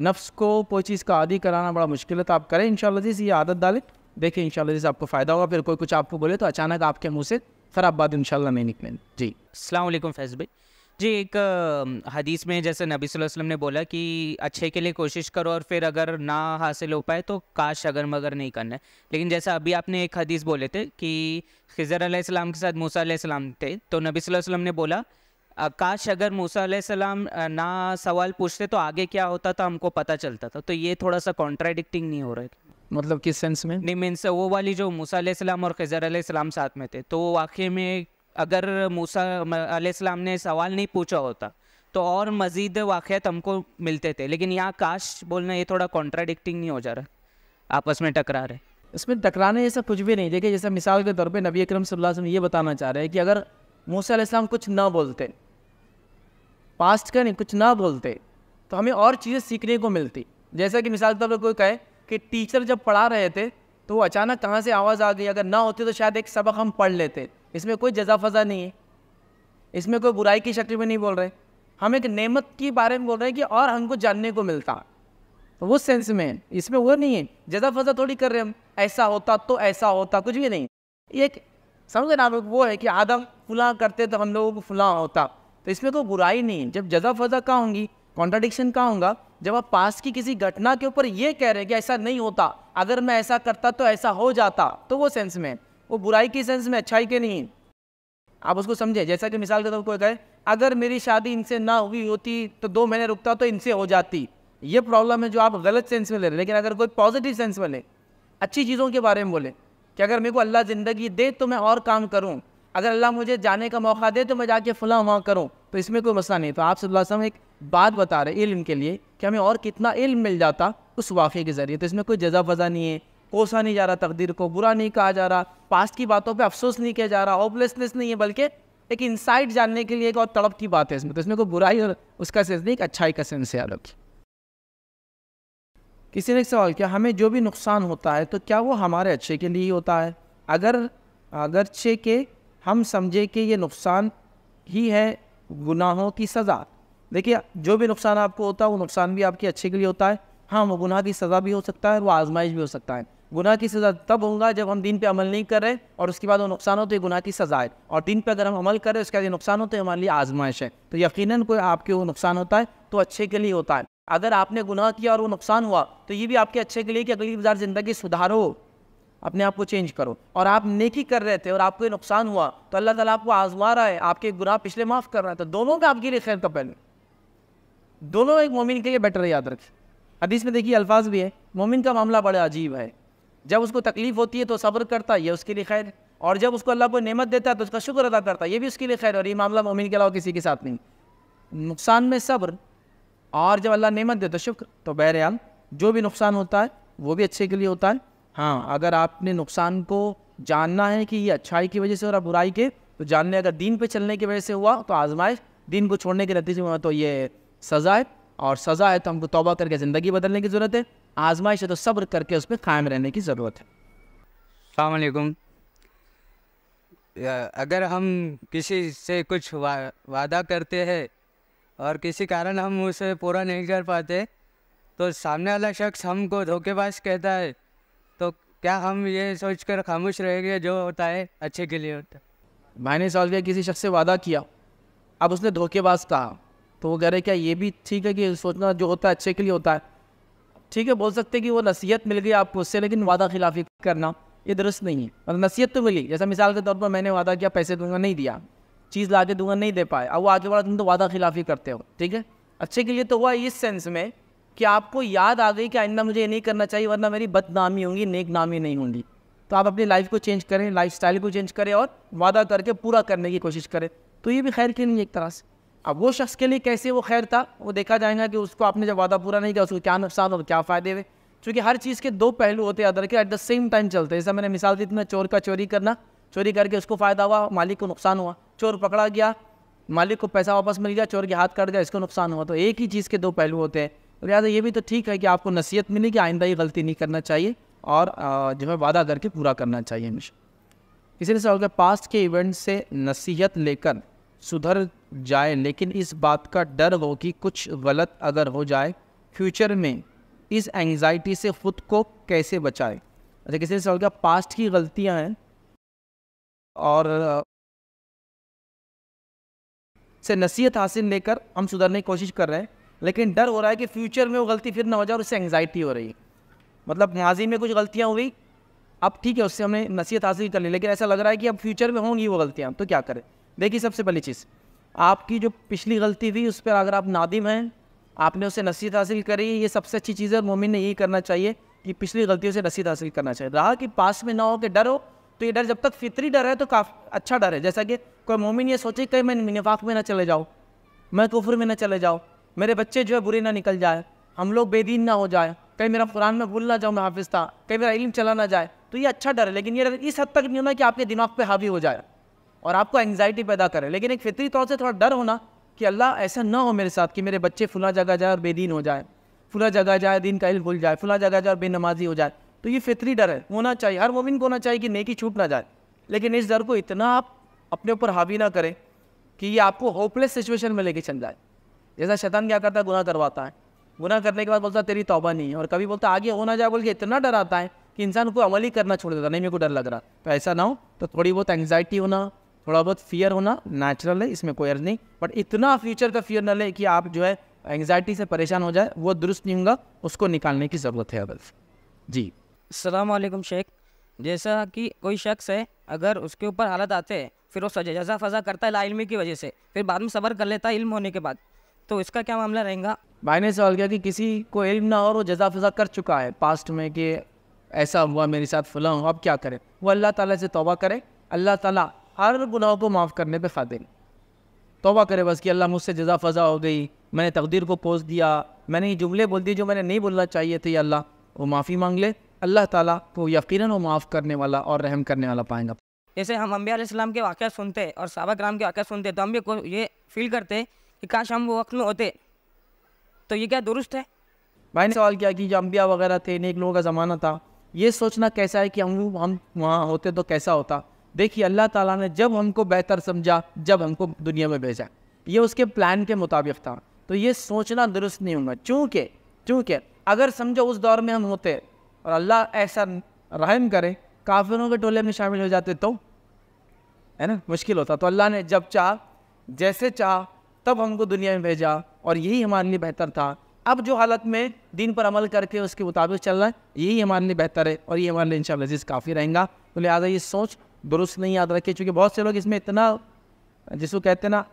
नफ्स को कोई चीज़ का आदि कराना बड़ा मुश्किल है तो आप करें इन जी ये आदत डालें देखें इन से आपको फ़ायदा होगा फिर कोई कुछ आपको बोले तो अचानक आपके मुँह से ख़राब बात इन नहीं निकले जी अल्लाम फैज़ भाई जी एक हदीस में जैसे नबी वसल्लम ने बोला कि अच्छे के लिए कोशिश करो और फिर अगर ना हासिल हो पाए तो काश अगर मगर नहीं करना है लेकिन जैसा अभी आपने एक हदीस बोले थे कि खजर के साथ मूसा सलाम थे तो नबी वसल्लम ने बोला काश अगर मूसा सलाम ना सवाल पूछते तो आगे क्या होता था हमको पता चलता था तो ये थोड़ा सा कॉन्ट्राडिक्टिंग नहीं हो रहा है मतलब किस सेंस में नहीं मीन्स वो वाली जो मूसा सलाम और खजर सलाम साथ में थे तो वाक्य में अगर मूसा सलाम ने सवाल नहीं पूछा होता तो और मज़ीद वाक़त हमको मिलते थे लेकिन यहाँ काश बोलना ये थोड़ा कॉन्ट्राडिक्टिंग नहीं हो जा रहा आपस में टकरा रहे इसमें टकराने जैसा कुछ भी नहीं देखिए जैसे मिसाल के तौर पे नबी अक्रम सल्लल्लाहु अलैहि वसल्लम ये बताना चाह रहे हैं कि अगर मूसा सलाम कुछ ना बोलते पास्ट का नहीं कुछ ना बोलते तो हमें और चीज़ें सीखने को मिलती जैसा कि मिसाल तौर पर कोई कहे कि टीचर जब पढ़ा रहे थे तो वो अचानक कहाँ से आवाज़ आ गई अगर ना होती तो शायद एक सबक हम पढ़ लेते इसमें कोई जजा फजा नहीं है इसमें कोई बुराई की शक्ल में नहीं बोल रहे हम एक नेमत के बारे में बोल रहे हैं कि और हमको जानने को मिलता तो वो सेंस में है इसमें वो नहीं है जजा फजा थोड़ी कर रहे हम ऐसा होता तो ऐसा होता कुछ भी नहीं एक समझ ना वो है कि आदम फुला करते तो हम लोगों को फुला होता तो इसमें कोई तो बुराई नहीं है जब जजा फजा कहाँ होंगी कॉन्ट्राडिक्शन कहाँ होगा जब आप पास की किसी घटना के ऊपर ये कह रहे हैं कि ऐसा नहीं होता अगर मैं ऐसा करता तो ऐसा हो जाता तो वो सेंस में वो बुराई की सेंस में अच्छाई के नहीं आप उसको समझे जैसा कि मिसाल के तौर तो कोई कहे अगर मेरी शादी इनसे ना हुई होती तो दो महीने रुकता तो इनसे हो जाती ये प्रॉब्लम है जो आप गलत सेंस में ले रहे हैं लेकिन अगर कोई पॉजिटिव सेंस में ले अच्छी चीज़ों के बारे में बोले कि अगर मेरे को अल्लाह ज़िंदगी दे तो मैं और काम करूँ अगर अल्लाह मुझे जाने का मौका दे तो मैं जाके फ़लाँ वहाँ करूँ तो इसमें कोई मसला नहीं तो आप सल्लम एक बात बता रहे इल्म के लिए कि हमें और कितना इल्म मिल जाता उस वाक़े के ज़रिए तो इसमें कोई जजा वज़ा नहीं है कोसा नहीं जा रहा तकदीर को बुरा नहीं कहा जा रहा पास्ट की बातों पर अफसोस नहीं किया जा रहा होपलेसनेस नहीं है बल्कि एक इंसाइट जानने के लिए एक और तड़प की बात है इसमें तो इसमें कोई बुराई और उसका सेंस नहीं एक अच्छाई का सेंस है रखिए किसी ने एक सवाल किया हमें जो भी नुकसान होता है तो क्या वो हमारे अच्छे के लिए ही होता है अगर अगरचे के हम समझे कि ये नुकसान ही है गुनाहों की सज़ा देखिए जो भी नुकसान आपको होता है वो नुकसान भी आपके अच्छे के लिए होता है हाँ वो गुनाह की सज़ा भी हो सकता है वो आजमाइश भी हो सकता है गुनाह की सज़ा तब होगा जब हम दिन पे अमल नहीं कर रहे और उसके बाद वो नुकसान होते गुनाह की सज़ा है और दिन पे अगर हम अमल करें उसके बाद नुकसान होते हमारे लिए आजमाइश है तो यकीनन कोई आपके वो नुकसान होता है तो अच्छे के लिए होता है अगर आपने गुनाह किया और वो नुकसान हुआ तो ये भी आपके अच्छे के लिए कि अगली गुजार ज़िंदगी सुधारो अपने आप को चेंज करो और आप नेकी कर रहे थे और आपको नुकसान हुआ तो अल्लाह ताला आपको आजमा रहा है आपके गुनाह पिछले माफ़ कर रहा है तो दोनों का आपके लिए खैर का पहले दोनों एक मोमिन के लिए बेटर है याद रखें हदीस में देखिए अल्फाज भी है मोमिन का मामला बड़ा अजीब है जब उसको तकलीफ़ होती है तो सब्र करता है यह उसके लिए खैर और जब उसको अल्लाह को नेमत देता है तो उसका शुक्र अदा करता है ये भी उसके लिए खैर और ये मामला मोमिन के अलावा किसी के साथ नहीं नुकसान में सब्र और जब अल्लाह नेमत देता तो है शुक्र तो बहरहाल जो भी नुकसान होता है वो भी अच्छे के लिए होता है हाँ अगर आपने नुकसान को जानना है कि ये अच्छाई की वजह से हो रहा बुराई के तो जानने अगर दीन पे चलने की वजह से हुआ तो आजमाइश दीन को छोड़ने के नतीजे में तो ये सज़ा है और सज़ा है तो हमको तोबा करके ज़िंदगी बदलने की ज़रूरत है आजमाइश है तो सब्र करके उस पर कायम रहने की ज़रूरत है सलामकुम अगर हम किसी से कुछ वा, वादा करते हैं और किसी कारण हम उसे पूरा नहीं कर पाते तो सामने वाला शख्स हमको धोखेबाज कहता है क्या हम ये सोच कर खामोश रहेंगे जो होता है अच्छे के लिए होता है मैंने सवाल किया किसी शख्स से वादा किया अब उसने धोखेबाज कहा तो वो कह रहे क्या ये भी ठीक है कि सोचना जो होता है अच्छे के लिए होता है ठीक है बोल सकते कि वो नसीहत मिल गई आपको उससे लेकिन वादा खिलाफी करना ये दुरुस्त नहीं है मतलब नसीहत तो मिली जैसा मिसाल के तौर पर मैंने वादा किया पैसे दूंगा नहीं दिया चीज़ ला के दूंगा नहीं दे पाए अब वो आगे वाला तुम तो वादा खिलाफी करते हो ठीक है अच्छे के लिए तो हुआ इस सेंस में कि आपको याद आ गई कि आइंदा मुझे ये नहीं करना चाहिए वरना मेरी बदनामी होंगी नेक नामी नहीं होंगी तो आप अपनी लाइफ को चेंज करें लाइफ को चेंज करें और वादा करके पूरा करने की कोशिश करें तो ये भी खैर के नहीं एक तरह से अब वो शख्स के लिए कैसे वो खैर था वो देखा जाएगा कि उसको आपने जब वादा पूरा नहीं किया उसको क्या नुकसान और क्या फ़ायदे हुए क्योंकि हर चीज़ के दो पहलू होते हैं अदर के एट द सेम टाइम चलते हैं जैसे मैंने मिसाल दी थी चोर का चोरी करना चोरी करके उसको फ़ायदा हुआ मालिक को नुकसान हुआ चोर पकड़ा गया मालिक को पैसा वापस मिल गया चोर के हाथ कट गया इसको नुकसान हुआ तो एक ही चीज़ के दो पहलू होते हैं लिहाजा ये भी तो ठीक है कि आपको नसीहत मिली कि आइंदा ये गलती नहीं करना चाहिए और जो है वादा करके पूरा करना चाहिए हमेशा इसी तरह से पास्ट के इवेंट से नसीहत लेकर सुधर जाए लेकिन इस बात का डर हो कि कुछ गलत अगर हो जाए फ्यूचर में इस एंग्ज़ाइटी से ख़ुद को कैसे बचाए अच्छा किसी सवाल का पास्ट की गलतियां हैं और से नसीहत हासिल लेकर हम सुधरने की कोशिश कर रहे हैं लेकिन डर हो रहा है कि फ्यूचर में वो गलती फिर ना हो जाए और उससे एंगजाइटी हो रही है मतलब माजी में कुछ गलतियाँ हुई अब ठीक है उससे हमें नसीहत हासिल कर ली लेकिन ऐसा लग रहा है कि अब फ्यूचर में होंगी वो गलतियाँ तो क्या करें देखिए सबसे पहली चीज़ आपकी जो पिछली गलती हुई उस पर अगर आप नादिम हैं आपने उससे नसीहत हासिल करी ये सबसे अच्छी चीज़ है और मोमिन ने यही करना चाहिए कि पिछली गलतियों से नसीहत हासिल करना चाहिए रहा कि पास में ना हो कि डर हो तो ये डर जब तक फितरी डर है तो काफ़ी अच्छा डर है जैसा कि कोई मोमिन ये सोचे कहीं मैं निफाक में ना चले जाओ मैं कुफर में ना चले जाओ मेरे बच्चे जो है बुरे ना निकल जाए हम लोग बेदीन ना हो जाए कहीं मेरा कुरान में भूल ना जाओ मैं हाफिज़ था कहीं मेरा इल्म चला ना जाए तो ये अच्छा डर है लेकिन ये डर इस हद तक नहीं होना कि आपके दिमाग पर हावी हो जाए और आपको एंगजाइटी पैदा करे लेकिन एक फितरी तौर से थोड़ा डर होना कि अल्लाह ऐसा ना हो मेरे साथ कि मेरे बच्चे फुला जगह जाए और बेदीन हो जाए फुला जगह जाए दिन का इल भूल जाए फुला जगह जाए और बेनमाजी हो जाए तो ये फितरी डर है होना चाहिए हर मोमिन को होना चाहिए कि नेकी छूट ना जाए लेकिन इस डर को इतना आप अपने ऊपर हावी ना करें कि ये आपको होपलेस सिचुएशन में लेके चल जाए जैसा शैतान क्या करता है गुना करवाता है गुना करने के बाद बोलता है तेरी तौबा नहीं है और कभी बोलता आगे होना जाए बोल के इतना डराता है कि इंसान को अमल ही करना छोड़ देता नहीं मेरे को डर लग रहा तो ऐसा ना हो तो थोड़ी बहुत एंगजाइटी होना थोड़ा बहुत फियर होना नेचुरल है इसमें कोई अर्ज नहीं बट इतना फ्यूचर का फियर न ले कि आप जो है एंगजाइटी से परेशान हो जाए वो दुरुस्त नहीं होगा उसको निकालने की ज़रूरत है बस जी सलामकुम शेख जैसा कि कोई शख्स है अगर उसके ऊपर हालत आते हैं फिर वो सजा जजा फजा करता है लाइलमी की वजह से फिर बाद में सबर कर लेता है इल्म होने के बाद तो इसका क्या मामला रहेगा भाई ने सवाल किया कि किसी को इल्म ना और वो जजा फजा कर चुका है पास्ट में कि ऐसा हुआ मेरे साथ फला हुआ अब क्या करें वो अल्लाह ताला से तौबा करे अल्लाह ताला हर गुनाह को माफ़ करने पे फादिल तोबा करे बस कि अल्लाह मुझसे जजा फजा हो गई मैंने तकदीर को पोस दिया मैंने ये जुमले बोल दिए जो मैंने नहीं बोलना चाहिए थे अल्लाह वो माफ़ी मांग ले अल्लाह ताला को यकीनन वो माफ़ करने वाला और रहम करने वाला पाएगा जैसे हम अम्बिया के वाक़ सुनते और सबक कराम के वाक़ सुनते तो हम भी ये फील करते कि काश हम वो वक्त में होते तो ये क्या दुरुस्त है भाई ने सवाल किया कि जो अम्बिया वगैरह थे नेक लोगों का ज़माना था ये सोचना कैसा है कि हम हम वहाँ होते तो कैसा होता देखिए अल्लाह ताला ने जब हमको बेहतर समझा जब हमको दुनिया में भेजा ये उसके प्लान के मुताबिक था तो ये सोचना दुरुस्त नहीं होगा चूँकि चूँकि अगर समझो उस दौर में हम होते और अल्लाह ऐसा रहम करे काफिरों के टोले में शामिल हो जाते तो है ना मुश्किल होता तो अल्लाह ने जब चाह जैसे चाह तब हमको दुनिया में भेजा और यही हमारे लिए बेहतर था अब जो हालत में दिन पर अमल करके उसके मुताबिक चल रहा है यही हमारे लिए बेहतर है और ये हमारे लिए इंशाल्लाह अजीज़ काफ़ी रहेगा तो लिहाजा ये सोच दुरुस्त नहीं याद रखे चूँकि बहुत से लोग इसमें इतना जिसको कहते हैं ना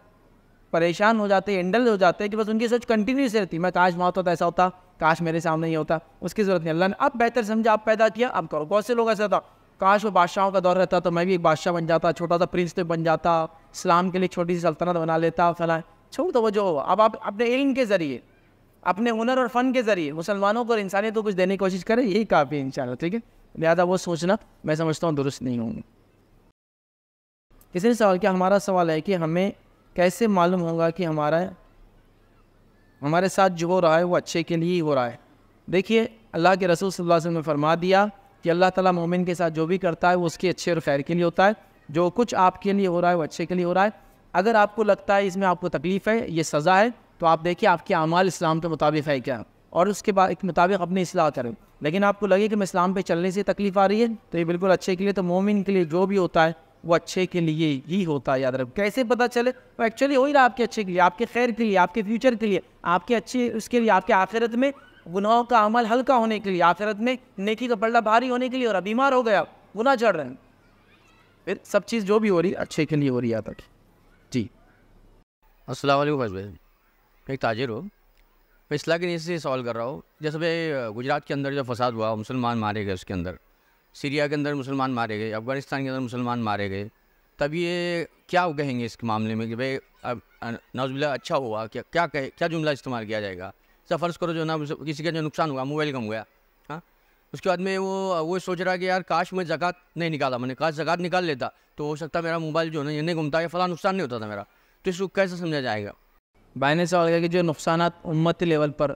परेशान हो जाते हैं एंडल हो जाते हैं कि बस उनकी सोच कंटिन्यूस रहती मैं काश मौत होता ऐसा होता काश मेरे सामने ही होता उसकी ज़रूरत नहीं अल्लाह ने अब बेहतर समझा अब पैदा किया अब करो बहुत से लोग ऐसा था काश वो बादशाहों का दौर रहता तो मैं भी एक बादशाह बन जाता छोटा सा प्रिंस तो बन जाता इस्लाम के लिए छोटी सी सल्तनत बना लेता फला छोड़ दो जो हो अब आप अपने इल्म के ज़रिए अपने हुनर और फ़न के ज़रिए मुसलमानों को और इंसानियत को कुछ देने की कोशिश करें यही काफ़ी है इन ठीक है लिहाजा वो सोचना मैं समझता हूँ दुरुस्त नहीं होंगे ने सवाल क्या हमारा सवाल है कि हमें कैसे मालूम होगा कि हमारा हमारे साथ जो हो रहा है वो अच्छे के लिए ही हो रहा है देखिए अल्लाह के रसूल सल्लल्लाहु अलैहि वसल्लम ने फरमा दिया कि अल्लाह ताला मोमिन के साथ जो भी करता है वो उसके अच्छे और खैर के लिए होता है जो कुछ आपके लिए हो रहा है वो अच्छे के लिए हो रहा है अगर आपको लगता है इसमें आपको तकलीफ़ है ये सज़ा है तो आप देखिए आपके अमाल इस्लाम के मुताबिक है क्या और उसके बाद के मुताबिक अपने असलाह करें लेकिन आपको लगे कि मैं इस्लाम पर चलने से तकलीफ़ आ रही है तो ये बिल्कुल अच्छे के लिए तो मोमिन के लिए जो भी होता है वो अच्छे के लिए ही होता है याद रख कैसे पता चले वो एक्चुअली हो ही रहा आपके अच्छे के लिए आपके खैर के लिए आपके फ्यूचर के लिए आपके अच्छे उसके लिए आपके आखिरत में गुनाहों का अमल हल्का होने के लिए आखिरत में नेकी का पल्ला भारी होने के लिए और बीमार हो गया गुनाह चढ़ रहे हैं फिर सब चीज़ जो भी हो रही अच्छे के लिए हो रही याद रखें जी अस्सलाम वालेकुम भाई एक ताजिर हूँ मैं इसलाह के नीचे से सॉल्व कर रहा हूँ जैसे भाई गुजरात के अंदर जो फसाद हुआ मुसलमान मारे गए उसके अंदर सीरिया के अंदर मुसलमान मारे गए अफ़गानिस्तान के अंदर मुसलमान मारे गए तब ये क्या कहेंगे इसके मामले में कि भाई अब नौजिला अच्छा हुआ क्या क्या कहे क्या जुमला इस्तेमाल किया जाएगा सफर्स फ़र्ज़ करो जो ना किसी का जो नुकसान हुआ मोबाइल कम गया उसके बाद में वो वो सोच रहा कि यार काश मैं जक़ात नहीं निकाला मैंने काश जक़ात निकाल लेता तो हो सकता मेरा मोबाइल जो है नहीं घूमता या फला नुकसान नहीं होता था मेरा तो इसको कैसे समझा जाएगा भाई सवाल किया कि जो नुकसान उम्मत लेवल पर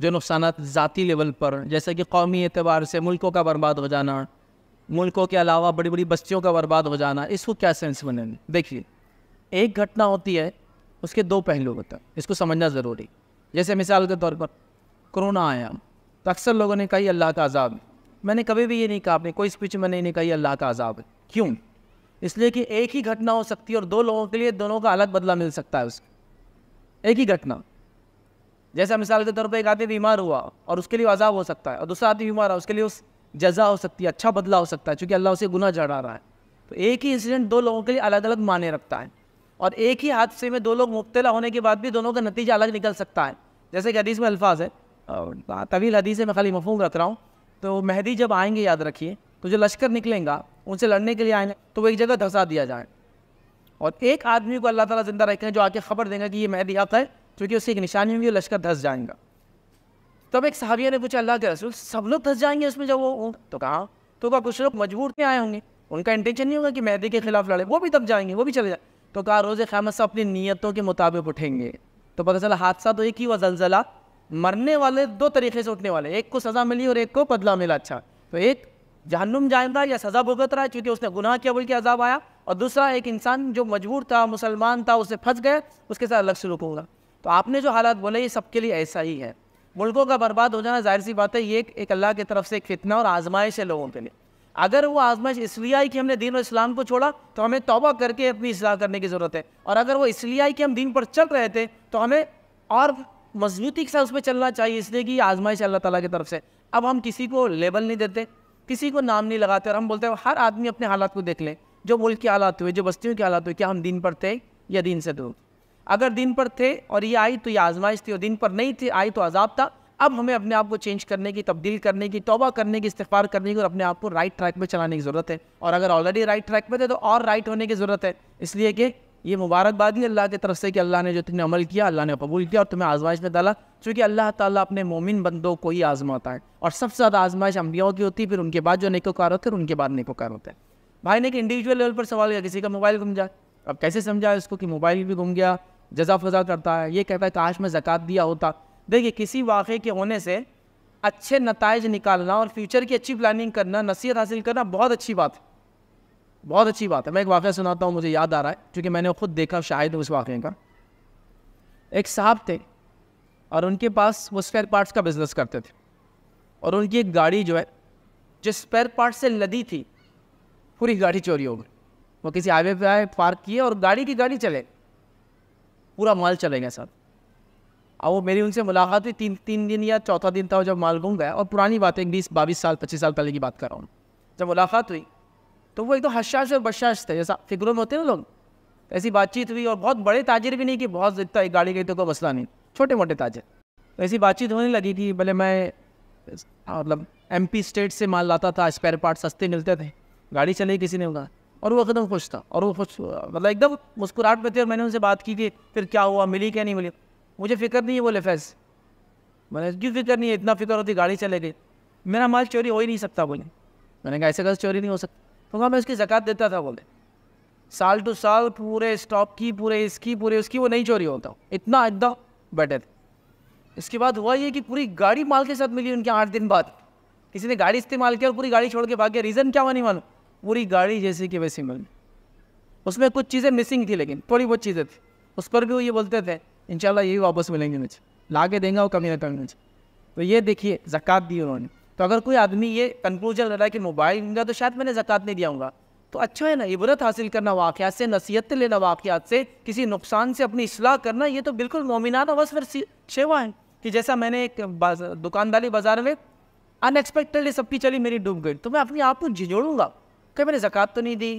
जो नुकसान ज़ाती लेवल पर जैसे कि कौमी एतबार से मुल्कों का बर्बाद हो जाना मुल्कों के अलावा बड़ी बड़ी बस्तियों का बर्बाद हो जाना इसको क्या सेंस बने देखिए एक घटना होती है उसके दो पहलू होते हैं इसको समझना ज़रूरी जैसे मिसाल के तौर पर कोरोना आया तो अक्सर लोगों ने कही अल्लाह का अजाब मैंने कभी भी ये नहीं कहा आपने कोई स्पीच में नहीं, कही अल्लाह का अजाब क्यों इसलिए कि एक ही घटना हो सकती है और दो लोगों के लिए दोनों का अलग बदला मिल सकता है उसको एक ही घटना जैसा मिसाल के तौर पर एक आदमी बीमार हुआ और उसके लिए अजाब हो सकता है और दूसरा आदमी बीमार है उसके लिए उस जजा हो सकती है अच्छा बदला हो सकता है चूँकि अल्लाह उसे गुना चढ़ा रहा है तो एक ही इंसिडेंट दो लोगों के लिए अलग अलग माने रखता है और एक ही हादसे में दो लोग मुबतला होने के बाद भी दोनों का नतीजा अलग निकल सकता है जैसे कि हदीस में अल्फाज है और हाँ, तवील हदीस मैं खाली मफहम रख रहा हूँ तो मेहदी जब आएंगे याद रखिए तो जो लश्कर निकलेंगे उनसे लड़ने के लिए आएंगे तो वो एक जगह धंसा दिया जाए और एक आदमी को अल्लाह ताला जिंदा रखें जो आके ख़बर देंगे कि ये मेहदी हक है क्योंकि उसकी एक निशानी में भी लश्कर धंस जाएगा तब तो एक सहाबिया ने पूछा अल्लाह के रसूल सब लोग धंस जाएंगे उसमें जब वो तो कहाँ तो कहा कुछ लोग मजबूर के आए होंगे उनका इंटेंशन नहीं होगा कि मेहदी के खिलाफ लड़े वो भी दब जाएंगे वो भी चले जाए तो कहा रोज़ खैमत से अपनी नीयतों के मुताबिक उठेंगे तो पता चला हादसा तो एक ही हुआ जलजला मरने वाले दो तरीके से उठने वाले एक को सज़ा मिली और एक को बदला मिला अच्छा तो एक जहनुम जाएगा या सज़ा भुगत रहा है चूँकि उसने गुनाह किया बोल के अजाब आया और दूसरा एक इंसान जो मजबूर था मुसलमान था उसे फंस गया उसके साथ अलग सलूक होगा तो आपने जो हालात बोले ये सबके लिए ऐसा ही है मुल्कों का बर्बाद हो जाना जाहिर सी बात है ये एक, एक अल्लाह की तरफ से एक फितना और आजमाइश है लोगों के लिए अगर वो आजमाइश इसलिए आई कि हमने दीन और इस्लाम को छोड़ा तो हमें तोबा करके अपनी इसलाह करने की ज़रूरत है और अगर वो इसलिए आई कि हम दीन पर चल रहे थे तो हमें और मजबूती के साथ उस पर चलना चाहिए इसलिए कि आजमाइश अल्लाह ताला की तरफ से अब हम किसी को लेबल नहीं देते किसी को नाम नहीं लगाते और हम बोलते हैं हर आदमी अपने हालात को देख ले जो मुल्क के हालात हुए जो बस्तियों के हालात हुए क्या हम दिन पर थे या दिन से दूर अगर दिन पर थे और ये आई तो ये आजमाइश थी और दिन पर नहीं थी आई तो अजाब था अब हमें अपने आप को चेंज करने की तब्दील करने की तोबा करने की इस्तेफार करने की और अपने आप को राइट ट्रैक पर चलाने की ज़रूरत है और अगर ऑलरेडी राइट ट्रैक पर थे तो और राइट होने की ज़रूरत है इसलिए कि ये मुबारकबाद ही अल्लाह की तरफ से कि अल्लाह ने जो तुमने अमल किया अल्लाह ने कबूल किया और तुम्हें आजमाइश में डाला चूँकि अल्लाह ताला अपने मोमिन बंदों को ही आजमाता है और सबसे ज़्यादा आजमाइश अम्बियाओं की होती है फिर उनके बाद जो नेकोकार होते हैं उनके बाद नेकोकार होते हैं भाई ने एक इंडिविजुअल लेवल पर सवाल किया किसी का मोबाइल घूम जाए अब कैसे समझाए उसको कि मोबाइल भी घूम गया जजा फजा करता है ये कहता है काश में ज़क़़त दिया होता देखिए किसी वाक़े के होने से अच्छे नतज निकालना और फ्यूचर की अच्छी प्लानिंग करना नसीहत हासिल करना बहुत अच्छी बात है बहुत अच्छी बात है मैं एक वाक़ सुनाता हूँ मुझे याद आ रहा है क्योंकि मैंने खुद देखा शायद उस वाक़े का एक साहब थे और उनके पास वो स्पेयर पार्ट्स का बिज़नेस करते थे और उनकी एक गाड़ी जो है जिस स्पेयर पार्ट से लदी थी पूरी गाड़ी चोरी हो गई वो किसी हाईवे पर आए पार्क किए और गाड़ी की गाड़ी चले पूरा माल चले गए सर और वो मेरी उनसे मुलाकात हुई तीन तीन दिन या चौथा दिन था जब माल घूम गया और पुरानी बात है बीस बाईस साल पच्चीस साल पहले की बात कर रहा हूँ जब मुलाकात हुई तो वो एकदम तो हशाश और बशाश थे जैसा फिक्रों में होते हैं लोग ऐसी बातचीत हुई और बहुत बड़े ताजिर भी नहीं कि बहुत इतना गाड़ी गई तो कोई मसला नहीं छोटे मोटे ताजिर तो ऐसी बातचीत होने लगी कि भले मैं मतलब एम स्टेट से माल लाता था स्पेयर पार्ट सस्ते मिलते थे गाड़ी चली किसी ने कहा और वो एकदम खुश था और वो खुश मतलब एकदम मुस्कुराहट में थे और मैंने उनसे बात की कि फिर क्या हुआ मिली क्या नहीं मिली मुझे फिक्र नहीं है बोले फैज मैंने क्यों फिक्र नहीं है इतना फिक्र होती गाड़ी चले गई मेरा माल चोरी हो ही नहीं सकता बोले मैंने कहा ऐसे कैसे चोरी नहीं हो सकता तो कहा मैं उसकी जक़ात देता था बोले साल टू साल पूरे स्टॉक की पूरे इसकी पूरे उसकी वो नहीं चोरी होता इतना एकदम बैठे थे इसके बाद हुआ ये कि पूरी गाड़ी माल के साथ मिली उनके आठ दिन बाद किसी ने गाड़ी इस्तेमाल किया और पूरी गाड़ी छोड़ के भाग गया रीज़न क्या हुआ नहीं मालूम पूरी गाड़ी जैसी कि वैसी मिल उसमें कुछ चीज़ें मिसिंग थी लेकिन थोड़ी बहुत चीज़ें थी उस पर भी वो ये बोलते थे इन यही वापस मिलेंगे मुझे ला के देंगे वो कमी ना कमी मुझे तो ये देखिए जक़ात दी उन्होंने तो अगर कोई आदमी ये कंक्लूजन ले रहा है कि मोबाइल होगा तो शायद मैंने जक़ात नहीं दिया होगा तो अच्छा है ना इबरत हासिल करना वाक़ात से नसीहत लेना वाक़ात से किसी नुकसान से अपनी असलाह करना ये तो बिल्कुल मोमिनाना बस फिर सेवा है कि जैसा मैंने एक दुकानदारी बाज़ार में अनएक्सपेक्टेडली सबकी चली मेरी डूब गई तो मैं अपने आप को झिझोड़ूँगा कहीं मैंने जक़ात तो नहीं दी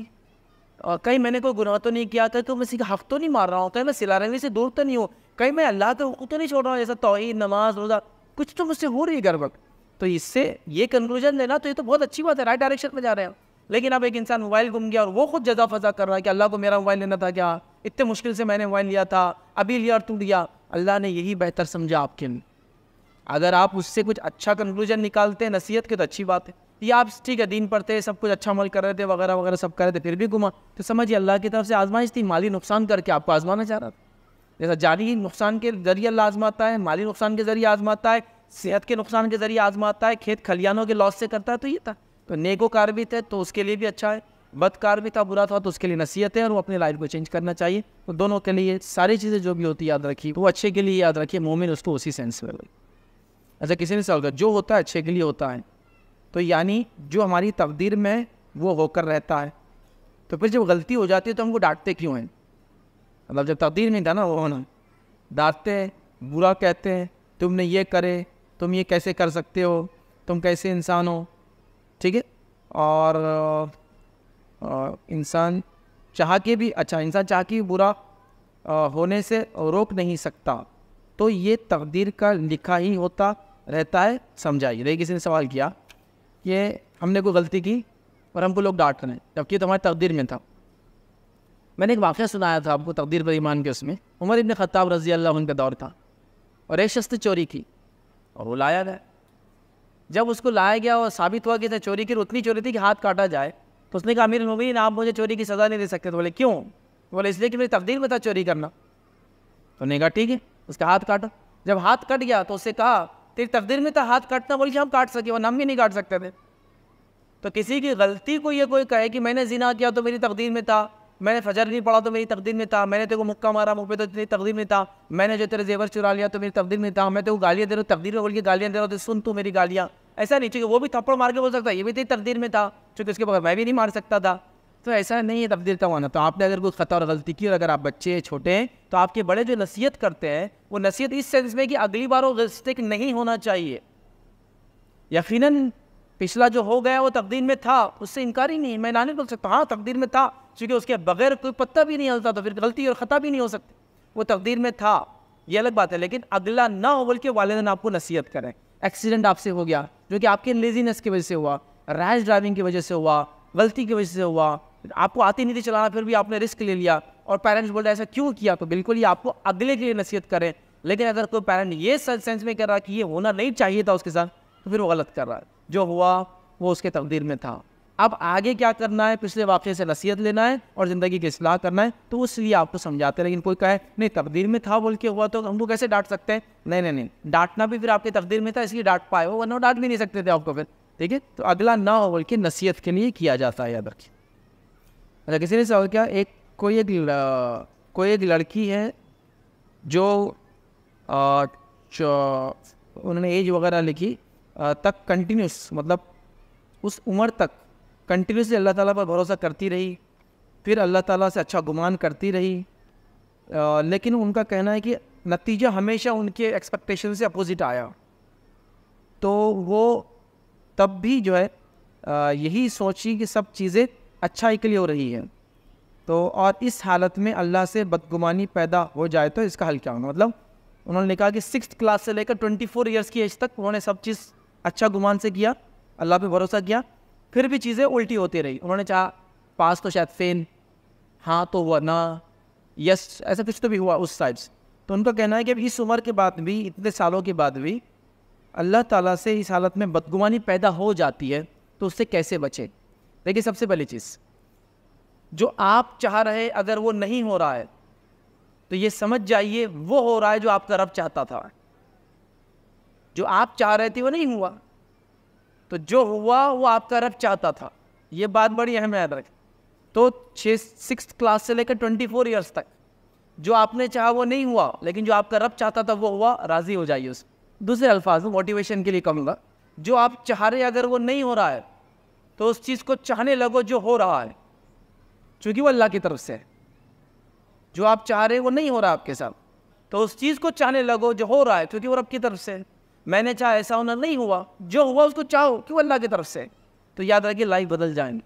और कहीं मैंने कोई गुनाह तो नहीं किया था तो मैं सीखा हफ़ तो नहीं मार रहा हूँ कहीं मैं सिलारंगी से दूर तो नहीं हूँ कहीं मैं अल्लाह के तो नहीं छोड़ रहा हूँ जैसा तोहही नमाज रोज़ा कुछ तो मुझसे हो रही है गर्वक तो इससे ये कंक्लूजन देना तो ये तो बहुत अच्छी बात है राइट डायरेक्शन में जा रहे हैं लेकिन अब एक इंसान मोबाइल गुम गया और वो खुद जजा फजा कर रहा है कि अल्लाह को मेरा मोबाइल लेना था क्या इतने मुश्किल से मैंने मोबाइल लिया था अभी लिया और टूट गया अल्लाह ने यही बेहतर समझा आपके अगर आप उससे कुछ अच्छा कंक्लूजन निकालते हैं नसीहत के तो अच्छी बात है या आप ठीक है दिन पढ़ते सब कुछ अच्छा अमल कर रहे थे वगैरह वगैरह सब कर रहे थे फिर भी घुमा तो समझिए अल्लाह की तरफ से आजमाइश थी माली नुकसान करके आपको आजमाना चाह रहा था जैसा जारी नुकसान के जरिए अल्लाह आजमाता है माली नुकसान के जरिए आजमाता है सेहत के नुकसान के ज़रिए आजमाता है खेत खलियानों के लॉस से करता है तो ये था तो कार भी थे तो उसके लिए भी अच्छा है बदकार भी था बुरा था तो उसके लिए नसीहत है और वो अपने लाइफ को चेंज करना चाहिए तो दोनों के लिए सारी चीज़ें जो भी होती याद रखिए वो अच्छे के लिए याद रखिए मोमिन उसको उसी सेंस में अच्छा किसी ने सवाल जो होता है अच्छे के लिए होता है तो यानी जो हमारी तकदीर में वो होकर रहता है तो फिर जब गलती हो जाती है तो हमको डांटते क्यों हैं मतलब जब तकदीर में था ना वो होना डांटते हैं बुरा कहते हैं तुमने ये करे तुम ये कैसे कर सकते हो तुम कैसे इंसान हो ठीक है और इंसान चाह के भी अच्छा इंसान चाह के भी बुरा आ, होने से रोक नहीं सकता तो ये तकदीर का लिखा ही होता रहता है समझाइए रही किसी ने सवाल किया कि हमने कोई गलती की और हमको लोग डांट रहे हैं जबकि तो तकदीर में था मैंने एक वाक़ सुनाया था आपको तकदीर पर ईमान के उसमें उमर इबन ख़त्ताब रज़ी अल्लाह उनका दौर था और एक शस्त्र चोरी की और वो लाया गया जब उसको लाया गया और साबित हुआ कि इसने चोरी की उतनी चोरी थी कि हाथ काटा जाए तो उसने कहा अमीर मुबीन आप मुझे चोरी की सज़ा नहीं दे सकते तो बोले क्यों बोले इसलिए कि मेरी तकदीर में था चोरी करना तो नहीं कहा ठीक है उसका हाथ काटा जब हाथ कट गया तो उससे कहा तेरी तकदीर में था हाथ काटना बोल कि हम काट सके और हम भी नहीं काट सकते थे तो किसी की गलती को ये कोई कहे कि मैंने जिना किया तो मेरी तकदीर में था मैंने फजर नहीं पढ़ा तो मेरी तकदीर में था मैंने तेरे मुक्का मारा मुँह पे तो तेरी तकदीर में था मैंने जो तेरे जेवर चुरा लिया तो मेरी तकदीर में था मैं तेरे को गालियाँ दे रहा हूँ तकदीर में बोल के गालियाँ दे रहा हूँ तो सुन तू मेरी गालियाँ ऐसा नहीं चूँकि वो भी थप्पड़ मार के बोल सकता ये भी तेरी तकदीर में था चूँकि उसके बगैर मैं भी नहीं मार सकता था तो ऐसा नहीं है तब्दील का तो आपने अगर कोई खतर और गलती की और अगर आप बच्चे हैं छोटे हैं तो आपके बड़े जो नसीहत करते हैं वो नसीहत इस सेंस में कि अगली बार वो गलती नहीं होना चाहिए यकीनन पिछला जो हो गया वो तकदीर में था उससे इनकार ही नहीं मैं ना नहीं बोल सकता हाँ तकदीर में था क्योंकि उसके बगैर कोई पत्ता भी नहीं हलता तो फिर गलती और ख़ता भी नहीं हो सकती वो तकदीर में था ये अलग बात है लेकिन अगला ना हो बल्कि वालदेन आपको नसीहत करें एक्सीडेंट आपसे हो गया जो कि आपके लेजीनेस की वजह से हुआ रैश ड्राइविंग की वजह से हुआ गलती की वजह से हुआ आपको आती नहीं थी चलाना फिर भी आपने रिस्क ले लिया और पेरेंट्स बोल रहे ऐसा क्यों किया तो बिल्कुल ही आपको अगले के लिए नसीहत करें लेकिन अगर कोई पेरेंट ये सेंस में कर रहा कि ये होना नहीं चाहिए था उसके साथ तो फिर वो गलत कर रहा है जो हुआ वो उसके तकदीर में था अब आगे क्या करना है पिछले वाक़े से नसीहत लेना है और ज़िंदगी की असलाह करना है तो उस लिए आपको समझाते हैं लेकिन कोई कहे नहीं तकदीर में था बोल के हुआ तो हमको कैसे डांट सकते हैं नहीं नहीं नहीं डांटना भी फिर आपकी तकदीर में था इसलिए डांट पाए हो वरना डांट भी नहीं सकते थे आपको फिर ठीक है तो अगला ना हो बोल के नसीहत के लिए किया जाता है याद रखिए अच्छा किसी ने सवाल किया एक कोई एक कोई एक लड़की है जो उन्होंने एज वगैरह लिखी तक कंटिन्यूस मतलब उस उम्र तक कंटिन्यूसली अल्लाह ताला पर भरोसा करती रही फिर अल्लाह ताला से अच्छा गुमान करती रही लेकिन उनका कहना है कि नतीजा हमेशा उनके एक्सपेक्टेशन से अपोज़िट आया तो वो तब भी जो है यही सोची कि सब चीज़ें अच्छाई के लिए हो रही हैं तो और इस हालत में अल्लाह से बदगुमानी पैदा हो जाए तो इसका हल क्या होगा मतलब उन्होंने कहा कि सिक्स क्लास से लेकर ट्वेंटी फोर ईयर्स की एज तक उन्होंने सब चीज़ अच्छा गुमान से किया अल्लाह पे भरोसा किया फिर भी चीज़ें उल्टी होती रही उन्होंने चाहा पास तो शायद फेन हाँ तो हुआ ना यस ऐसा कुछ तो भी हुआ उस साइड तो उनका कहना है कि इस उम्र के बाद भी इतने सालों के बाद भी अल्लाह ताला से इस हालत में बदगुमानी पैदा हो जाती है तो उससे कैसे बचे देखिए सबसे पहली चीज़ जो आप चाह रहे अगर वो नहीं हो रहा है तो ये समझ जाइए वो हो रहा है जो आपका रब चाहता था जो आप चाह रहे थे वो नहीं हुआ तो जो हुआ वो आपका रब चाहता था ये बात बड़ी अहम याद रखें तो छः सिक्स क्लास से लेकर ट्वेंटी फोर ईयर्स तक जो आपने चाहा वो नहीं हुआ लेकिन जो आपका रब चाहता था वो हुआ राज़ी हो जाइए उस दूसरे अल्फाज में मोटिवेशन के लिए कहूँगा जो आप चाह रहे अगर वो नहीं हो रहा है तो उस चीज़ को चाहने लगो जो हो रहा है चूँकि वो अल्लाह की तरफ से है जो आप चाह रहे हैं वो नहीं हो रहा आपके साथ तो उस चीज़ को चाहने लगो जो हो रहा है क्योंकि वो रब की तरफ से है मैंने चाहा ऐसा होना नहीं हुआ जो हुआ उसको चाहो कि वो अल्लाह की तरफ से तो याद रखिए लाइफ बदल जाएंगे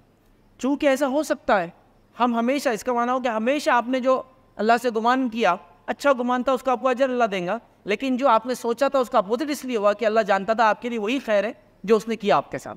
चूँकि ऐसा हो सकता है हम हमेशा इसका माना हो कि हमेशा आपने जो अल्लाह से गुमान किया अच्छा गुमान था उसका आपको अजर अल्लाह देंगे लेकिन जो आपने सोचा था उसका अपोजिट इसलिए हुआ कि अल्लाह जानता था आपके लिए वही खैर है जो उसने किया आपके साथ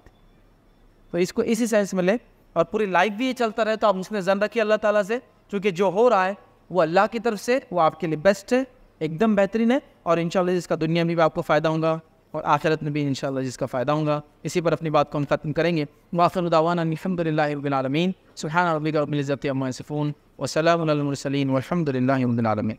तो इसको इसी सेंस में ले और पूरी लाइफ भी ये चलता रहे तो आप उसने जन रखिए अल्लाह ताला से क्योंकि जो हो रहा है वो अल्लाह की तरफ से वो आपके लिए बेस्ट है एकदम बेहतरीन है और इन जिसका दुनिया में भी आपको फ़ायदा होगा और आखिरत में भी इन जिसका फ़ायदा होगा इसी पर अपनी बात को हम ख़त्म करेंगे वाखरदावान अलहमदिल्लाबीन सुहान रबी अम्मा सफ़ून वसलमसलिन वरहमदिल्लाबीआलमीन